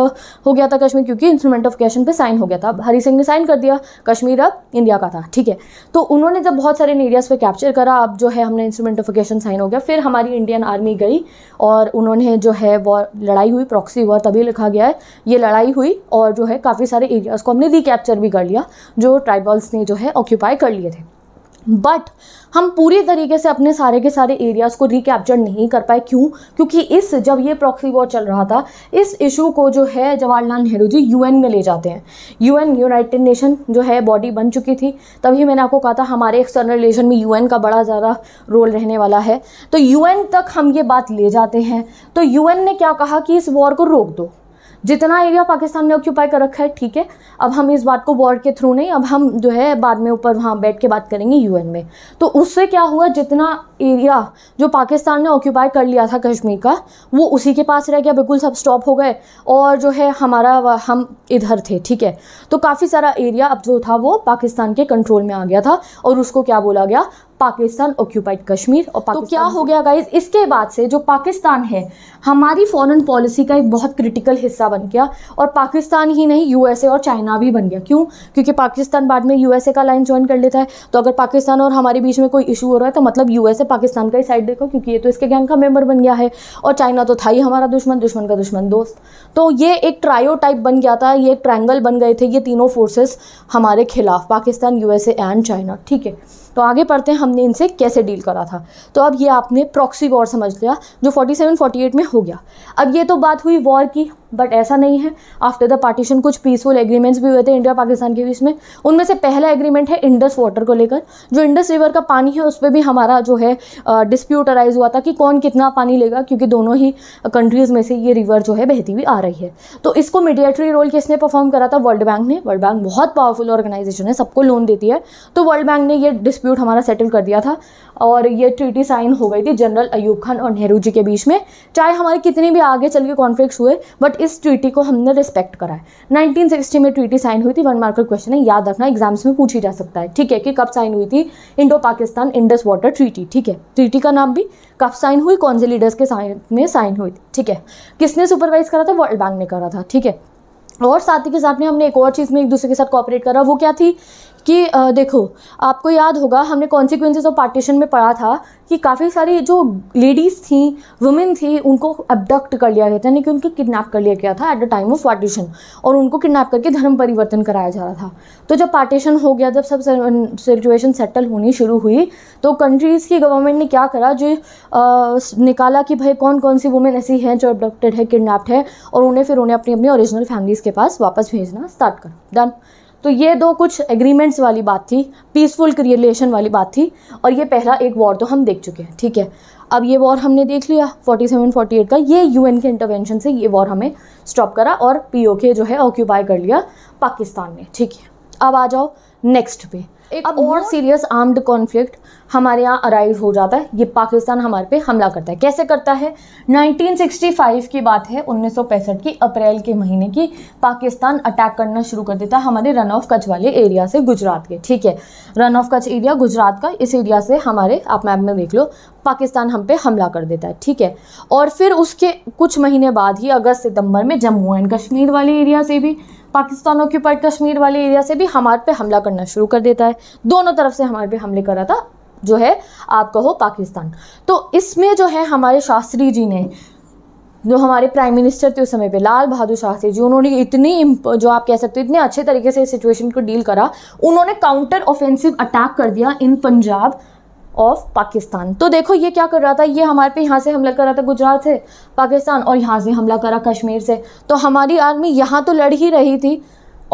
हो गया था कश्मीर क्योंकि इंस्ट्रूमेंट ऑफ कैशन पे साइन हो गया था हरी सिंह ने साइन कर दिया कश्मीर अब इंडिया का था ठीक है तो उन्होंने जब बहुत सारे एरियाज़ पे कैप्चर करा अब जो है हमने इंस्ट्रूमेंट ऑफ कैशन साइन हो गया फिर हमारी इंडियन आर्मी गई और उन्होंने जो है वॉर लड़ाई हुई प्रॉक्सी वॉर तभी लिखा गया है ये लड़ाई हुई और जो है काफ़ी सारे एरियाज़ को हमने रिकैप्चर भी कर लिया जो ट्राइबल्स ने जो है ऑक्यूपाई कर लिए थे बट हम पूरी तरीके से अपने सारे के सारे एरियाज़ को रिकैप्चर नहीं कर पाए क्यों क्योंकि इस जब ये प्रॉक्सी वॉर चल रहा था इस इशू को जो है जवाहरलाल नेहरू जी यूएन में ले जाते हैं यूएन यूनाइटेड नेशन जो है बॉडी बन चुकी थी तभी मैंने आपको कहा था हमारे एक्सटर्नल रिलेशन में यूएन का बड़ा ज़्यादा रोल रहने वाला है तो यूएन तक हम ये बात ले जाते हैं तो यूएन ने क्या कहा कि इस वॉर को रोक दो जितना एरिया पाकिस्तान ने ऑक्यूपाई कर रखा है ठीक है अब हम इस बात को वॉर के थ्रू नहीं अब हम जो है बाद में ऊपर वहाँ बैठ के बात करेंगे यूएन में तो उससे क्या हुआ जितना एरिया जो पाकिस्तान ने ऑक्यूपाई कर लिया था कश्मीर का वो उसी के पास रह गया बिल्कुल सब स्टॉप हो गए और जो है हमारा हम इधर थे ठीक है तो काफ़ी सारा एरिया अब जो था वो पाकिस्तान के कंट्रोल में आ गया था और उसको क्या बोला गया पाकिस्तान ऑक्यूपाइड कश्मीर और तो क्या हो गया गाइज इसके बाद से जो पाकिस्तान है हमारी फॉरेन पॉलिसी का एक बहुत क्रिटिकल हिस्सा बन गया और पाकिस्तान ही नहीं यूएसए और चाइना भी बन गया क्यों क्योंकि पाकिस्तान बाद में यूएसए का लाइन ज्वाइन कर लेता है तो अगर पाकिस्तान और हमारे बीच में कोई इशू हो रहा है तो मतलब यूएसए पाकिस्तान का ही साइड देखो क्योंकि ये तो इसके गैंग का मेम्बर बन गया है और चाइना तो था ही हमारा दुश्मन दुश्मन का दुश्मन दोस्त तो ये एक ट्रायो टाइप बन गया था ये एक ट्रायंगल बन गए थे ये तीनों फोर्सेस हमारे खिलाफ पाकिस्तान यूएसए एंड चाइना ठीक है तो आगे पढ़ते हैं हमने इनसे कैसे डील करा था तो अब ये आपने प्रॉक्सी वॉर समझ लिया जो 47 48 में हो गया अब ये तो बात हुई वॉर की बट ऐसा नहीं है आफ्टर द पार्टीशन कुछ पीसफुल एग्रीमेंट्स भी हुए थे इंडिया पाकिस्तान के बीच में उनमें से पहला एग्रीमेंट है इंडस वाटर को लेकर जो इंडस रिवर का पानी है उस पर भी हमारा जो है डिस्प्यूट अराइज हुआ था कि कौन कितना पानी लेगा क्योंकि दोनों ही कंट्रीज़ में से ये रिवर जो है बहती हुई आ रही है तो इसको मीडिएटरी रोल किसने परफॉर्म करा था वर्ल्ड बैंक ने वर्ल्ड बैंक बहुत पावरफुल ऑर्गेनाइजेशन है सबको लोन देती है तो वर्ल्ड बैंक ने ये डिस्प्यूट हमारा सेटल कर दिया था और ये ट्रीटी साइन हो गई थी जनरल अयूब खान और नेहरू जी के बीच में चाहे हमारे कितने भी आगे चल के कॉन्फ्लिक्ट हुए बट इस ट्रीटी को हमने रिस्पेक्ट करा है नाइनटीन सिक्सटी में ट्रीटी साइन हुई थी वन मार्कर क्वेश्चन है याद रखना एग्जाम्स में पूछी जा सकता है ठीक है कि कब साइन हुई थी Indo Pakistan Indus water treaty ठीक है ट्रीटी का नाम भी कब साइन हुई कौन से लीडर्स के साइन में साइन हुई थी ठीक है किसने सुपरवाइज करा था वर्ल्ड बैंक ने करा था ठीक है और साथ ही के साथ में हमने एक और चीज़ में एक दूसरे के साथ कॉपरेट करा वो क्या थी कि आ, देखो आपको याद होगा हमने कॉन्सिक्वेंसेज ऑफ पार्टीशन में पढ़ा था कि काफ़ी सारी जो लेडीज़ थी वुमेन थी उनको अबडक्ट कर लिया गया था यानी कि उनको किडनैप कर लिया गया था at the time of partition और उनको किडनैप करके धर्म परिवर्तन कराया जा रहा था तो जब पार्टीशन हो गया जब सब सिचुएशन सेटल होनी शुरू हुई तो कंट्रीज़ की गवर्नमेंट ने क्या करा जो आ, निकाला कि भाई कौन कौन सी वुमेन ऐसी हैं जो अबडक्टेड है किडनैप्ड है और उन्हें फिर उन्हें अपनी अपनी ओरिजिनल फैमिलीज़ के पास वापस भेजना स्टार्ट कर डन तो ये दो कुछ एग्रीमेंट्स वाली बात थी पीसफुल क्रिएशन वाली बात थी और ये पहला एक वॉर तो हम देख चुके हैं ठीक है अब ये वॉर हमने देख लिया 47 48 का ये यूएन के इंटरवेंशन से ये वॉर हमें स्टॉप करा और पीओके जो है ऑक्यूपाई कर लिया पाकिस्तान ने ठीक है अब आ जाओ नेक्स्ट पे एक अब और सीरियस आर्म्ड कॉन्फ्लिक्ट हमारे यहाँ अराइव हो जाता है ये पाकिस्तान हमारे पे हमला करता है कैसे करता है 1965 की बात है उन्नीस की अप्रैल के महीने की पाकिस्तान अटैक करना शुरू कर देता है हमारे रन ऑफ कच वाले एरिया से गुजरात के ठीक है रन ऑफ कच एरिया गुजरात का इस एरिया से हमारे आप मैप में देख लो पाकिस्तान हम पे हमला कर देता है ठीक है और फिर उसके कुछ महीने बाद ही अगस्त सितंबर में जम्मू एंड कश्मीर वाले एरिया से भी पाकिस्तान ऑक्यूपाइड कश्मीर वाले एरिया से भी हमारे पे हमला करना शुरू कर देता है दोनों तरफ से हमारे पे हमले करा था जो है आप कहो पाकिस्तान तो इसमें जो है हमारे शास्त्री जी ने जो हमारे प्राइम मिनिस्टर थे उस समय पे लाल बहादुर शास्त्री जी उन्होंने इतनी जो आप कह सकते हो इतने अच्छे तरीके से इस सिचुएशन को डील करा उन्होंने काउंटर ऑफेंसिव अटैक कर दिया इन पंजाब ऑफ पाकिस्तान तो देखो ये क्या कर रहा था ये हमारे पे यहाँ से हमला कर रहा था गुजरात से पाकिस्तान और यहाँ से हमला करा कश्मीर से तो हमारी आर्मी यहाँ तो लड़ ही रही थी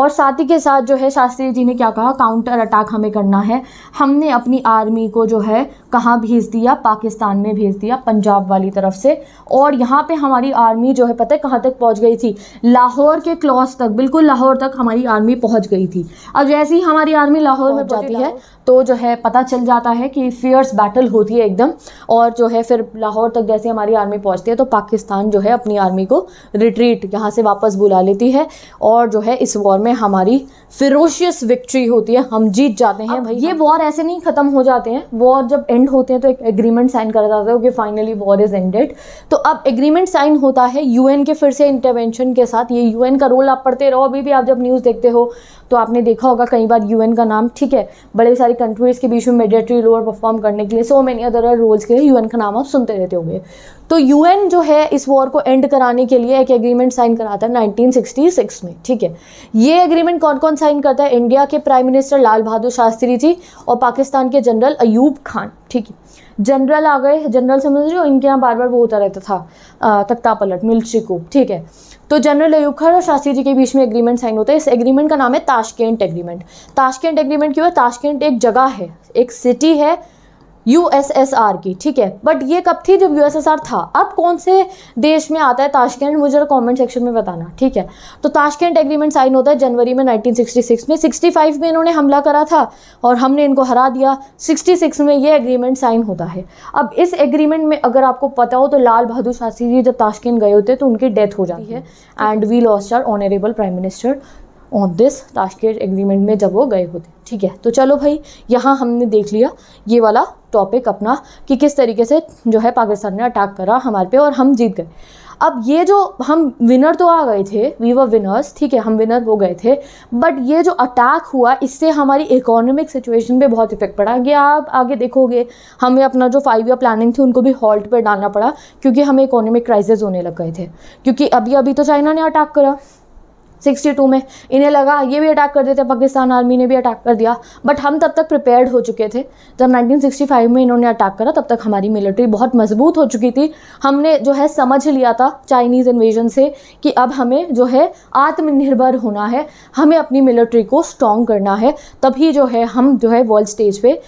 और साथ ही के साथ जो है शास्त्री जी ने क्या कहा काउंटर अटैक हमें करना है हमने अपनी आर्मी को जो है कहाँ भेज दिया पाकिस्तान में भेज दिया पंजाब वाली तरफ से और यहाँ पे हमारी आर्मी जो है पता है कहाँ तक पहुँच गई थी लाहौर के क्लॉस तक बिल्कुल लाहौर तक हमारी आर्मी पहुँच गई थी अब जैसे ही हमारी आर्मी लाहौर में जाती है तो जो है पता चल जाता है कि फियर्स बैटल होती है एकदम और जो है फिर लाहौर तक जैसे हमारी आर्मी पहुंचती है तो पाकिस्तान जो है अपनी आर्मी को रिट्रीट यहाँ से वापस बुला लेती है और जो है इस वॉर में हमारी फिरोशियस विक्ट्री होती है हम जीत जाते हैं भाई ये वॉर ऐसे नहीं खत्म हो जाते हैं वॉर जब एंड होते हैं तो एक एग्रीमेंट साइन कर जाता है कि फाइनली वॉर इज एंडेड तो अब एग्रीमेंट साइन होता है यूएन के फिर से इंटरवेंशन के साथ ये यूएन का रोल आप पढ़ते रहो अभी भी आप जब न्यूज़ देखते हो तो आपने देखा होगा कई बार यूएन का नाम ठीक है बड़े सारी कंट्रीज़ के बीच में मेडिटरी रोल परफॉर्म करने के लिए सो मैनी अदर रोल्स के लिए यूएन का नाम आप सुनते रहते होंगे तो यूएन जो है इस वॉर को एंड कराने के लिए एक एग्रीमेंट साइन कराता है 1966 में ठीक है ये एग्रीमेंट कौन कौन साइन करता है इंडिया के प्राइम मिनिस्टर लाल बहादुर शास्त्री जी और पाकिस्तान के जनरल अयूब खान ठीक है जनरल आ गए जनरल समझ रहे हो इनके यहाँ बार बार वो होता रहता था तख्ता पलट मिल्ट्री को ठीक है तो जनरल अयूब खान और शास्त्री जी के बीच में एग्रीमेंट साइन होता है इस एग्रीमेंट का नाम है ताशकेंट एग्रीमेंट ताशकेंट एग्रीमेंट क्यों है ताशकेंट एक जगह है एक सिटी है यूएसएसआर की ठीक है बट ये कब थी जब यूएसएसआर था अब कौन से देश में आता है ताशकेंट मुझे कमेंट सेक्शन में बताना ठीक है तो ताशकेंट एग्रीमेंट साइन होता है जनवरी में 1966 में 65 में इन्होंने हमला करा था और हमने इनको हरा दिया 66 में ये एग्रीमेंट साइन होता है अब इस एग्रीमेंट में अगर आपको पता हो तो लाल बहादुर शास्त्री जी जब ताशकेंट गए होते तो उनकी डेथ हो जाती है and we lost our honourable prime minister on this Tashkent agreement में जब वो गए होते ठीक है तो चलो भाई यहाँ हमने देख लिया ये वाला टॉपिक अपना कि किस तरीके से जो है पाकिस्तान ने अटैक करा हमारे पे और हम जीत गए अब ये जो हम विनर तो आ गए थे वी वर विनर्स ठीक है हम विनर हो गए थे बट ये जो अटैक हुआ इससे हमारी इकोनॉमिक सिचुएशन पे बहुत इफेक्ट पड़ा कि आप आगे देखोगे हमें अपना जो फाइव ईयर प्लानिंग थी उनको भी हॉल्ट पर डालना पड़ा क्योंकि हमें इकोनॉमिक क्राइसिस होने लग गए थे क्योंकि अभी अभी तो चाइना ने अटैक करा 62 में इन्हें लगा ये भी अटैक कर देते हैं पाकिस्तान आर्मी ने भी अटैक कर दिया बट हम तब तक प्रिपेयर्ड हो चुके थे जब 1965 में इन्होंने अटैक करा तब तक हमारी मिलिट्री बहुत मजबूत हो चुकी थी हमने जो है समझ लिया था चाइनीज़ इन्वेजन से कि अब हमें जो है आत्मनिर्भर होना है हमें अपनी मिलिट्री को स्ट्रॉन्ग करना है तभी जो है हम जो है वर्ल्ड स्टेज पर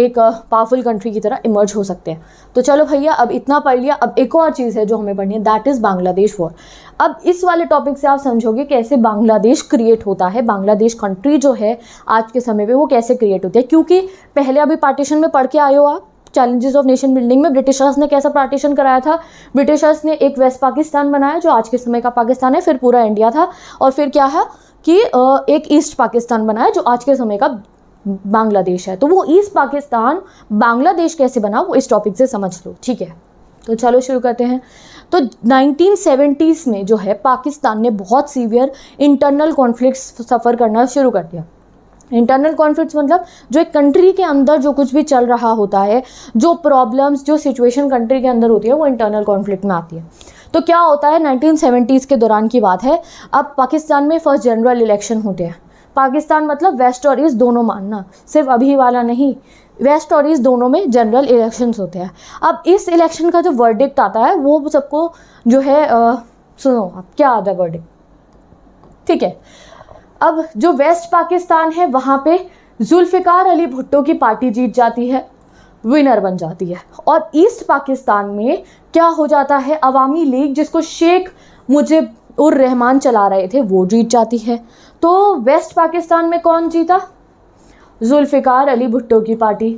एक पावरफुल कंट्री की तरह इमर्ज हो सकते हैं तो चलो भैया अब इतना पढ़ लिया अब एक और चीज़ है जो हमें पढ़नी है दैट इज़ बांग्लादेश वॉर अब इस वाले टॉपिक से आप समझोगे कैसे बांग्लादेश क्रिएट होता है बांग्लादेश कंट्री जो है आज के समय में वो कैसे क्रिएट होती है क्योंकि पहले अभी पार्टीशन में पढ़ के आए हो आप चैलेंजेस ऑफ नेशन बिल्डिंग में ब्रिटिशर्स ने कैसा पार्टीशन कराया था ब्रिटिशर्स ने एक वेस्ट पाकिस्तान बनाया जो आज के समय का पाकिस्तान है फिर पूरा इंडिया था और फिर क्या है कि एक ईस्ट पाकिस्तान बनाया जो आज के समय का बांग्लादेश है तो वो ईस्ट पाकिस्तान बांग्लादेश कैसे बना वो इस टॉपिक से समझ लो ठीक है तो चलो शुरू करते हैं तो 1970s में जो है पाकिस्तान ने बहुत सीवियर इंटरनल कॉन्फ्लिक्ट सफ़र करना शुरू कर दिया इंटरनल कॉन्फ्लिक्ट्स मतलब जो एक कंट्री के अंदर जो कुछ भी चल रहा होता है जो प्रॉब्लम्स जो सिचुएशन कंट्री के अंदर होती है वो इंटरनल कॉन्फ्लिक्ट में आती है तो क्या होता है 1970s के दौरान की बात है अब पाकिस्तान में फर्स्ट जनरल इलेक्शन होते हैं पाकिस्तान मतलब वेस्ट और ईस्ट दोनों मानना सिर्फ अभी वाला नहीं वेस्ट और ईस्ट दोनों में जनरल इलेक्शन होते हैं अब इस इलेक्शन का जो वर्डिक्ट आता है वो सबको जो है आ, सुनो आप क्या आता है वर्डिक्ट ठीक है अब जो वेस्ट पाकिस्तान है वहाँ पे जुल्फ़िकार अली भुट्टो की पार्टी जीत जाती है विनर बन जाती है और ईस्ट पाकिस्तान में क्या हो जाता है अवामी लीग जिसको शेख मुजिब उर रहमान चला रहे थे वो जीत जाती है तो वेस्ट पाकिस्तान में कौन जीता जुल्फ़िकार अली भुट्टो की पार्टी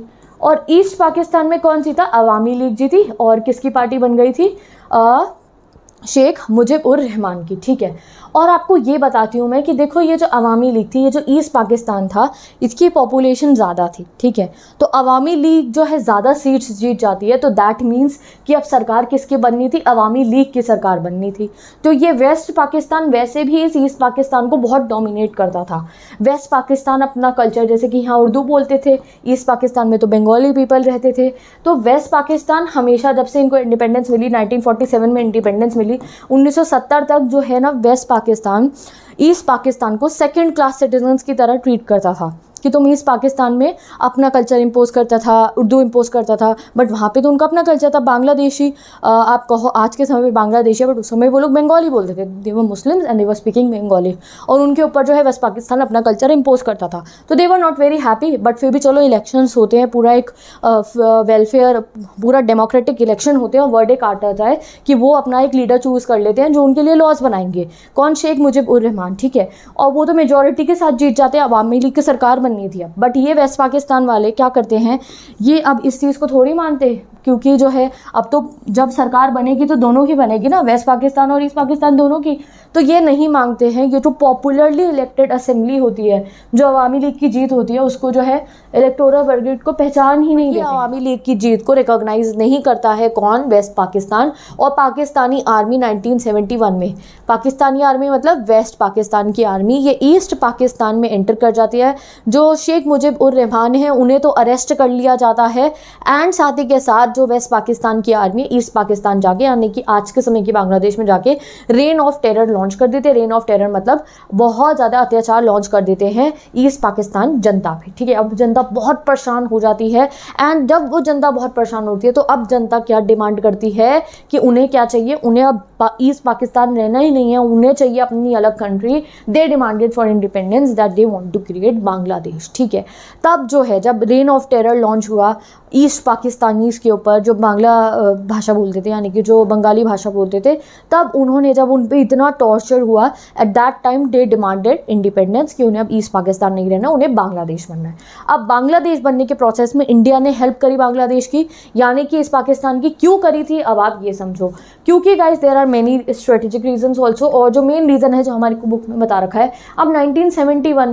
और ईस्ट पाकिस्तान में कौन सी था अवामी लीग जीती और किसकी पार्टी बन गई थी आ, शेख मुजिब उर रहमान की ठीक है और आपको ये बताती हूँ मैं कि देखो ये जो अवामी लीग थी ये जो ईस्ट पाकिस्तान था इसकी पॉपुलेशन ज़्यादा थी ठीक है तो अवामी लीग जो है ज़्यादा सीट्स जीत जाती है तो दैट मीन्स कि अब सरकार किसकी बननी थी अवामी लीग की सरकार बननी थी तो ये वेस्ट पाकिस्तान वैसे भी इस ईस्ट पाकिस्तान को बहुत डोमिनेट करता था वेस्ट पाकिस्तान अपना कल्चर जैसे कि यहाँ उर्दू बोलते थे ईस्ट पाकिस्तान में तो बंगाली पीपल रहते थे तो वेस्ट पाकिस्तान हमेशा जब से इनको इंडिपेंडेंस मिली नाइनटीन में इंडिपेंडेंस मिली उन्नीस तक जो है ना वेस्ट पाकिस्तान ईस्ट पाकिस्तान को सेकेंड क्लास सिटीजन की तरह ट्रीट करता था कि इस पाकिस्तान में अपना कल्चर इम्पोज़ करता था उर्दू इम्पोज़ करता था बट वहाँ पे तो उनका अपना कल्चर था बांग्लादेशी आप कहो आज के समय में बांग्लादेशी बट उस समय वो लोग बंगाली बोलते थे they were Muslim and they were speaking Bengali और उनके ऊपर जो है वेस्ट पाकिस्तान अपना कल्चर इम्पोज़ करता था तो they were not very happy but फिर भी चलो इलेक्शंस होते हैं पूरा एक वेलफेयर पूरा डेमोक्रेटिक इलेक्शन होते हैं और वर्डे काटा जाए कि वो अपना एक लीडर चूज़ कर लेते हैं जो उनके लिए लॉज बनाएंगे कौन शेख मुजिब उर रहमान ठीक है और वो तो मेजोरिटी के साथ जीत जाते हैं अवामी लीग की सरकार बन नहीं दिया बट ये वेस्ट पाकिस्तान वाले क्या करते हैं ये अब इस चीज़ को थोड़ी मानते क्योंकि जो है अब तो जब सरकार बनेगी तो दोनों की बनेगी ना वेस्ट पाकिस्तान और ईस्ट पाकिस्तान दोनों की तो ये नहीं मांगते हैं ये जो पॉपुलरली इलेक्टेड असेंबली होती है जो अवामी लीग की जीत होती है उसको जो है इलेक्टोरल वर्गेट को पहचान ही नहीं अवामी लीग की जीत को रिकॉग्नाइज नहीं करता है कौन वेस्ट पाकिस्तान और पाकिस्तानी आर्मी 1971 में पाकिस्तानी आर्मी मतलब वेस्ट पाकिस्तान की आर्मी ये ईस्ट पाकिस्तान में एंटर कर जाती है जो जो शेख मुजिब उर रहमान हैं उन्हें तो अरेस्ट कर लिया जाता है एंड साथ ही के साथ जो वेस्ट पाकिस्तान की आर्मी ईस्ट पाकिस्तान जाके यानी कि आज के समय की बांग्लादेश में जाके रेन ऑफ टेरर लॉन्च कर देते रेन ऑफ टेरर मतलब बहुत ज़्यादा अत्याचार लॉन्च कर देते हैं ईस्ट पाकिस्तान जनता पे ठीक है अब जनता बहुत परेशान हो जाती है एंड जब वो जनता बहुत परेशान होती है तो अब जनता क्या डिमांड करती है कि उन्हें क्या चाहिए उन्हें अब ईस्ट पाकिस्तान रहना ही नहीं है उन्हें चाहिए अपनी अलग country they demanded for independence that they want to create Bangladesh पेश ठीक है तब जो है जब रेन ऑफ टेरर लॉन्च हुआ ईस्ट पाकिस्तानीज़ के ऊपर जो बांग्ला भाषा बोलते थे यानी कि जो बंगाली भाषा बोलते थे तब उन्होंने जब उन पर इतना टॉर्चर हुआ at that time they demanded independence कि उन्हें अब ईस्ट पाकिस्तान नहीं रहना उन्हें बांग्लादेश बनना है अब बांग्लादेश बनने के प्रोसेस में इंडिया ने हेल्प करी बांग्लादेश की यानी कि इस पाकिस्तान की क्यों करी थी अब आप ये समझो क्योंकि guys there are many strategic reason also और जो मेन रीज़न है जो हमारे बुक में बता रखा है अब नाइनटीन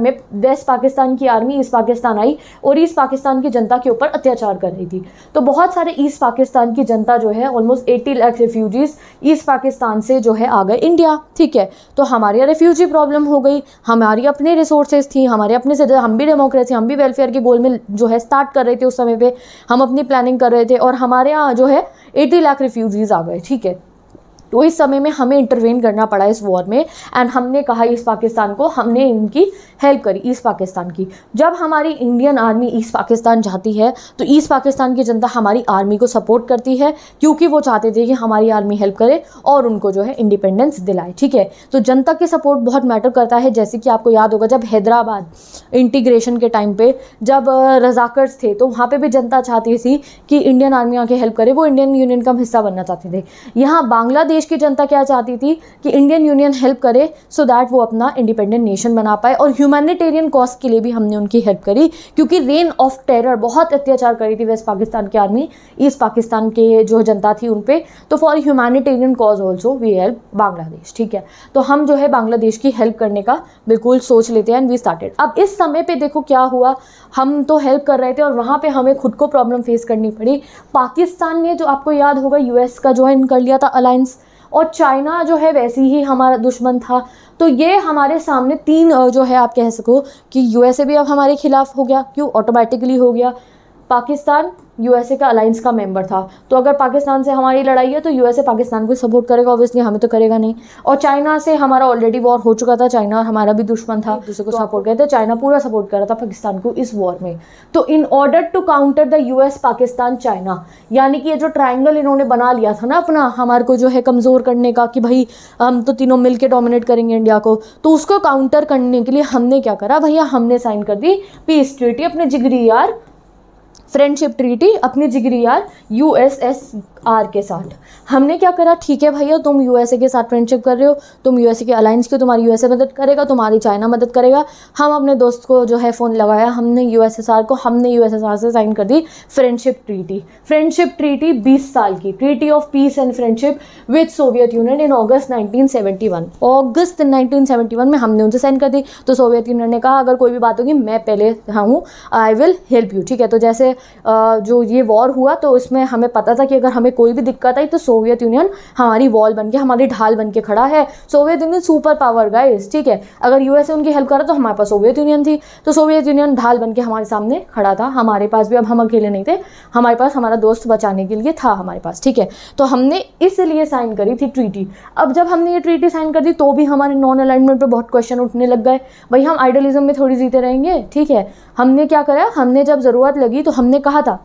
में वेस्ट पाकिस्तान की आर्मी ईस्ट पाकिस्तान आई और ईस्ट पाकिस्तान की जनता के ऊपर अत्याचार कर रही थी तो बहुत सारे ईस्ट पाकिस्तान की जनता जो है almost eighty lakh refugees east Pakistan से जो है आ गए इंडिया ठीक है तो हमारे यहाँ रिफ्यूजी प्रॉब्लम हो गई हमारी अपने रिसोर्सेज थी हमारे अपने से हम भी डेमोक्रेसी हम भी वेलफेयर के गोल में जो है स्टार्ट कर रहे थे उस समय पर हम अपनी प्लानिंग कर रहे थे और हमारे यहाँ जो है एटी लाख रिफ्यूजीज़ आ गए ठीक है तो इस समय में हमें इंटरवेन करना पड़ा इस वॉर में एंड हमने कहा ईस्ट पाकिस्तान को हमने इनकी हेल्प करी ईस्ट पाकिस्तान की जब हमारी इंडियन आर्मी ईस्ट पाकिस्तान जाती है तो ईस्ट पाकिस्तान की जनता हमारी आर्मी को सपोर्ट करती है क्योंकि वो चाहते थे कि हमारी आर्मी हेल्प करे और उनको जो है इंडिपेंडेंस दिलाए ठीक है तो जनता की सपोर्ट बहुत मैटर करता है जैसे कि आपको याद होगा जब हैदराबाद इंटीग्रेशन के टाइम पर जब रजाकर्स थे तो वहाँ पर भी जनता चाहती थी कि इंडियन आर्मी आके हेल्प करे वो इंडियन यूनियन का हिस्सा बनना चाहते थे यहाँ बांग्लादेश देश की जनता क्या चाहती थी कि इंडियन यूनियन हेल्प करे सो दैट वो अपना इंडिपेंडेंट नेशन बना पाए और ह्यूमैनिटेरियन कॉज के लिए भी हमने उनकी हेल्प करी क्योंकि रेन ऑफ टेरर बहुत अत्याचार करी थी वेस्ट पाकिस्तान की आर्मी ईस्ट पाकिस्तान के जो जनता थी उन पर तो for humanitarian cause also we help Bangladesh ठीक है तो हम जो है बांग्लादेश की हेल्प करने का बिल्कुल सोच लेते हैं एंड वी स्टार्टेड अब इस समय पर देखो क्या हुआ हम तो हेल्प कर रहे थे और वहाँ पर हमें खुद को प्रॉब्लम फेस करनी पड़ी पाकिस्तान ने जो आपको याद होगा यूएस का ज्वाइन कर लिया था अलायंस और चाइना जो है वैसे ही हमारा दुश्मन था तो ये हमारे सामने तीन जो है आप कह सको कि यूएसए भी अब हमारे खिलाफ़ हो गया क्यों ऑटोमेटिकली हो गया पाकिस्तान यूएसए का अलाइंस का मेंबर था तो अगर पाकिस्तान से हमारी लड़ाई है तो यूएसए पाकिस्तान को सपोर्ट करेगा ऑब्वियसली हमें तो करेगा नहीं और चाइना से हमारा ऑलरेडी वॉर हो चुका था चाइना हमारा भी दुश्मन था दूसरे को सपोर्ट तो करते चाइना पूरा सपोर्ट कर रहा था पाकिस्तान को इस वॉर में तो in order to counter the U Pakistan China यानी कि ये जो ट्राइंगल इन्होंने बना लिया था ना अपना हमारे को जो है कमज़ोर करने का कि भाई हम तो तीनों मिल के डोमिनेट करेंगे इंडिया को तो उसको काउंटर करने के लिए हमने क्या करा भैया हमने साइन कर दी पीस ट्रीटी अपने जिगरी यार फ्रेंडशिप ट्रीटी अपनी जिगरी यार यू आर के साथ हमने क्या करा ठीक है भैया तुम यूएसए के साथ फ्रेंडशिप कर रहे हो तुम यूएसए के अलायंस की तुम्हारी यूएसए मदद करेगा तुम्हारी चाइना मदद करेगा हम अपने दोस्त को जो है फ़ोन लगाया हमने यूएसएसआर को हमने यूएसएसआर से साइन कर दी फ्रेंडशिप ट्रीटी फ्रेंडशिप ट्रीटी बीस साल की treaty of peace and friendship with Soviet Union in August nineteen August nineteen में हमने उनसे साइन कर दी तो सोवियत यूनियन ने कहा अगर कोई भी बात होगी मैं पहले हूँ आई विल हेल्प यू ठीक है तो जैसे जो ये वॉर हुआ तो उसमें हमें पता था कि अगर हमें हमें कोई भी दिक्कत आई तो सोवियत यूनियन हमारी वॉल बन के हमारी ढाल बन के खड़ा है Soviet Union super power guys ठीक है अगर यूएसए उनकी हेल्प करा तो हमारे पास सोवियत यूनियन थी तो सोवियत यूनियन ढाल बन के हमारे सामने खड़ा था हमारे पास भी अब हम अकेले नहीं थे हमारे पास हमारा दोस्त बचाने के लिए था हमारे पास ठीक है तो हमने इसलिए साइन करी थी ट्रीटी अब जब हमने ये ट्रीटी साइन कर दी तो भी हमारे नॉन अलाइनमेंट पर बहुत क्वेश्चन उठने लग गए भाई हम आइडियलिज्म में थोड़ी जीते रहेंगे ठीक है हमने क्या करा हमने जब ज़रूरत लगी तो हमने कहा था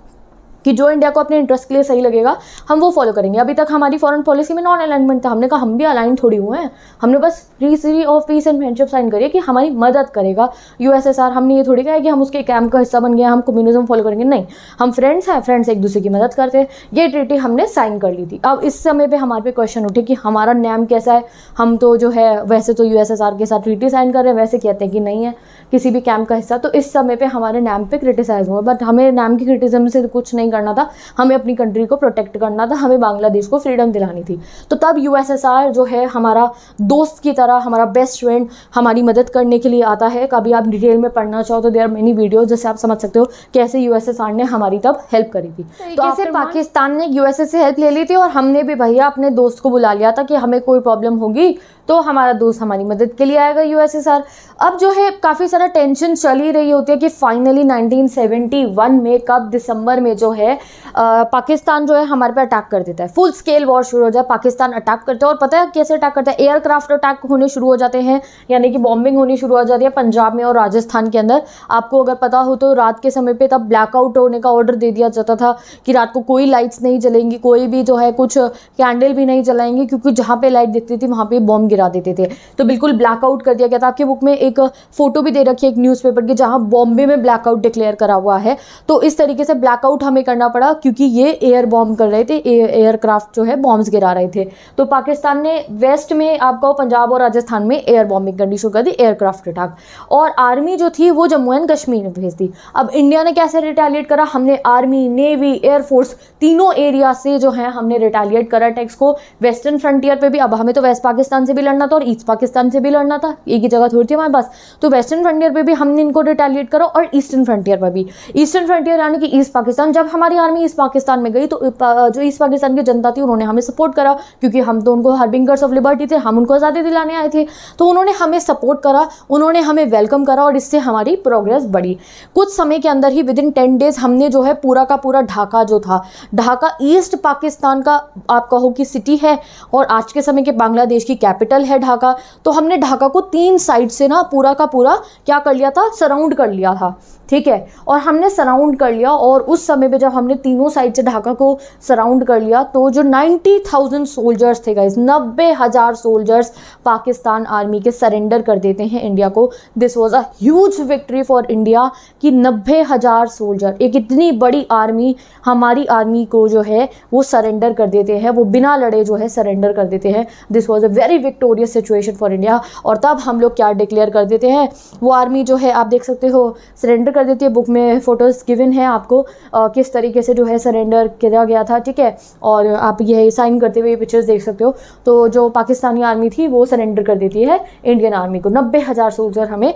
कि जो इंडिया को अपने इंटरेस्ट के लिए सही लगेगा हम वो फॉलो करेंगे अभी तक हमारी फॉरेन पॉलिसी में नॉन अलाइनमेंट था हमने कहा हम भी अलाइन थोड़ी हुए हैं हमने बस treaty of peace and friendship sign करिए कि हमारी मदद करेगा यूएसएसआर हमने ये थोड़ी कहा कि हम उसके कैम्प का हिस्सा बन गए हम कम्युनिज्म फॉलो करेंगे नहीं हम फ्रेंड्स हैं फ्रेंड्स एक दूसरे की मदद करते हैं ये ट्रीटी हमने साइन कर ली थी अब इस समय पर हमारे पे क्वेश्चन उठे कि हमारा नैम कैसा है हम तो जो है वैसे तो यू के साथ ट्रीटी साइन कर रहे हैं वैसे कहते हैं कि नहीं है किसी भी कैम्प का हिस्सा तो इस समय पर हमारे नैम पर क्रिटिसाइज हुआ बट हमें नैम की क्रिटिज़म से कुछ नहीं करना था हमें अपनी कंट्री को प्रोटेक्ट करना था हमें बांग्लादेश को फ्रीडम दिलानी थी तो तब यूएसएसआर जो है हमारा दोस्त की तरह हमारा बेस्ट फ्रेंड हमारी मदद करने के लिए आता है कभी आप डिटेल में पढ़ना चाहो तो देर मेनी वीडियो जैसे आप समझ सकते हो कैसे यूएसएसआर ने हमारी तब हेल्प करी थी तो, तो ऐसे पाकिस्तान ने यूएसए से हेल्प ले ली थी और हमने भी भैया अपने दोस्त को बुला लिया था कि हमें कोई प्रॉब्लम होगी तो हमारा दोस्त हमारी मदद के लिए आएगा यूएसएसआर अब जो है काफ़ी सारा टेंशन चल ही रही होती है कि फाइनली 1971 में कब दिसंबर में जो है आ, पाकिस्तान जो है हमारे पे अटैक कर देता है फुल स्केल वॉर शुरू हो जाए पाकिस्तान अटैक करता है और पता है कैसे अटैक करता है एयरक्राफ्ट अटैक होने शुरू हो जाते हैं यानी कि बॉम्बिंग होनी शुरू हो जाती है पंजाब में और राजस्थान के अंदर आपको अगर पता हो तो रात के समय पर तब ब्लैकआउट होने का ऑर्डर दे दिया जाता था कि रात को कोई लाइट्स नहीं जलेंगी कोई भी जो है कुछ कैंडल भी नहीं जलाएंगे क्योंकि जहाँ पर लाइट दिखती थी वहाँ पर बॉम्ब गिरा देते थे तो बिल्कुल ब्लैकआउट कर दिया गया था आपके बुक में एक फ़ोटो भी दे रखी है एक न्यूज़पेपर की जहां बॉम्बे में ब्लैकआउट डिक्लेयर करा हुआ है तो इस तरीके से ब्लैकआउट हमें करना पड़ा क्योंकि ये एयर बॉम्ब कर रहे थे एयरक्राफ्ट जो है बॉम्ब्स गिरा रहे थे तो पाकिस्तान ने वेस्ट में आपका पंजाब और राजस्थान में एयर बॉम्बिंग करनी शुरू कर दी एयरक्राफ्ट अटैक और आर्मी जो थी वो जम्मू एंड कश्मीर में भेज दी अब इंडिया ने कैसे रिटेलिएट करा हमने आर्मी नेवी एयरफोर्स तीनों एरिया से जो है हमने रिटेलिएट करा टैक्स को वेस्टर्न फ्रंटियर पर भी अब हमें तो वेस्ट पाकिस्तान से भी लड़ना था और ईस्ट पाकिस्तान से भी लड़ना था एक ही जगह थोड़ी थी हमारे पास तो वेस्टर्न फ्रंटियर पर भी हमने इनको रिटेलिएट करो और ईस्टर्न फ्रंटियर पर भी ईस्टर्न फ्रंटियर यानी कि ईस्ट पाकिस्तान जब हमारी आर्मी ईस्ट पाकिस्तान में गई तो जो ईस्ट पाकिस्तान की जनता थी उन्होंने हमें सपोर्ट करा क्योंकि हम तो उनको हार्बिंगर्स ऑफ लिबर्टी थे हम उनको आज़ादी दिलाने आए थे तो उन्होंने हमें सपोर्ट करा उन्होंने हमें वेलकम करा और इससे हमारी प्रोग्रेस बढ़ी कुछ समय के अंदर ही विद इन टेन डेज हमने जो है पूरा का पूरा ढाका जो था ढाका ईस्ट पाकिस्तान का आप कहो कि सिटी है और आज के समय के बांग्लादेश की कैपिटल कैपिटल है ढाका तो हमने ढाका को तीन साइड से ना पूरा का पूरा क्या कर लिया था सराउंड कर लिया था ठीक है और हमने सराउंड कर लिया और उस समय पे जब हमने तीनों साइड से ढाका को सराउंड कर लिया तो जो नाइन्टी थाउजेंड सोल्जर्स थे गाइज नब्बे हज़ार सोल्जर्स पाकिस्तान आर्मी के सरेंडर कर देते हैं इंडिया को this was a huge victory for India कि नब्बे हज़ार सोल्जर एक इतनी बड़ी आर्मी हमारी आर्मी को जो है वो सरेंडर कर देते हैं वो बिना लड़े जो है सरेंडर कर देते हैं this was a very victorious situation for India और तब हम लोग क्या डिक्लेयर कर देते हैं वो आर्मी जो है आप देख सकते हो सरेंडर कर देती है बुक में फ़ोटोज़ गिवन है आपको आ, किस तरीके से जो है सरेंडर किया गया था ठीक है और आप यह साइन करते हुए पिक्चर्स देख सकते हो तो जो पाकिस्तानी आर्मी थी वो सरेंडर कर देती है इंडियन आर्मी को नब्बे हज़ार सोल्जर हमें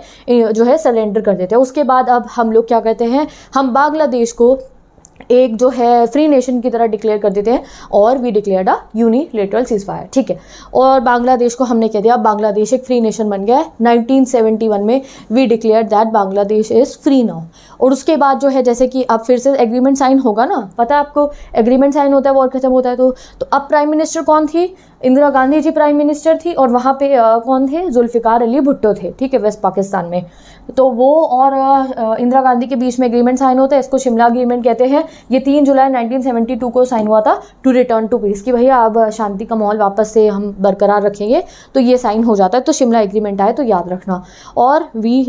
जो है सरेंडर कर देते हैं उसके बाद अब हम लोग क्या कहते हैं हम बांग्लादेश को एक जो है फ्री नेशन की तरह डिक्लेयर कर देते हैं और we declare a unilateral ceasefire ठीक है और बांग्लादेश को हमने कह दिया बांग्लादेश एक फ्री नेशन बन गया है 1971 में we declare that Bangladesh is free now और उसके बाद जो है जैसे कि अब फिर से एग्रीमेंट साइन होगा ना पता है आपको एग्रीमेंट साइन होता है वॉर ख़त्म होता है तो, तो अब प्राइम मिनिस्टर कौन थी इंदिरा गांधी जी प्राइम मिनिस्टर थी और वहाँ पे कौन थे जुल्फ़िकार अली भुट्टो थे ठीक है वेस्ट पाकिस्तान में तो वो और इंदिरा गांधी के बीच में एग्रीमेंट साइन होता है इसको शिमला अग्रीमेंट कहते हैं ये तीन जुलाई 1972 को साइन हुआ था टू रिटर्न टू पीस कि भैया अब शांति का माहौल वापस से हम बरकरार रखेंगे तो ये साइन हो जाता है तो शिमला एग्रीमेंट आए तो याद रखना और वी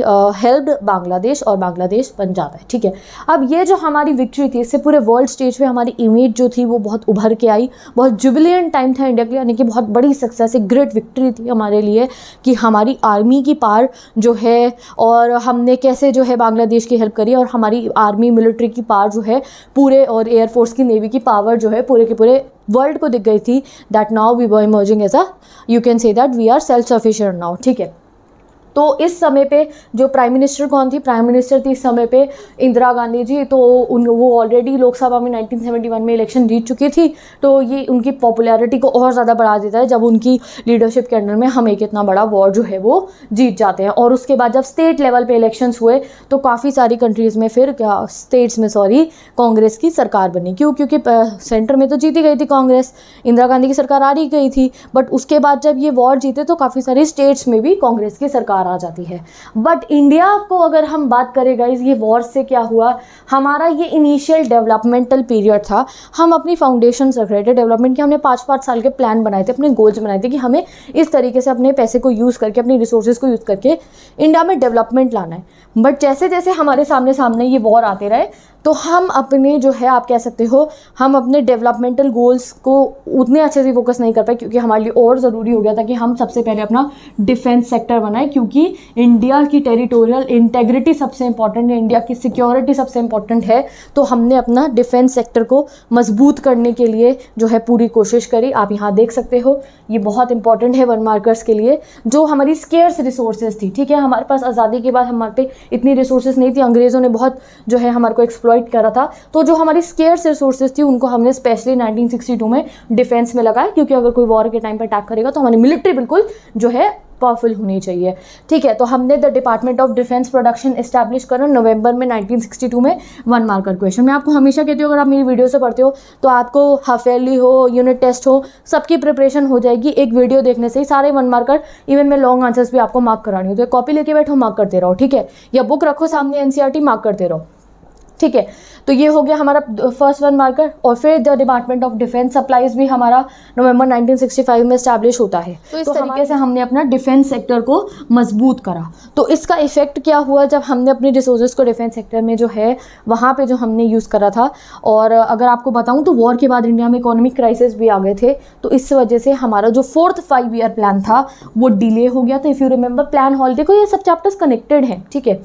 हेल्प बांग्लादेश और बांग्लादेश बन जाता है ठीक है अब ये जो हमारी विक्ट्री थी इससे पूरे वर्ल्ड स्टेज पर हमारी इमेज जो थी वो बहुत उभर के आई बहुत जुबिलियन टाइम था इंडिया के लिए कि बहुत बड़ी सक्सेस एक ग्रेट विक्ट्री थी हमारे लिए कि हमारी आर्मी की पार जो है और हमने कैसे जो है बांग्लादेश की हेल्प करी और हमारी आर्मी मिलिट्री की पार जो है पूरे और एयरफोर्स की नेवी की पावर जो है पूरे के पूरे वर्ल्ड को दिख गई थी दैट नाउ वी वो emerging as a you can say that we are self sufficient now ठीक है तो इस समय पे जो प्राइम मिनिस्टर कौन थी प्राइम मिनिस्टर थी इस समय पे इंदिरा गांधी जी तो उन वो ऑलरेडी लोकसभा में 1971 में इलेक्शन जीत चुकी थी तो ये उनकी पॉपुलैरिटी को और ज़्यादा बढ़ा देता है जब उनकी लीडरशिप के अंडर में हम एक इतना बड़ा वॉर जो है वो जीत जाते हैं और उसके बाद जब स्टेट लेवल पर इलेक्शन हुए तो काफ़ी सारी कंट्रीज़ में फिर क्या स्टेट्स में सॉरी कांग्रेस की सरकार बनी क्यों क्योंकि सेंटर में तो जीती गई थी कांग्रेस इंदिरा गांधी की सरकार आ रही गई थी बट उसके बाद जब ये वॉर जीते तो काफ़ी सारी स्टेट्स में भी कांग्रेस की सरकार आ जाती है बट इंडिया को अगर हम बात करें गाइज ये वॉर से क्या हुआ हमारा ये इनिशियल डेवलपमेंटल पीरियड था हम अपनी फाउंडेशन रख रहे थे डेवलपमेंट के हमने पाँच पाँच साल के प्लान बनाए थे अपने गोल्स बनाए थे कि हमें इस तरीके से अपने पैसे को यूज़ करके अपनी रिसोर्सेज को यूज़ करके इंडिया में डेवलपमेंट लाना है बट जैसे जैसे हमारे सामने सामने ये वॉर आते रहे तो हम अपने जो है आप कह सकते हो हम अपने डेवलपमेंटल गोल्स को उतने अच्छे से फोकस नहीं कर पाए क्योंकि हमारे लिए और ज़रूरी हो गया था कि हम सबसे पहले अपना डिफेंस सेक्टर बनाए क्योंकि इंडिया की टेरिटोरियल इंटेग्रिटी सबसे इंपॉर्टेंट है इंडिया की सिक्योरिटी सबसे इंपॉर्टेंट है तो हमने अपना डिफेंस सेक्टर को मजबूत करने के लिए जो है पूरी कोशिश करी आप यहाँ देख सकते हो ये बहुत इंपॉर्टेंट है वन मार्कर्स के लिए जो हमारी स्केयर्स रिसोर्सेज थी ठीक है हमारे पास आज़ादी के बाद हमारे पे इतनी रिसोर्सेज नहीं थी अंग्रेज़ों ने बहुत जो है हमारे को एक्सप्लोर एक्सप्लॉइट करा था तो जो हमारी स्केयर्स रिसोर्सेज थी उनको हमने स्पेशली 1962 में डिफेंस में लगाया क्योंकि अगर कोई वॉर के टाइम पर अटैक करेगा तो हमारी मिलिट्री बिल्कुल जो है पावरफुल होनी चाहिए ठीक है तो हमने the department of defence production establish करा नवंबर में 1962 में वन मार्कर क्वेश्चन मैं आपको हमेशा कहती हूँ अगर आप मेरी वीडियो से पढ़ते हो तो आपको हफेली हो यूनिट टेस्ट हो सबकी प्रिपरेशन हो जाएगी एक वीडियो देखने से ही सारे वन मार्कर इवन मैं लॉन्ग आंसर्स भी आपको मार्क करानी हो तो कॉपी लेके बैठो मार्क करते रहो ठीक है या बुक रखो सामने एनसीआर मार्क e करते रहो ठीक है तो ये हो गया हमारा फर्स्ट वन मार्कर और फिर the department of defence supplies भी हमारा नवंबर 1965 में स्टैब्लिश होता है तो इस तो तरीके से हमने अपना डिफेंस सेक्टर को मजबूत करा तो इसका इफेक्ट क्या हुआ जब हमने अपने रिसोर्सेज को डिफेंस सेक्टर में जो है वहाँ पर जो हमने यूज़ करा था और अगर आपको बताऊँ तो वॉर के बाद इंडिया में इकोनॉमिक क्राइसिस भी आ गए थे तो इस वजह से हमारा जो फोर्थ फाइव ईयर प्लान था वो डिले हो गया तो इफ़ यू रिमेंबर प्लान हॉल देखो ये सब चैप्टर्स कनेक्टेड हैं ठीक है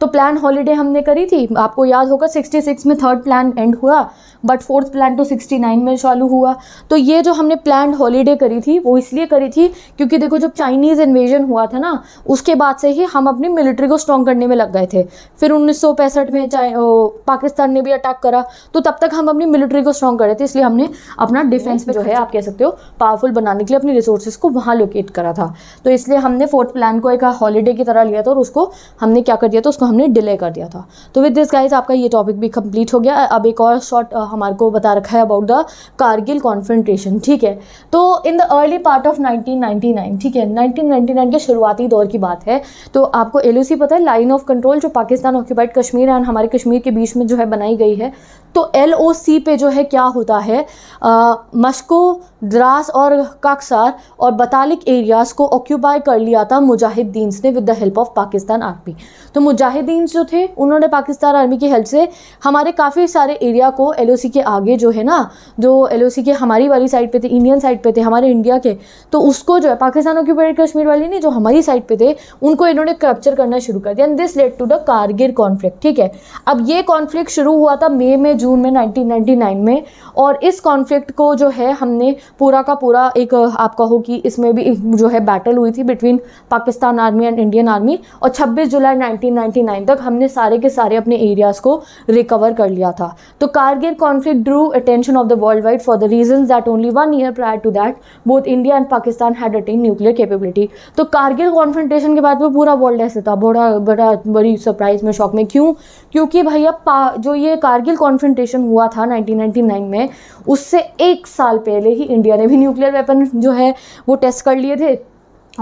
तो प्लान हॉलीडे हमने करी थी आपको याद होगा 66 में थर्ड प्लान एंड हुआ बट फोर्थ प्लान तो सिक्सटी नाइन में चालू हुआ तो ये जो हमने प्लान हॉलीडे करी थी वो इसलिए करी थी क्योंकि देखो जब चाइनीज़ इन्वेजन हुआ था ना उसके बाद से ही हम अपनी मिलिट्री को स्ट्रॉन्ग करने में लग गए थे फिर उन्नीस में पाकिस्तान ने भी अटैक करा तो तब तक हम अपनी मिलिट्री को स्ट्रॉन्ग कर रहे थे इसलिए हमने अपना डिफेंस में जो है आप कह सकते हो पावरफुल बनाने के लिए अपनी रिसोर्सेज को वहाँ लोकेट करा था तो इसलिए हमने फोर्थ प्लान को एक हॉलीडे की तरह लिया था और उसको हमने क्या कर दिया था उसको हमने डिले कर दिया था तो विद दिस गाइज आपका ये टॉपिक भी कंप्लीट हो गया अब एक और शॉर्ट हमारे को बता रखा है अबाउट द कारगिल कॉन्फ्रेंटेशन ठीक है तो in the early part of 1999 ठीक है 1999 के शुरुआती दौर की बात है तो आपको एलओसी पता है लाइन ऑफ कंट्रोल जो पाकिस्तान ऑक्यूपाइड कश्मीर एंड हमारे कश्मीर के बीच में जो है बनाई गई है तो एल ओ सी पे जो है क्या होता है आ, द्रास और काकसार और बतालिक एरियाज़ को ऑक्यूपाई कर लिया था मुजाहिदीन ने with the help of Pakistan army तो मुजाहिदीन जो थे उन्होंने पाकिस्तान आर्मी की हेल्प से हमारे काफ़ी सारे एरिया को एल के आगे जो है ना जो एल के हमारी वाली साइड पे थे इंडियन साइड पे थे हमारे इंडिया के तो उसको जो है पाकिस्तान ऑक्यूपाइड कश्मीर वाली नहीं जो हमारी साइड पे थे उनको इन्होंने कैप्चर करना शुरू कर दिया and this led to the Kargil conflict ठीक है अब ये कॉन्फ्लिक्ट शुरू हुआ था मे में जून जून में 1999 में और इस कॉन्फ्लिक्ट को जो है हमने पूरा का पूरा एक आप कहो कि इसमें भी जो है बैटल हुई थी between Pakistan army and Indian army और 26 जुलाई 1999 तक हमने सारे के सारे अपने एरियाज़ को रिकवर कर लिया था तो Kargil conflict drew attention of the world wide for the reason that only one year prior to that both India and Pakistan had attain nuclear capability तो कारगिल कॉन्फ्रेंटेशन के बाद वो पूरा वर्ल्ड ऐसे था बड़ा बड़ा बड़ी सरप्राइज में शॉक में क्यों क्योंकि भैया जो ये कारगिल कॉन्फ्रेंट कन्फ्रंटेशन हुआ था 1999 में उससे एक साल पहले ही इंडिया ने भी न्यूक्लियर वेपन जो है वो टेस्ट कर लिए थे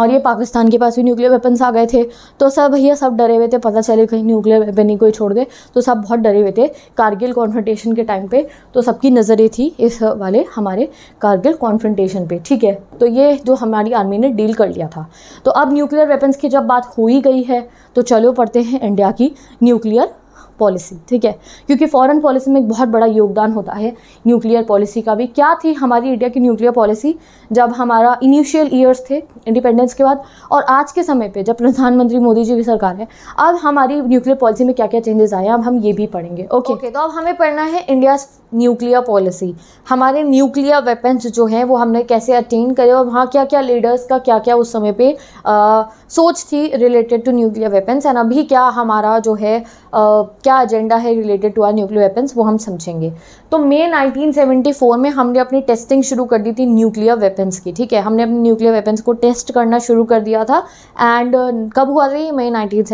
और ये पाकिस्तान के पास भी न्यूक्लियर वेपन्स आ गए थे तो सब भैया सब डरे हुए थे पता चले कहीं न्यूक्लियर वेपन ही कोई छोड़ दे तो सब बहुत डरे हुए थे कारगिल कॉन्फ्रेंटेशन के टाइम पे तो सबकी नज़रें थी इस वाले हमारे कारगिल कॉन्फ्रेंटेशन पे ठीक है तो ये जो हमारी आर्मी ने डील कर लिया था तो अब न्यूक्लियर वेपन्स की जब बात हो ही गई है तो चलो पढ़ते हैं इंडिया की न्यूक्लियर पॉलिसी ठीक है क्योंकि फॉरेन पॉलिसी में एक बहुत बड़ा योगदान होता है न्यूक्लियर पॉलिसी का भी क्या थी हमारी इंडिया की न्यूक्लियर पॉलिसी जब हमारा इनिशियल ईयर्स थे इंडिपेंडेंस के बाद और आज के समय पर जब प्रधानमंत्री मोदी जी की सरकार है अब हमारी न्यूक्लियर पॉलिसी में क्या क्या चेंजेस आए अब हम ये भी पढ़ेंगे ओके okay. okay, तो अब हमें पढ़ना है इंडिया न्यूक्लियर पॉलिसी हमारे न्यूक्लियर वेपन्स जो हैं वो हमने कैसे अटेन करे और वहाँ क्या क्या लीडर्स का क्या क्या उस समय पे आ, सोच थी related to nuclear weapons and अभी क्या हमारा जो है आ, क्या एजेंडा है related to our nuclear weapons वो हम समझेंगे तो मे 1974 में हमने अपनी टेस्टिंग शुरू कर दी थी न्यूक्लियर वेपन्स की ठीक है हमने अपने न्यूक्लियर वेपन्स को टेस्ट करना शुरू कर दिया था एंड uh, कब हुआ था ये मई नाइनटीन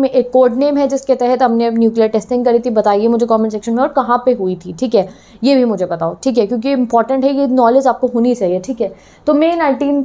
में एक कोड नेम है जिसके तहत हमने न्यूक्लियर टेस्टिंग करी थी बताइए मुझे कॉमेंट सेक्शन में और कहाँ पर हुई थी ठीक है ये भी मुझे बताओ ठीक है क्योंकि इंपॉर्टेंट है ये नॉलेज आपको होनी चाहिए ठीक है तो मे नाइनटीन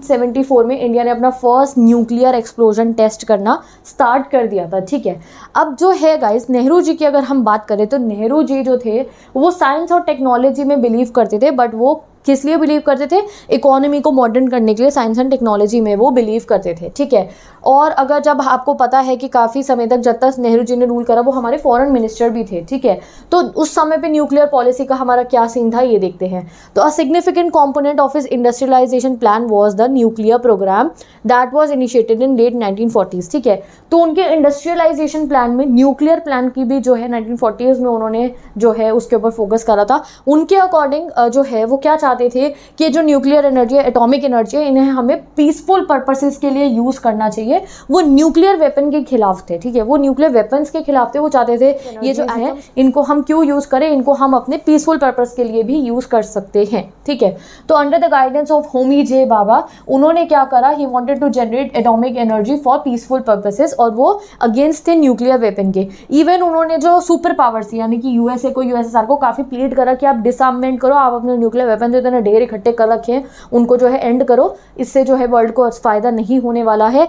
में इंडिया ने अपना फर्स्ट न्यूक्लियर एक्सप्लोजन टेस्ट करना स्टार्ट कर दिया था ठीक है अब जो है गाइस नेहरू जी जी की अगर हम बात करें तो नेहरू जी जो थे वो साइंस और टेक्नोलॉजी में बिलीव करते थे बट वो किस लिए बिलीव करते थे इकोनॉमी को मॉडर्न करने के लिए साइंस एंड टेक्नोलॉजी में वो बिलीव करते थे ठीक है और अगर जब आपको पता है कि काफ़ी समय तक जब तक नेहरू जी ने रूल करा वो हमारे फॉरेन मिनिस्टर भी थे ठीक है तो उस समय पे न्यूक्लियर पॉलिसी का हमारा क्या सीन था ये देखते हैं तो अ सिग्निफिकेंट कॉम्पोनेंट ऑफ इस industrialisation plan was the nuclear programme that was initiated in late nineteen ठीक है तो उनके इंडस्ट्रियलाइजेशन प्लान में न्यूक्लियर प्लान की भी जो है नाइनटीन में उन्होंने जो है उसके ऊपर फोकस करा था उनके अकॉर्डिंग जो है वो क्या चाहते थे कि जो न्यूक्लियर एनर्जी है एटॉमिक एनर्जी है इन्हें हमें पीसफुल पर्पसेस के लिए यूज़ करना चाहिए वो न्यूक्लियर वेपन के खिलाफ थे ठीक है वो न्यूक्लियर वेपन्स के खिलाफ थे वो चाहते थे ये जो है इनको हम क्यों यूज़ करें इनको हम अपने पीसफुल पर्पज़ के लिए भी यूज़ कर सकते हैं ठीक है तो under the guidance of Homi J Bhabha उन्होंने क्या करा he wanted to generate atomic energy for peaceful purposes और वो अगेंस्ट थे न्यूक्लियर वेपन के इवन उन्होंने जो सुपर पावर्स थी यानी कि यूएसए को यूएसएसआर को काफ़ी प्लीट करा कि आप डिसमेंट करो आप अपने न्यूक्लियर वेपन जो इतने ढेर इकट्ठे कर रखे हैं उनको जो है एंड करो इससे जो है वर्ल्ड को फ़ायदा नहीं होने वाला है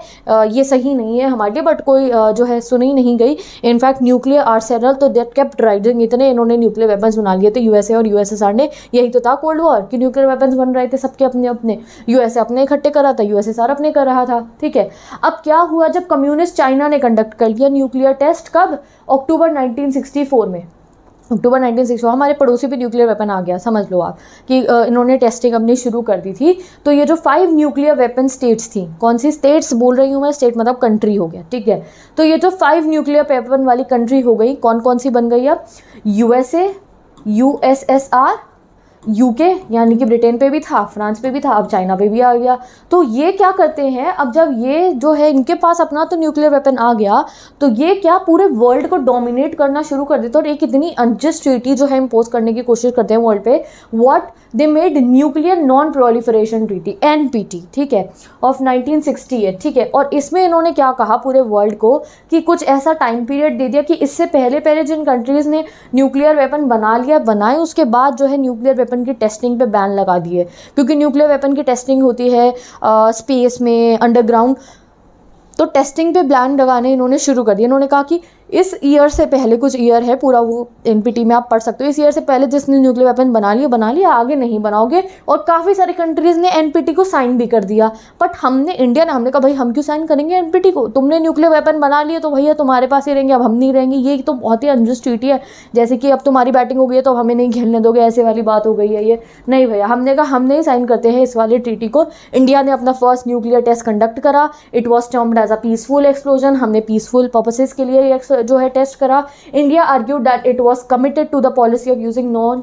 ये सही नहीं है हमारे लिए बट कोई जो है सुनी नहीं गई इनफैक्ट न्यूक्लियर आर्सेनल तो डेट कैप्ट राइडिंग इतने इन्होंने न्यूक्लियर वेपन्स बना लिए थे यूएसए और यूएसएसआर ने यही तो था कोल्ड वॉर कि न्यूक्लियर वेपन्स बन रहे थे सबके अपने अपने यूएसए अपने इकट्ठे करा था यूएसएसआर अपने कर रहा था ठीक है अब क्या हुआ जब कम्युनिस्ट चाइना ने कंडक्ट कर लिया न्यूक्लियर टेस्ट कब अक्टूबर 1964 में अक्टूबर 1960 हमारे पड़ोसी पे न्यूक्लियर वेपन आ गया समझ लो आप कि इन्होंने टेस्टिंग अपनी शुरू कर दी थी तो ये जो फाइव न्यूक्लियर वेपन स्टेट्स थी कौन सी स्टेट्स बोल रही हूँ मैं स्टेट मतलब कंट्री हो गया ठीक है तो ये जो फाइव न्यूक्लियर वेपन वाली कंट्री हो गई कौन कौन सी बन गई अब यूएसए यूएसएसआर यूके यानी कि ब्रिटेन पे भी था फ्रांस पे भी था अब चाइना पे भी आ गया तो ये क्या करते हैं अब जब ये जो है इनके पास अपना तो न्यूक्लियर वेपन आ गया तो ये क्या पूरे वर्ल्ड को डोमिनेट करना शुरू कर देते और एक इतनी अनजस्ट ट्रीटी जो है इम्पोज करने की कोशिश करते हैं वर्ल्ड पे what they made nuclear non proliferation treaty एन ठीक है ऑफ नाइनटीन ठीक है और इसमें इन्होंने क्या कहा पूरे वर्ल्ड को कि कुछ ऐसा टाइम पीरियड दे दिया कि इससे पहले पहले जिन कंट्रीज़ ने न्यूक्लियर वेपन बना लिया बनाए उसके बाद जो है न्यूक्लियर वेपन वेपन की टेस्टिंग पे बैन लगा दिए क्योंकि न्यूक्लियर वेपन की टेस्टिंग होती है स्पेस में अंडरग्राउंड तो टेस्टिंग पे बैन लगाने इन्होंने शुरू कर दिया इन्होंने कहा कि इस ईयर से पहले कुछ ईयर है पूरा वो एन में आप पढ़ सकते हो इस ईयर से पहले जिसने न्यूक्लियर वेपन बना लिया बना लिया आगे नहीं बनाओगे और काफ़ी सारी कंट्रीज़ ने एन को साइन भी कर दिया बट हमने इंडिया ने हमने कहा भाई हम क्यों साइन करेंगे एन को तुमने न्यूक्लियर वेपन बना लिया तो भैया तुम्हारे पास ही रहेंगे अब हम नहीं रहेंगे ये तो बहुत ही अनजस्ट ट्रीटी है जैसे कि अब तुम्हारी बैटिंग हो गई है तो हमें नहीं खेलने दोगे ऐसे वाली बात हो गई है ये नहीं भैया हमने कहा हम नहीं साइन करते हैं इस वाले ट्रीटी को इंडिया ने अपना फर्स्ट न्यूक्लियर टेस्ट कंडक्ट करा it was termed as a peaceful explosion हमने पीसफुल पर्पसेज के लिए जो है टेस्ट करा India argued that it was committed to the policy of using non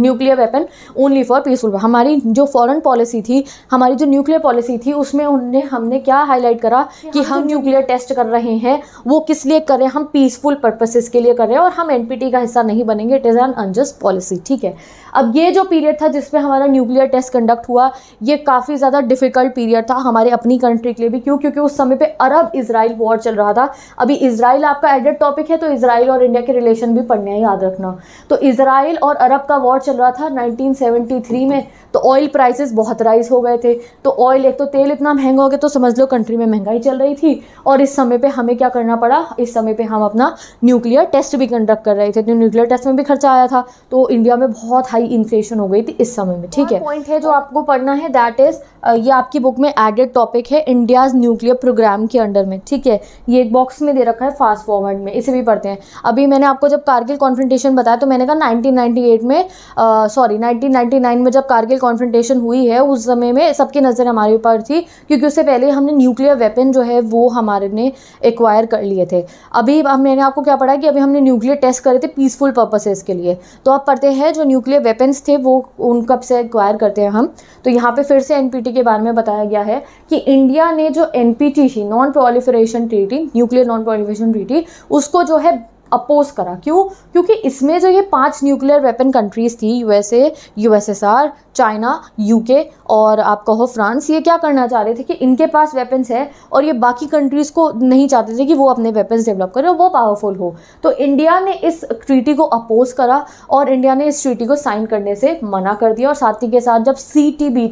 nuclear weapon only for peaceful हमारी जो foreign policy थी हमारी जो न्यूक्लियर पॉलिसी थी उसमें उन्हें हमने क्या हाईलाइट करा कि हम न्यूक्लियर टेस्ट कर रहे हैं वो किस लिए कर रहे हैं हम पीसफुल पर्पसेस के लिए कर रहे हैं और हम एनपीटी का हिस्सा नहीं बनेंगे it is an unjust policy ठीक है अब ये जो पीरियड था जिसमें हमारा न्यूक्लियर टेस्ट कंडक्ट हुआ ये काफ़ी ज़्यादा डिफिकल्ट पीरियड था हमारे अपनी कंट्री के लिए भी क्यों क्योंकि उस समय पर अरब इसराइल वॉर चल रहा था अभी इसराइल आपका एडेड टॉपिक है तो इसराइल और इंडिया के रिलेशन भी पढ़ने याद रखना तो इसराइल और अरब का वॉर चल रहा था 1973 में तो ऑयल प्राइसेस बहुत राइज हो गए थे तो ऑयल एक तो तेल इतना महंगा हो गया तो समझ लो कंट्री में महंगाई चल रही थी और इस समय पे हमें क्या करना पड़ा इस समय पे हम अपना न्यूक्लियर टेस्ट भी कंडक्ट कर रहे थे तो न्यूक्लियर टेस्ट में भी खर्चा आया था तो इंडिया में बहुत हाई इन्फ्लेशन हो गई थी इस समय में ठीक है पॉइंट है जो तो आपको पढ़ना है दैट इज़ ये आपकी बुक में एडेड टॉपिक है इंडियाज़ न्यूक्लियर प्रोग्राम के अंडर में ठीक है ये एक बॉक्स में दे रखा है फास्ट फॉरवर्ड में इसे भी पढ़ते हैं अभी मैंने आपको जब कारगिल कॉन्फ्रेंटेशन बताया तो मैंने कहा 1998 में सॉरी नाइनटीन में जब कारगिल कॉन्फ्रेंटेशन हुई है उस समय में सबकी नज़र हमारे ऊपर थी क्योंकि उससे पहले हमने न्यूक्लियर वेपन जो है वो हमारे ने एक्वायर कर लिए थे अभी अब मैंने आपको क्या पढ़ा कि अभी हमने न्यूक्लियर टेस्ट करे थे पीसफुल पर्पसेज़ के लिए तो आप पढ़ते हैं जो न्यूक्लियर वेपन्स थे वो उन कब से एक्वायर करते हैं हम तो यहाँ पर फिर से एन के बारे में बताया गया है कि इंडिया ने जो एन थी non proliferation treaty nuclear non proliferation treaty उसको जो है अपोज करा क्यों क्योंकि इसमें जो ये पांच न्यूक्लियर वेपन कंट्रीज़ थी यूएसए यूएसएसआर चाइना यूके और आप कहो फ्रांस ये क्या करना चाह रहे थे कि इनके पास वेपन्स है और ये बाकी कंट्रीज़ को नहीं चाहते थे कि वो अपने वेपन्स डेवलप करें वो पावरफुल हो तो इंडिया ने इस ट्रीटी को अपोज करा और इंडिया ने इस ट्रीटी को साइन करने से मना कर दिया और साथ ही के साथ जब सी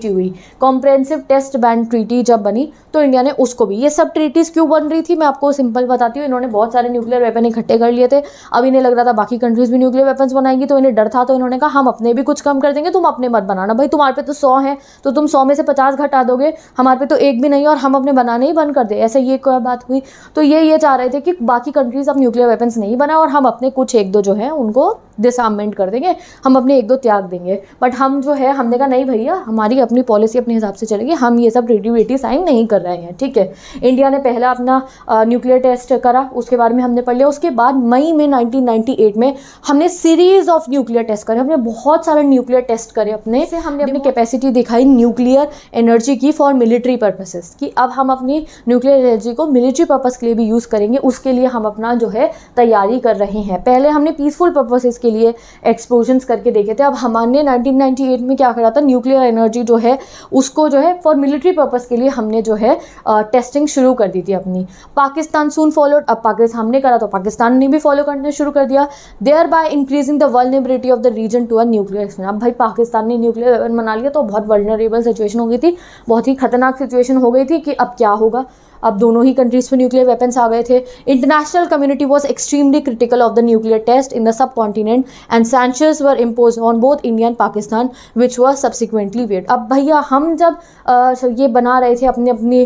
हुई कॉम्प्रहेंसिव टेस्ट बैंड ट्रीटी जब बनी तो इंडिया ने उसको भी ये सब ट्रीटीज़ क्यों बन रही थी मैं आपको सिंपल बताती हूँ इन्होंने बहुत सारे न्यूक्लियर वेपन इकट्ठे कर लिए किए थे अब इन्हें लग रहा था बाकी कंट्रीज भी न्यूक्लियर वेपन्स बनाएंगी तो इन्हें डर था तो इन्होंने कहा हम अपने भी कुछ कम कर देंगे तुम अपने मत बनाना भाई तुम्हारे पे तो सौ है तो तुम सौ में से पचास घटा दोगे हमारे पे तो एक भी नहीं और हम अपने बनाने ही बंद कर दे ऐसा ये कोई बात हुई तो ये ये चाह रहे थे कि बाकी कंट्रीज अब न्यूक्लियर वेपन्स नहीं बनाए और हम अपने कुछ एक दो जो है उनको डिसआर्मेंट कर देंगे हम अपने एक दो त्याग देंगे बट हम जो है हमने कहा नहीं भैया हमारी अपनी पॉलिसी अपने हिसाब से चलेगी हम ये सब रेडिविटी साइन नहीं कर रहे हैं ठीक है इंडिया ने पहला अपना न्यूक्लियर टेस्ट करा उसके बारे में हमने पढ़ लिया उसके बाद मई में 1998 में हमने सीरीज ऑफ न्यूक्लियर टेस्ट करे हमने बहुत सारे न्यूक्लियर टेस्ट करे अपने से हमने अपनी कैपेसिटी दिखाई न्यूक्लियर एनर्जी की फॉर मिलिट्री पर्पसेस कि अब हम अपनी न्यूक्लियर एनर्जी को मिलिट्री पर्पस के लिए भी यूज़ करेंगे उसके लिए हम अपना जो है तैयारी कर रहे हैं पहले हमने पीसफुल पर्पसेस के लिए एक्सप्लोजन करके देखे थे अब हमारे 1998 में क्या करा था न्यूक्लियर एनर्जी जो है उसको जो है फॉर मिलिट्री पर्पज़ के लिए हमने जो है टेस्टिंग शुरू कर दी थी अपनी पाकिस्तान सून फॉलोड अब पाकिस्तान हमने करा तो पाकिस्तान ने भी फॉलो करना शुरू कर दिया thereby increasing the vulnerability of the region to a nuclear expansion अब भाई पाकिस्तान ने न्यूक्लियर वेपन बना लिया तो बहुत वर्नरेबल सिचुएशन हो गई थी बहुत ही खतरनाक सिचुएशन हो गई थी कि अब क्या होगा अब दोनों ही कंट्रीज़ पर न्यूक्लियर वेपन्स आ गए थे international community was extremely critical of the nuclear test in the subcontinent and sanctions were impose on both India and Pakistan which was subsequently waived अब भैया हम जब आ, ये बना रहे थे अपने अपनी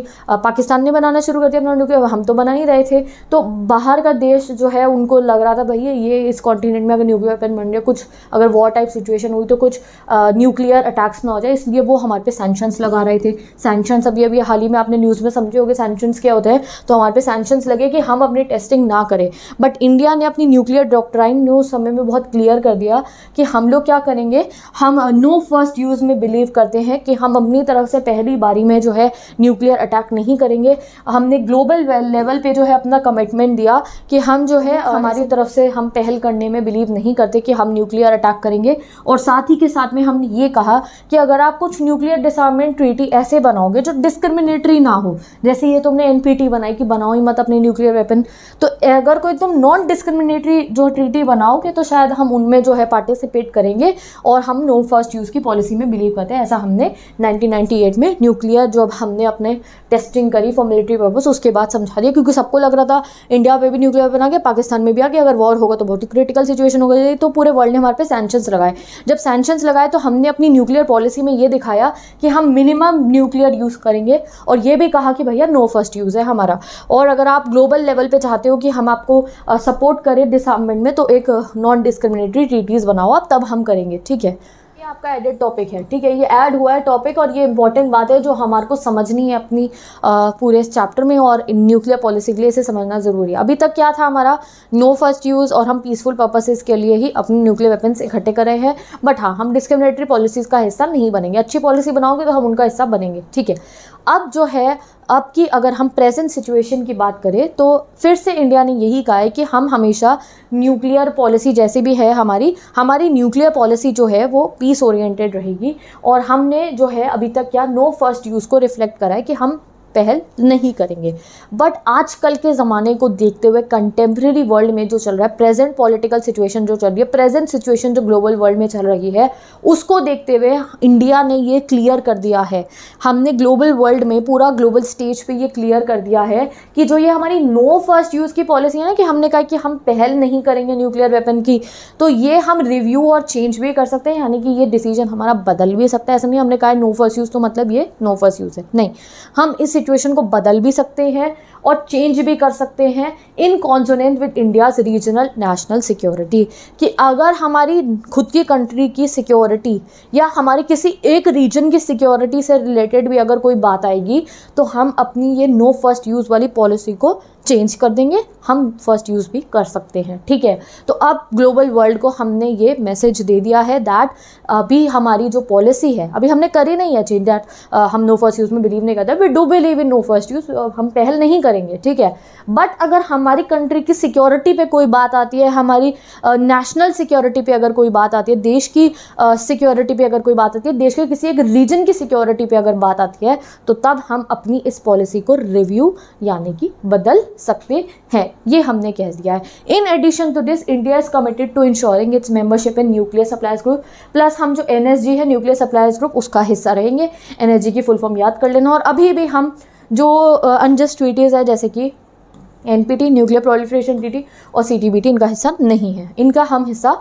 पाकिस्तान ने बनाना शुरू कर दिया अपना न्यूक्लियर हम तो बना ही रहे थे तो बाहर का देश जो है उनको लग रहा था भैया ये इस कॉन्टिनेंट में अगर न्यूक्लियर वेपन बन रहा कुछ अगर वॉर टाइप सिचुएशन हुई तो कुछ न्यूक्लियर अटैक्स ना हो जाए इसलिए वो हमारे पे सैंक्शंस लगा रहे थे सैंक्शंस अभी अभी हाल ही में आपने न्यूज़ में समझे होगे सेंशन सैंक्शंस क्या होते हैं तो हमारे पे सैंक्शंस लगे कि हम अपनी टेस्टिंग ना करें बट इंडिया ने अपनी न्यूक्लियर डॉक्ट्राइन ने उस समय में बहुत क्लियर कर दिया कि हम लोग क्या करेंगे हम नो फर्स्ट यूज़ में बिलीव करते हैं कि हम अपनी तरफ से पहली बारी में जो है न्यूक्लियर अटैक नहीं करेंगे हमने ग्लोबल लेवल पर जो है अपना कमिटमेंट दिया कि हम जो है uh, हमारी तरफ से हम पहल करने में बिलीव नहीं करते कि हम न्यूक्लियर अटैक करेंगे और साथ ही के साथ में हमने ये कहा कि अगर आप कुछ न्यूक्लियर डिसार्मेंट ट्रीटी ऐसे बनाओगे जो डिस्क्रिमिनेटरी ना हो जैसे ये तो तुमने एनपीटी बनाई कि बनाओ ही मत अपने न्यूक्लियर वेपन तो अगर कोई तुम नॉन डिस्क्रिमिनेटरी जो ट्रीटी बनाओगे तो शायद हम उनमें जो है पार्टिसिपेट करेंगे और हम नो फर्स्ट यूज़ की पॉलिसी में बिलीव करते हैं ऐसा हमने नाइनटीन में न्यूक्लियर जो हमने अपने टेस्टिंग करी फॉर मिलिट्री पर्पज़ उसके बाद समझा दिया क्योंकि सबको लग रहा था इंडिया पर भी न्यूक्लियर बना के पाकिस्तान में भी आ गया अगर वॉर होगा तो बहुत ही क्रिटिकल सिचुएशन हो गई तो पूरे वर्ल्ड ने हमारे पे सेंशन लगाए जब सेंशन लगाए तो हमने अपनी न्यूक्लियर पॉलिसी में ये दिखाया कि हम मिनिमम न्यूक्लियर यूज़ करेंगे और ये भी कहा कि भैया नो फर्स्ट फर्स्ट यूज़ है हमारा और अगर आप ग्लोबल लेवल पे चाहते हो कि हम आपको सपोर्ट करें डिसमेंट में तो एक नॉन डिस्क्रिमिनेटरी ट्रीटीज़ बनाओ आप तब हम करेंगे ठीक है ये आपका एडेड टॉपिक है ठीक है ये ऐड हुआ है टॉपिक और ये इंपॉर्टेंट बात है जो हमारे को समझनी है अपनी आ, पूरे इस चैप्टर में और न्यूक्लियर पॉलिसी के लिए इसे समझना ज़रूरी है अभी तक क्या था हमारा नो फर्स्ट यूज़ और हम पीसफुल पर्पसेस के लिए ही अपने न्यूक्लियर वेपन्स इकट्ठे कर रहे हैं बट हाँ हम डिस्क्रिमिनेटरी पॉलिसीज़ का हिस्सा नहीं बनेंगे अच्छी पॉलिसी बनाओगे तो हम उनका हिस्सा बनेंगे ठीक है अब जो है अब की अगर हम प्रेजेंट सिचुएशन की बात करें तो फिर से इंडिया ने यही कहा है कि हम हमेशा न्यूक्लियर पॉलिसी जैसे भी है हमारी हमारी न्यूक्लियर पॉलिसी जो है वो पीस ओरिएंटेड रहेगी और हमने जो है अभी तक क्या नो फर्स्ट यूज़ को रिफ्लेक्ट करा है कि हम पहल नहीं करेंगे बट आजकल के ज़माने को देखते हुए कंटेम्प्रेरी वर्ल्ड में जो चल रहा है प्रेजेंट पॉलिटिकल सिचुएशन जो चल रही है प्रेजेंट सिचुएशन जो ग्लोबल वर्ल्ड में चल रही है उसको देखते हुए इंडिया ने ये क्लियर कर दिया है हमने ग्लोबल वर्ल्ड में पूरा ग्लोबल स्टेज पर ये क्लियर कर दिया है कि जो ये हमारी नो फर्स्ट यूज़ की पॉलिसी है ना कि हमने कहा कि हम पहल नहीं करेंगे न्यूक्लियर वेपन की तो ये हम रिव्यू और चेंज भी कर सकते हैं यानी कि ये डिसीजन हमारा बदल भी सकता है ऐसा नहीं हमने कहा नो फर्स्ट यूज़ तो मतलब ये नो फर्स्ट यूज़ है नहीं हम इस सिचुएशन को बदल भी सकते हैं और चेंज भी कर सकते हैं in consonant with India's regional national security कि अगर हमारी खुद की कंट्री की सिक्योरिटी या हमारे किसी एक रीजन की सिक्योरिटी से रिलेटेड भी अगर कोई बात आएगी तो हम अपनी ये नो फर्स्ट यूज़ वाली पॉलिसी को चेंज कर देंगे हम फर्स्ट यूज़ भी कर सकते हैं ठीक है तो अब ग्लोबल वर्ल्ड को हमने ये मैसेज दे दिया है दैट अभी हमारी जो पॉलिसी है अभी हमने करी नहीं है चेंज दैट हम नो फर्स्ट यूज़ में बिलीव नहीं करते we do believe in no first use हम पहल नहीं कर करेंगे ठीक है बट अगर हमारी कंट्री की सिक्योरिटी पे कोई बात आती है हमारी नेशनल सिक्योरिटी पे अगर कोई बात आती है देश की सिक्योरिटी पे अगर कोई बात आती है देश के किसी एक रीजन की सिक्योरिटी पे अगर बात आती है तो तब हम अपनी इस पॉलिसी को रिव्यू यानी कि बदल सकते हैं ये हमने कह दिया है in addition to this India is committed to ensuring its membership in nuclear suppliers group plus हम जो एन है न्यूक्लियर सप्लायर्स ग्रुप उसका हिस्सा रहेंगे एनएसजी की फुल फॉर्म याद कर लेना और अभी भी हम जो अनजस्ट ट्रीटीज़ है जैसे कि N P T nuclear proliferation treaty और सी टी टी बी इनका हिस्सा नहीं है इनका हम हिस्सा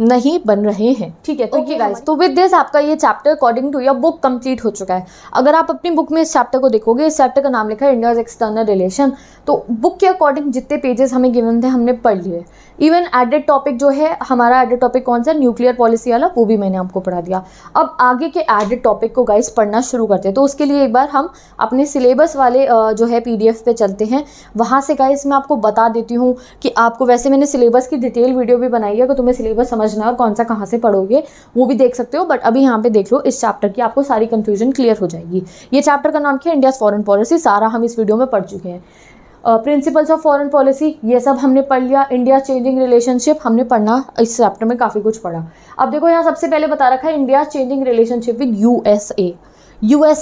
नहीं बन रहे हैं ठीक है तो ये गाइस तो विद दिस आपका ये chapter according to your book complete हो चुका है अगर आप अपनी बुक में इस चैप्टर को देखोगे इस चैप्टर का नाम लिखा है इंडियाज एक्सटर्नल रिलेशन तो बुक के अकॉर्डिंग जितने पेजेस हमें गिवन थे हमने पढ़ लिए इवन एडेड टॉपिक जो है हमारा एडेड टॉपिक कौन सा न्यूक्लियर पॉलिसी वाला वो भी मैंने आपको पढ़ा दिया अब आगे के एडेड टॉपिक को गाइस पढ़ना शुरू करते हैं तो उसके लिए एक बार हम अपने सिलेबस वाले जो है पी पे चलते हैं वहाँ से गाइस मैं आपको बता देती हूँ कि आपको वैसे मैंने सिलेबस की डिटेल वीडियो भी बनाई है अगर तुम्हें सिलेबस समझना है और कौन सा कहाँ से पढ़ोगे वो भी देख सकते हो बट अभी यहाँ पे देख लो इस चैप्टर की आपको सारी कन्फ्यूजन क्लियर हो जाएगी ये चैप्टर का नाम क्या इंडिया इंडियाज़ फॉरन पॉलिसी सारा हम इस वीडियो में पढ़ चुके हैं प्रिंसिपल्स ऑफ फॉरेन पॉलिसी ये सब हमने पढ़ लिया इंडिया चेंजिंग रिलेशनशिप हमने पढ़ना इस चैप्टर में काफ़ी कुछ पढ़ा अब देखो यहाँ सबसे पहले बता रखा है India changing relationship with S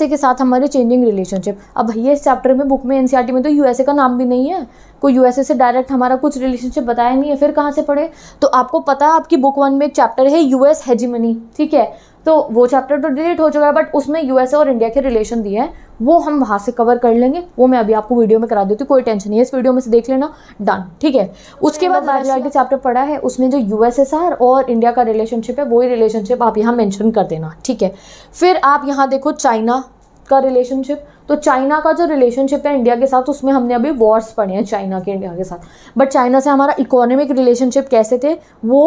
A के साथ हमारे चेंजिंग रिलेशनशिप अब भैया इस चैप्टर में बुक में टी e में तो ए का नाम भी नहीं है कोई ए से डायरेक्ट हमारा कुछ रिलेशनशिप बताया नहीं है फिर कहाँ से पढ़े तो आपको पता है आपकी बुक वन में एक चैप्टर है यूएस हेजिमनी ठीक है तो वो चैप्टर तो डिलीट हो चुका है बट उसमें यूएसए और इंडिया के रिलेशन दिए हैं वो हम वहाँ से कवर कर लेंगे वो मैं अभी आपको वीडियो में करा देती हूँ कोई टेंशन नहीं है इस वीडियो में से देख लेना डन ठीक है उसके बाद बायोलॉजी चैप्टर पढ़ा है उसमें जो यूएसएसआर और इंडिया का रिलेशनशिप है वही रिलेशनशिप आप यहाँ मैंशन कर देना ठीक है फिर आप यहाँ देखो चाइना का रिलेशनशिप तो चाइना का जो रिलेशनशिप है इंडिया के साथ उसमें हमने अभी वॉर्स पढ़े हैं चाइना के इंडिया के साथ बट चाइना से हमारा इकोनॉमिक रिलेशनशिप कैसे थे वो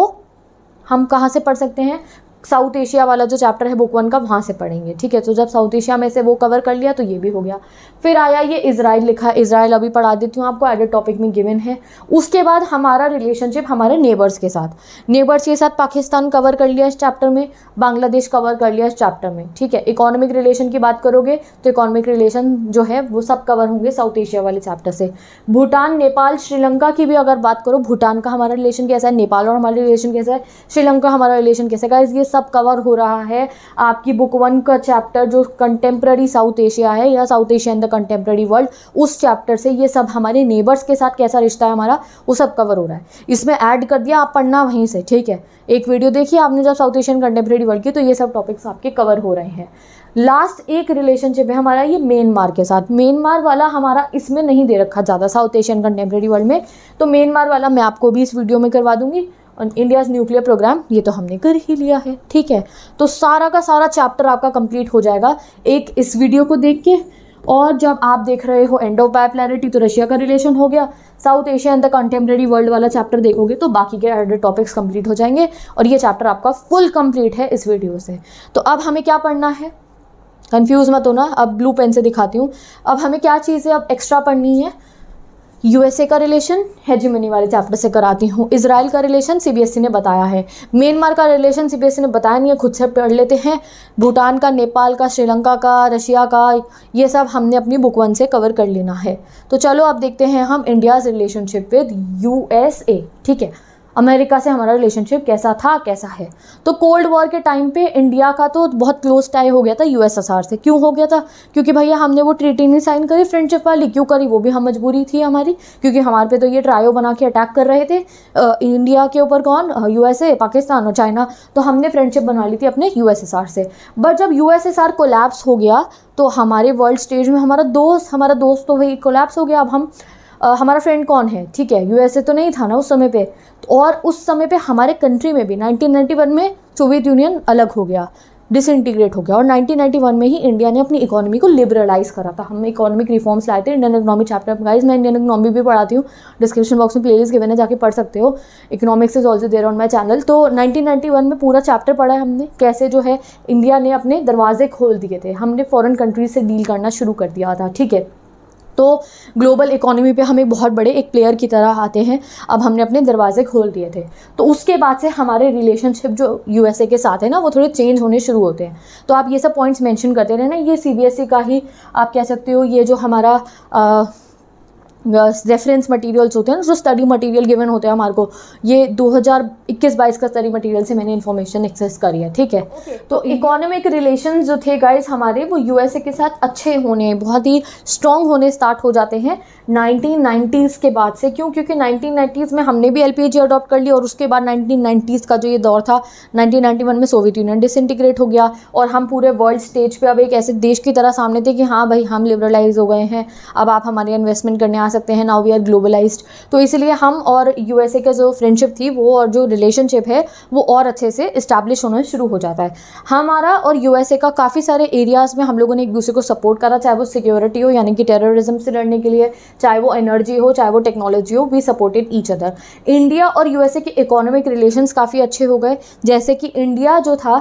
हम कहाँ से पढ़ सकते हैं साउथ एशिया वाला जो चैप्टर है बुक वन का वहाँ से पढ़ेंगे ठीक है तो जब साउथ एशिया में से वो कवर कर लिया तो ये भी हो गया फिर आया ये इसराइल लिखा है इसराइल अभी पढ़ा देती हूँ आपको एडेड टॉपिक में गिवन है उसके बाद हमारा रिलेशनशिप हमारे नेबर्स के साथ नेबर्स के साथ पाकिस्तान कवर कर लिया इस चैप्टर में बांग्लादेश कवर कर लिया इस चैप्टर में ठीक है इकोनॉमिक रिलेशन की बात करोगे तो इकोनॉमिक रिलेशन जो है वो सब कवर होंगे साउथ एशिया वाले चैप्टर से भूटान नेपाल श्रीलंका की भी अगर बात करो भूटान का हमारा रिलेशन कैसा है नेपाल और हमारा रिलेशन कैसा है श्रीलंका हमारा रिलेशन कैसा है ये सब कवर हो रहा है आपकी बुक वन का चैप्टर जो कंटेम्प्रेरी साउथ एशिया है या South Asia in the contemporary world उस चैप्टर से ये सब हमारे नेबर्स के साथ कैसा रिश्ता है हमारा वो सब कवर हो रहा है इसमें ऐड कर दिया आप पढ़ना वहीं से ठीक है एक वीडियो देखिए आपने जब साउथ एशियन कंटेम्प्रेरी वर्ल्ड की तो ये सब टॉपिक्स आपके कवर हो रहे हैं लास्ट एक रिलेशनशिप है हमारा ये म्यांमार के साथ म्यांमार वाला हमारा इसमें नहीं दे रखा ज़्यादा साउथ एशियन कंटेम्प्रेरी वर्ल्ड में तो म्यांमार वाला मैं आपको भी इस वीडियो में करवा दूंगी इंडियाज़ न्यूक्लियर प्रोग्राम ये तो हमने कर ही लिया है ठीक है तो सारा का सारा चैप्टर आपका कंप्लीट हो जाएगा एक इस वीडियो को देख के और जब आप देख रहे हो एंड ऑफ बायोप्लैनिटी तो रशिया का रिलेशन हो गया South Asia and the contemporary world वाला चैप्टर देखोगे तो बाकी के अदर टॉपिक्स कंप्लीट हो जाएंगे और ये चैप्टर आपका फुल कंप्लीट है इस वीडियो से तो अब हमें क्या पढ़ना है कन्फ्यूज़ मत होना अब ब्लू पेन से दिखाती हूँ अब हमें क्या चीज़ें अब एक्स्ट्रा पढ़नी है यूएसए का रिलेशन हेजिमनी वाले चैप्टर से कराती हूँ इसराइल का रिलेशन सीबीएसई e ने बताया है म्यांमार का रिलेशन सीबीएसई e ने बताया नहीं है खुद से पढ़ लेते हैं भूटान का नेपाल का श्रीलंका का रशिया का ये सब हमने अपनी बुक वन से कवर कर लेना है तो चलो अब देखते हैं हम इंडियाज़ रिलेशनशिप विद यू ठीक है अमेरिका से हमारा रिलेशनशिप कैसा था कैसा है तो कोल्ड वॉर के टाइम पे इंडिया का तो बहुत क्लोज टाई हो गया था यूएसएसआर से क्यों हो गया था क्योंकि भैया हमने वो ट्रीटी नहीं साइन करी फ्रेंडशिप वाली क्यों करी वो भी हम मजबूरी थी हमारी क्योंकि हमारे पे तो ये ट्रायो बना के अटैक कर रहे थे आ, इंडिया के ऊपर कौन यू पाकिस्तान और चाइना तो हमने फ्रेंडशिप बना ली थी अपने यूएसएसआर से बट जब यू कोलैप्स हो गया तो हमारे वर्ल्ड स्टेज में हमारा दोस्त हमारा दोस्त तो वही कोलैप्स हो गया अब हम आ, हमारा फ्रेंड कौन है ठीक है यूएसए तो नहीं था ना उस समय पे और उस समय पे हमारे कंट्री में भी 1991 में सोवियत यूनियन अलग हो गया डिसइंटीग्रेट हो गया और 1991 में ही इंडिया ने अपनी इकोनॉमी को लिबरलाइज करा था हम इकोनॉमिक रिफॉर्म्स लाए थे इंडियन इकोनॉमी चैप्टर गाइज मैं इंडियन इकोनॉमी भी पढ़ाती हूँ डिस्क्रिप्शन बॉक्स में प्लेलिस्ट गिवन है जाके पढ़ सकते हो economics is also there on my channel तो नाइनटीन में पूरा चैप्टर पढ़ा है हमने कैसे जो है इंडिया ने अपने दरवाजे खोल दिए थे हमने फॉरन कंट्रीज से डील करना शुरू कर दिया था ठीक है तो ग्लोबल इकोनॉमी पे हम एक बहुत बड़े एक प्लेयर की तरह आते हैं अब हमने अपने दरवाजे खोल दिए थे तो उसके बाद से हमारे रिलेशनशिप जो यूएसए के साथ है ना वो थोड़े चेंज होने शुरू होते हैं तो आप ये सब पॉइंट्स मेंशन करते रहे ना ये सीबीएसई e का ही आप कह सकते हो ये जो हमारा आ, रेफरेंस मटेरियल्स होते हैं जो स्टडी मटेरियल गिवन होते हैं हमारे को ये 2021-22 का स्टडी मटेरियल से मैंने इन्फॉर्मेशन एक्सेस करी है ठीक है okay. तो इकोनॉमिक रिलेशन जो थे गाइस हमारे वो यूएसए के साथ अच्छे होने बहुत ही स्ट्रॉन्ग होने स्टार्ट हो जाते हैं नाइनटीन के बाद से क्यों क्योंकि नाइनटीन में हमने भी एल अडॉप्ट कर ली और उसके बाद नाइनटीन का जो ये दौर था नाइनटीन में सोवियत यूनियन डिसइंटीग्रेट हो गया और हम पूरे वर्ल्ड स्टेज पर अब एक ऐसे देश की तरह सामने थे कि हाँ भाई हम लिबरलाइज हो गए हैं अब आप हमारे इन्वेस्टमेंट करने आ सकते हैं नाउ वी आर ग्लोबलाइज्ड तो इसलिए हम और यूएसए का जो फ्रेंडशिप थी वो और जो रिलेशनशिप है वो और अच्छे से इस्टेब्लिश होना शुरू हो जाता है हमारा और यूएसए का काफ़ी सारे एरियाज़ में हम लोगों ने एक दूसरे को सपोर्ट करा चाहे वो सिक्योरिटी हो यानी कि टेररिज्म से लड़ने के लिए चाहे वो एनर्जी हो चाहे वो टेक्नोलॉजी हो we supported each other India और यूएसए के इकोनॉमिक रिलेशंस काफ़ी अच्छे हो गए जैसे कि इंडिया जो था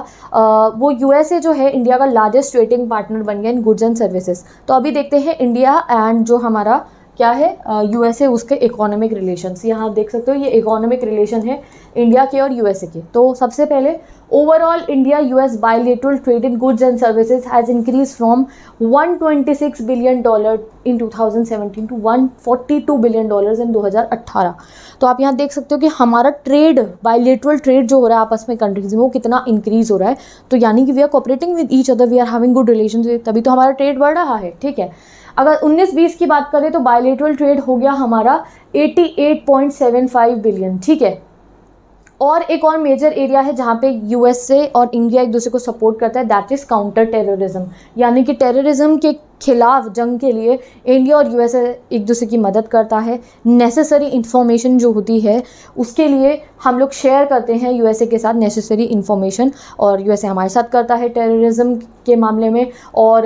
वो यूएसए जो है इंडिया का लार्जेस्ट ट्रेडिंग पार्टनर बन गया इन गुड्स एंड सर्विसेज तो अभी देखते हैं इंडिया एंड जो हमारा क्या है यूएसए उसके इकोनॉमिक रिलेशंस यहाँ आप देख सकते हो ये इकोनॉमिक रिलेशन है इंडिया के और यूएसए के तो सबसे पहले overall India US bilateral trade in goods and services has increase from 126 billion dollar in 2017 to 142 billion dollars in 2018 तो आप यहाँ देख सकते हो कि हमारा ट्रेड बायलेटरल ट्रेड जो हो रहा है आपस में कंट्रीज में वो कितना इंक्रीज हो रहा है तो यानी कि we are cooperating with each other we are having good relation तभी तो हमारा ट्रेड बढ़ रहा है ठीक है अगर 19-20 की बात करें तो बायोलिट्रल ट्रेड हो गया हमारा 88.75 बिलियन ठीक है और एक और मेजर एरिया है जहाँ पे यूएसए और इंडिया एक दूसरे को सपोर्ट करता है दैट इज़ काउंटर टेररिज्म यानी कि टेररिज्म के खिलाफ जंग के लिए इंडिया और यूएसए एक दूसरे की मदद करता है नेसेसरी इन्फॉर्मेशन जो होती है उसके लिए हम लोग शेयर करते हैं यूएसए के साथ नेसेसरी इन्फॉर्मेशन और यूएसए हमारे साथ करता है टेररिज्म के मामले में और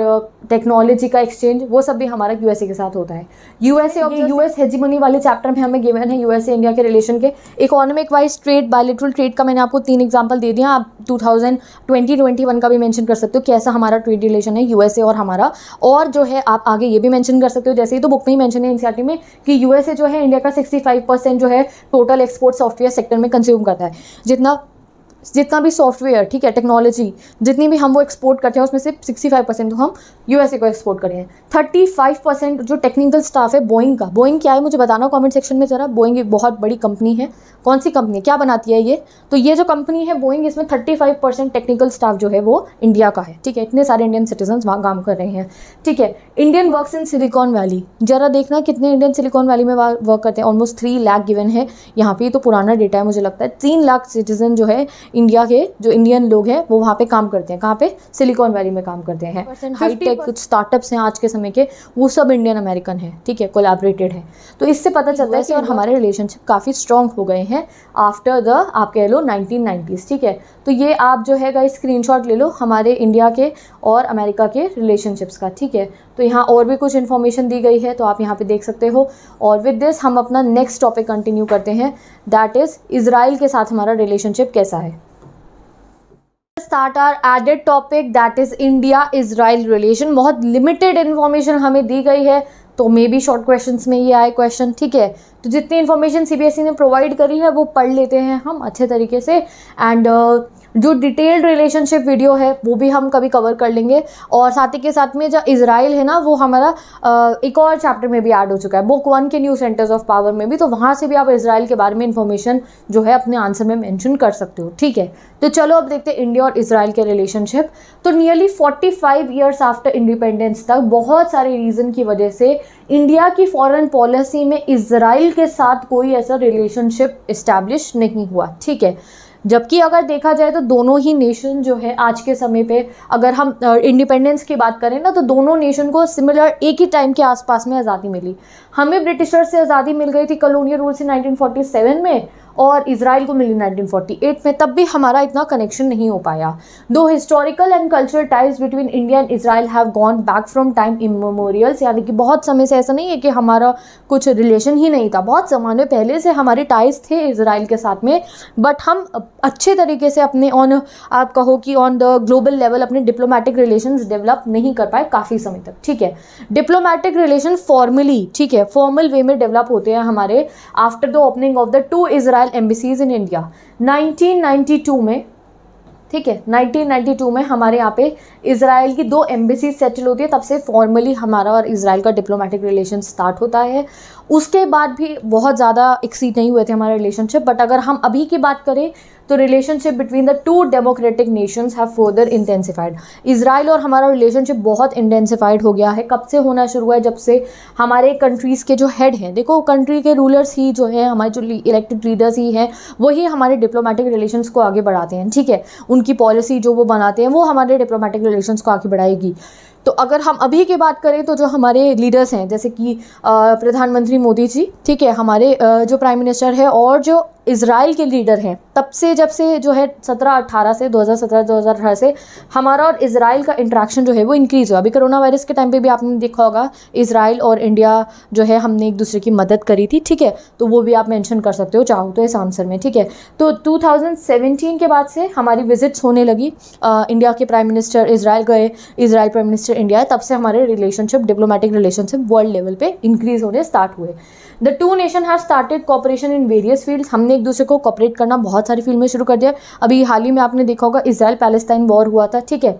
टेक्नोलॉजी का एक्सचेंज वो सब भी हमारा यूएसए के साथ होता है यूएसए और यूएस हेजिमनी वाले चैप्टर में हमें गिवन है यूएसए इंडिया के रिलेशन के economic wise trade bilateral trade का मैंने आपको तीन एग्जाम्पल दे दिया आप two thousand twenty twenty one का भी मैंशन कर सकते हो कैसा हमारा ट्रेड रिलेशन है यूएसए और हमारा और जो है आप आगे ये भी मैंशन कर सकते हो जैसे ही तो बुक में ही मेंशन है एनसीआर में कि यूएसए जो है इंडिया का 65 परसेंट जो है टोटल एक्सपोर्ट सॉफ्टवेयर सेक्टर में कंज्यूम करता है जितना जितना भी सॉफ्टवेयर ठीक है टेक्नोलॉजी जितनी भी हम वो एक्सपोर्ट करते हैं उसमें से 65 परसेंट तो हम यूएसए को एक्सपोर्ट करें हैं थर्टी परसेंट जो टेक्निकल स्टाफ है बोइंग का बोइंग क्या है मुझे बताना कमेंट सेक्शन में ज़रा बोइंग एक बहुत बड़ी कंपनी है कौन सी कंपनी क्या बनाती है ये तो ये जो कंपनी है बोइंग इसमें थर्टी टेक्निकल स्टाफ जो है वो इंडिया का है ठीक है इतने सारे इंडियन सिटीजन वहाँ काम कर रहे हैं ठीक है Indian work in Silicon Valley ज़रा देखना कितने इंडियन सिलिकॉन वैली में वर्क करते हैं ऑलमोस्ट थ्री लाख गिवन है यहाँ पे तो पुराना डेटा है मुझे लगता है तीन लाख सिटीजन जो है इंडिया के जो इंडियन लोग हैं वो वहाँ पे काम करते हैं कहाँ पे सिलिकॉन वैली में काम करते हैं हाईटेक कुछ स्टार्टअप्स हैं आज के समय के वो सब इंडियन अमेरिकन हैं ठीक है कोलाबरेटेड है तो इससे पता चलता है कि और हमारे रिलेशनशिप काफ़ी स्ट्रॉन्ग हो गए हैं आफ्टर द आप कह लो नाइनटीन ठीक है तो ये आप जो है गाइस स्क्रीन ले लो हमारे इंडिया के और अमेरिका के रिलेशनशिप्स का ठीक है तो यहाँ और भी कुछ इन्फॉर्मेशन दी गई है तो आप यहाँ पे देख सकते हो और विद दिस हम अपना नेक्स्ट टॉपिक कंटिन्यू करते हैं दैट इज़ इसराइल के साथ हमारा रिलेशनशिप कैसा है start our added topic that is India Israel relation बहुत लिमिटेड इन्फॉर्मेशन हमें दी गई है तो मे बी शॉर्ट क्वेश्चन में ये आए क्वेश्चन ठीक है तो जितनी इन्फॉर्मेशन सीबीएसई e ने प्रोवाइड करी है वो पढ़ लेते हैं हम अच्छे तरीके से एंड uh, जो डिटेल्ड रिलेशनशिप वीडियो है वो भी हम कभी कवर कर लेंगे और साथ ही के साथ में जो इसराइल है ना वो हमारा एक और चैप्टर में भी ऐड हो चुका है बुक वन के न्यू सेंटर्स ऑफ पावर में भी तो वहाँ से भी आप इसराइल के बारे में इन्फॉर्मेशन जो है अपने आंसर में मैंशन कर सकते हो ठीक है तो चलो अब देखते हैं इंडिया और इसराइल के रिलेशनशिप तो nearly forty five years after independence तक बहुत सारे रीज़न की वजह से इंडिया की फॉरेन पॉलिसी में इसराइल के साथ कोई ऐसा रिलेशनशिप इस्टेब्लिश नहीं हुआ ठीक है जबकि अगर देखा जाए तो दोनों ही नेशन जो है आज के समय पे अगर हम इंडिपेंडेंस की बात करें ना तो दोनों नेशन को सिमिलर एक ही टाइम के आसपास में आज़ादी मिली हमें ब्रिटिशर्स से आज़ादी मिल गई थी कलोनियल रूल से 1947 में और इसराइल को मिली 1948 में तब भी हमारा इतना कनेक्शन नहीं हो पाया दो historical and cultural ties between India and Israel have gone back from time immemorials यानी कि बहुत समय से ऐसा नहीं है कि हमारा कुछ रिलेशन ही नहीं था बहुत जमाने पहले से हमारे टाइज थे इसराइल के साथ में बट हम अच्छे तरीके से अपने ऑन आप कहो कि ऑन द ग्लोबल लेवल अपने डिप्लोमेटिक रिलेशन डेवलप नहीं कर पाए काफ़ी समय तक ठीक है डिप्लोमेटिक रिलेशन फॉर्मली ठीक है फॉर्मल वे में डेवलप होते हैं हमारे after the opening of the two Israel embassies in India 1992 में ठीक है 1992 में हमारे यहाँ पे इसराइल की दो एम्बेसी सेटल होती है तब से फॉर्मली हमारा और इसराइल का डिप्लोमेटिक रिलेशन स्टार्ट होता है उसके बाद भी बहुत ज़्यादा एक्सीड नहीं हुए थे हमारे रिलेशनशिप बट अगर हम अभी की बात करें तो relationship between the two democratic nations have further intensified Israel और हमारा रिलेशनशिप बहुत इंटेंसिफाइड हो गया है कब से होना शुरू हुआ है जब से हमारे कंट्रीज़ के जो हेड हैं देखो कंट्री के रूलर्स ही जो हैं हमारे जो इलेक्टेड लीडर्स ही हैं वही हमारे डिप्लोमेटिक रिलेशन को आगे बढ़ाते हैं ठीक है उनकी पॉलिसी जो वो बनाते हैं वो हमारे डिप्लोमेटिक रिलेशन को आगे बढ़ाएगी तो अगर हम अभी की बात करें तो जो हमारे लीडर्स हैं जैसे कि प्रधानमंत्री मोदी जी ठीक है हमारे जो प्राइम मिनिस्टर है और जो इसराइल के लीडर हैं तब से जब से जो है सत्रह अट्ठारह से दो हज़ार सत्रह दो हज़ार अठारह से हमारा और इसराइल का इंट्रैक्शन जो है वो इंक्रीज़ हुआ अभी कोरोना वायरस के टाइम पे भी आपने देखा होगा इसराइल और इंडिया जो है हमने एक दूसरे की मदद करी थी ठीक है तो वो भी आप मैंशन कर सकते हो चाहो तो इस आंसर में ठीक है तो टू के बाद से हमारी विजिट्स होने लगी आ, इंडिया के प्राइम मिनिस्टर इसराइल गए इसराइल प्राइम मिनिस्टर इंडिया तब से हमारे relationship diplomatic relationship world level पर इंक्रीज़ होने स्टार्ट हुए the two nation have started cooperation in various fields हमने एक दूसरे को कॉपरेट करना बहुत सारी फील्ड में शुरू कर दिया अभी हाल ही में आपने देखा होगा इसराइल पैलेस्टाइन वॉर हुआ था ठीक है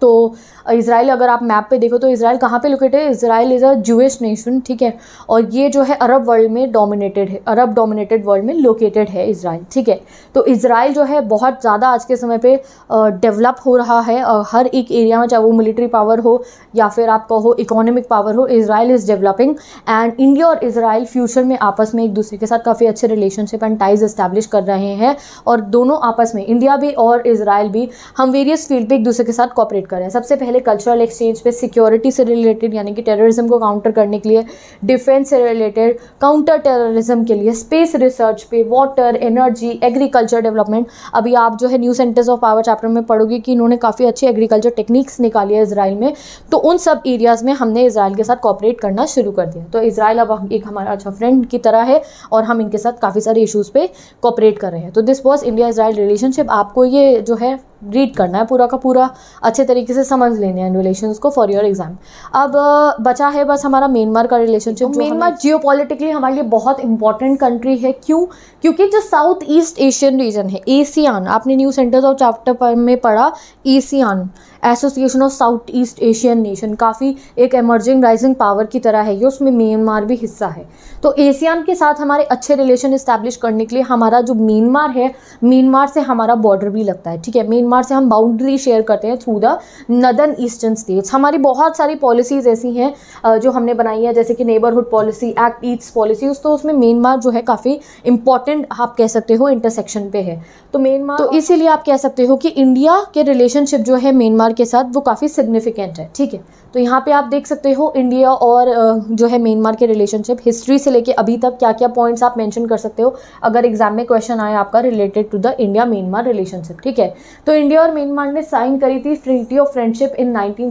तो इसराइल अगर आप मैप पे देखो तो इसराइल कहाँ पे लोकेटेड है Israel is a Jews nation ठीक है और ये जो है अरब वर्ल्ड में डोमिनेटेड है अरब डोमिनेटेड वर्ल्ड में लोकेटेड है इसराइल ठीक है तो इसराइल जो है बहुत ज़्यादा आज के समय पे डेवलप हो रहा है हर एक एरिया में चाहे वो मिलिट्री पावर हो या फिर आप कहो इकोनॉमिक पावर हो Israel is developing and India और इसराइल फ्यूचर में आपस में एक दूसरे के साथ काफ़ी अच्छे रिलेशनशिप एंड टाइज इस्टेब्लिश कर रहे हैं और दोनों आपस में इंडिया भी और इसराइल भी हम वेरियस फील्ड पर एक दूसरे के साथ कॉपरेट करें सबसे पहले कल्चरल एक्सचेंज पे सिक्योरिटी से रिलेटेड यानी कि टेररिज्म को काउंटर करने के लिए डिफेंस से रिलेटेड काउंटर टेररिज्म के लिए स्पेस रिसर्च पे वाटर एनर्जी एग्रीकल्चर डेवलपमेंट अभी आप जो है new centres of power chapter में पढ़ोगे कि इन्होंने काफ़ी अच्छी एग्रीकल्चर टेक्निक्स निकाली है इसराइल में तो उन सब एरियाज़ में हमने इसराइल के साथ कॉपरेट करना शुरू कर दिया तो इसराइल अब एक हमारा अच्छा फ्रेंड की तरह है और हम इनके साथ काफ़ी सारे इशूज़ पर कॉपरेट कर रहे हैं तो this was India Israel relationship आपको ये जो है रीड करना है पूरा का पूरा अच्छे तरीके से समझ लेने हैं रिलेशन को फॉर योर एग्जाम अब बचा है बस हमारा म्यांमार का रिलेशनशिप म्यांमार जियो पॉलिटिकली हमारे लिए बहुत इंपॉर्टेंट कंट्री है क्यों क्योंकि जो साउथ ईस्ट एशियन रीजन है एसियान आपने न्यू सेंटर्स और चैप्टर में पढ़ा ASEAN Association of South East Asian nation काफ़ी एक एमर्जिंग राइजिंग पावर की तरह है ये उसमें म्यांमार भी हिस्सा है तो एशियान के साथ हमारे अच्छे रिलेशन इस्टेब्लिश करने के लिए हमारा जो म्यांमार है म्यांमार से हमारा बॉर्डर भी लगता है ठीक है म्यांमार से हम बाउंड्री शेयर करते हैं through the northern eastern states हमारी बहुत सारी पॉलिसीज़ ऐसी हैं जो हमने बनाई है जैसे कि नेबरहुड पॉलिसी एक्ट ईट्स पॉलिसी तो उसमें म्यांमार जो है काफ़ी इंपॉर्टेंट आप कह सकते हो इंटरसेक्शन पे है तो म्यांमार तो इसीलिए आप कह सकते हो कि इंडिया के रिलेशनशिप जो है म्यांमार म्यांमार के साथ वो काफ़ी सिग्निफिकेंट है ठीक है तो यहाँ पे आप देख सकते हो इंडिया और जो है म्यांमार के रिलेशनशिप हिस्ट्री से लेके अभी तक क्या क्या पॉइंट्स आप मेंशन कर सकते हो अगर एग्जाम में क्वेश्चन आए आपका related to the India Myanmar relationship ठीक है तो इंडिया और म्यांमार ने साइन करी थी treaty of friendship in nineteen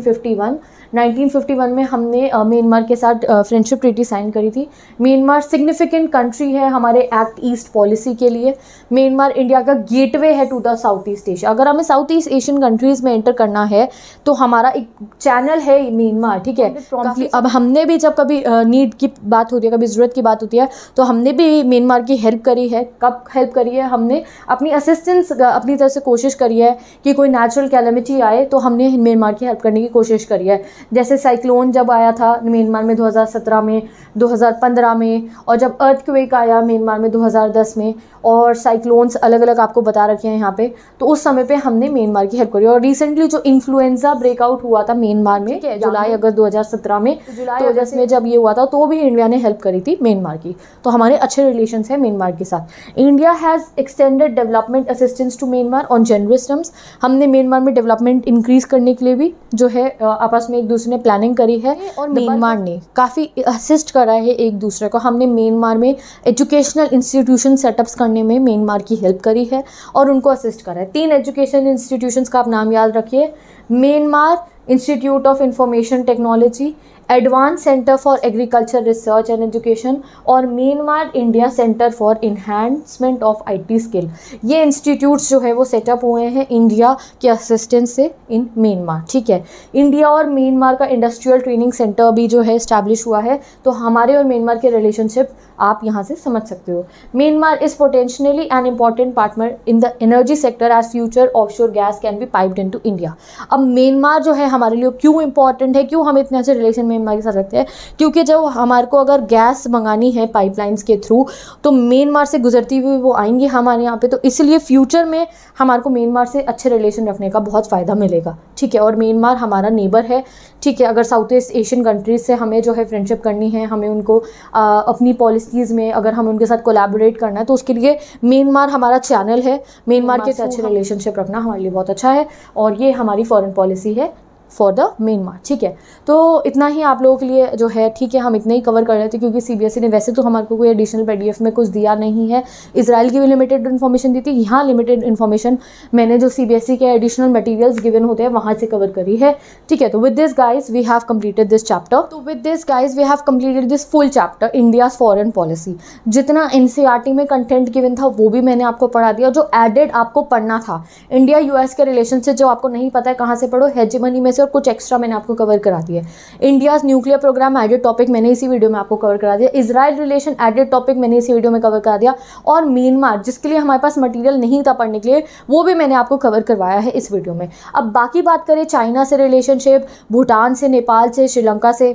1951 में हमने म्यांमार के साथ फ्रेंडशिप ट्रीटी साइन करी थी म्यांमार सिग्निफिकेंट कंट्री है हमारे एक्ट ईस्ट पॉलिसी के लिए म्यांमार इंडिया का गेटवे है to the South East Asia अगर हमें साउथ ईस्ट एशियन कंट्रीज़ में एंटर करना है तो हमारा एक चैनल है म्यांमार ठीक है काफी अब हमने भी जब कभी नीड की बात होती है कभी ज़रूरत की बात होती है तो हमने भी म्यांमार की हेल्प करी है कब हेल्प करी है हमने अपनी असिस्टेंस अपनी तरफ से कोशिश करी है कि कोई नेचुरल कैलमिटी आए तो हमने म्यांमार की हेल्प करने की कोशिश करी है जैसे साइक्लोन जब आया था म्यांमार में 2017 में 2015 में और जब अर्थक्वेक आया म्यांमार में 2010 में और साइक्लोन्स अलग अलग आपको बता रखे हैं यहाँ पे तो उस समय पे हमने म्यांमार की हेल्प करी और रिसेंटली जो इन्फ्लुएंजा ब्रेकआउट हुआ था म्यांमार में जुलाई अगस्त दो में तो जुलाई तो अगस्त में जब ये हुआ था तो भी इंडिया ने हेल्प करी थी म्यांमार की तो हमारे अच्छे रिलेशन है म्यांमार के साथ India has extended development assistance to Myanmar on general terms हमने म्यांमार में डेवलपमेंट इंक्रीज़ करने के लिए भी जो है आपस में दूसरे ने प्लानिंग करी है और म्यांमार ने काफ़ी असिस्ट करा है एक दूसरे को हमने म्यांमार में एजुकेशनल इंस्टीट्यूशन सेटअप्स करने में म्यांमार की हेल्प करी है और उनको असिस्ट करा है तीन एजुकेशन इंस्टीट्यूशंस का आप नाम याद रखिए Myanmar Institute of Information Technology advance centre for agriculture research and education और Myanmar India centre for enhancement of IT skill ये इंस्टीट्यूट्स जो है वो सेटअप हुए हैं इंडिया के असिस्टेंस से इन मेनमार ठीक है इंडिया और मेनमार का इंडस्ट्रियल ट्रेनिंग सेंटर भी जो है इस्टेब्लिश हुआ है तो हमारे और मेनमार के रिलेशनशिप आप यहाँ से समझ सकते हो Myanmar is potentially an important partner in the energy sector as future offshore gas can be piped into India अब म्यांमार जो है हमारे लिए क्यों इंपॉर्टेंट है क्यों हम इतने अच्छे रिलेशन म्यांमार के साथ रखते हैं क्योंकि जब हमारे को अगर गैस मंगानी है पाइपलाइंस के थ्रू तो म्यांमार से गुजरती हुई वो आएंगी हमारे यहाँ पे तो इसलिए फ्यूचर में हमारे को म्यांमार से अच्छे रिलेशन रखने का बहुत फ़ायदा मिलेगा ठीक है और म्यांमार हमारा नेबर है ठीक है अगर साउथ ईस्ट एशियन कंट्रीज से हमें जो है फ्रेंडशिप करनी है हमें उनको आ, अपनी पॉलिसी चीज़ में अगर हम उनके साथ कोलैबोरेट करना है तो उसके लिए म्यांमार हमारा चैनल है म्यांमार के साथ अच्छे रिलेशनशिप रखना हमारे लिए बहुत अच्छा है और ये हमारी फॉरेन पॉलिसी है फॉर द मेन मार्क ठीक है तो इतना ही आप लोगों के लिए जो है ठीक है हम इतना ही कवर कर रहे थे क्योंकि सीबीएसई e ने वैसे तो हमारे को कोई एडिशनल पीडीएफ में कुछ दिया नहीं है इसराइल की भी लिमिटेड इन्फॉर्मेशन दी थी यहाँ लिमिटेड इन्फॉर्मेशन मैंने जो सीबीएसई e के एडिशनल मटेरियल्स गिवन होते हैं वहाँ से कवर करी है ठीक है तो with this guys we have completed this chapter तो with this guys we have completed this full chapter India's foreign policy जितना एन e में कंटेंट गिवन था वो भी मैंने आपको पढ़ा दिया जो एडेड आपको पढ़ना था इंडिया यूएस के रिलेशन से जो आपको नहीं पता है कहाँ से पढ़ो हेजमनी में से और कुछ एक्स्ट्रा मैंने आपको कवर करा दिया है India's nuclear programme added topic मैंने इसी वीडियो में आपको कवर करा दिया इसराइल रिलेशन एडेड टॉपिक मैंने इसी वीडियो में कवर करा दिया और म्यांमार जिसके लिए हमारे पास मटीरियल नहीं था पढ़ने के लिए वो भी मैंने आपको कवर करवाया है इस वीडियो में अब बाकी बात करें चाइना से रिलेशनशिप भूटान से नेपाल से श्रीलंका से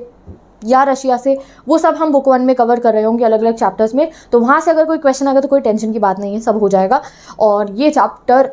या रशिया से वो सब हम बुक वन में कवर कर रहे होंगे अलग अलग चैप्टर्स में तो वहाँ से अगर कोई क्वेश्चन आएगा तो कोई टेंशन की बात नहीं है सब हो जाएगा और ये चैप्टर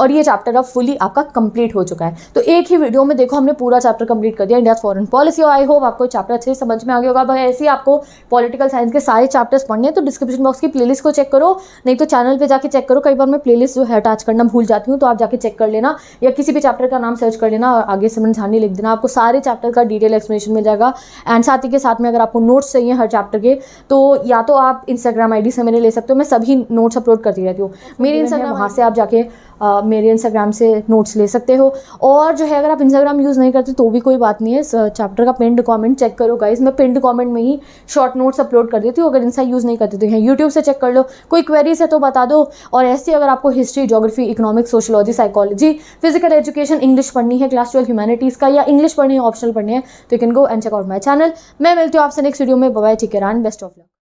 और ये चैप्टर अब फुली आपका कंप्लीट हो चुका है तो एक ही वीडियो में देखो हमने पूरा चैप्टर कंप्लीट कर दिया इंडिया फॉरन पॉलिसी और आई होप आपको चैप्टर अच्छे से समझ में आ गया होगा भाई ऐसे ही आपको पॉलिटिकल साइंस के सारे चैप्टर्स पढ़ने तो डिस्क्रिप्शन बॉक्स की प्ले को चेक करो नहीं तो चैनल पर जाकर चेक करो कई बार मैं प्ले जो है अटैच करना भूल जाती हूँ तो आप जाकर चेक कर लेना या किसी भी चैप्टर का नाम सर्च कर लेना और आगे सिमरन झानी लिख देना आपको सारे चैप्टर का डिटेल एक्सप्लेनेशन मिल जाएगा एंड साथ ही के साथ में अगर आपको नोट्स चाहिए हर चैप्टर के तो या तो आप इंस्टाग्राम आईडी से मेरे ले सकते हो मैं सभी नोट्स अपलोड करती रहती हूँ मेरी इंस्टाग्राम वहाँ से आप जाके मेरे इंस्टाग्राम से नोट्स ले सकते हो और जो है अगर आप इंस्टाग्राम यूज़ नहीं करते तो भी कोई बात नहीं है चैप्टर का पिंड कमेंट चेक करो गाइज मैं पिंड कमेंट में ही शॉर्ट नोट्स अपलोड कर देती हूँ अगर इंस्टा यूज़ नहीं करते तो यहाँ यूट्यूब से चेक कर लो कोई क्वेरीज है तो बता दो और ऐसे अगर आपको history geography economics sociology psychology physical education English पढ़नी है क्लास ट्वेल्व ह्यूमैनिटीज़ का या इंग्लिश पढ़नी है ऑप्शनल पढ़नी है तो you can go and check out my channel मैं मिलती हूँ आपसे नेक्स्ट वीडियो में बाय रान बेस्ट ऑफ लक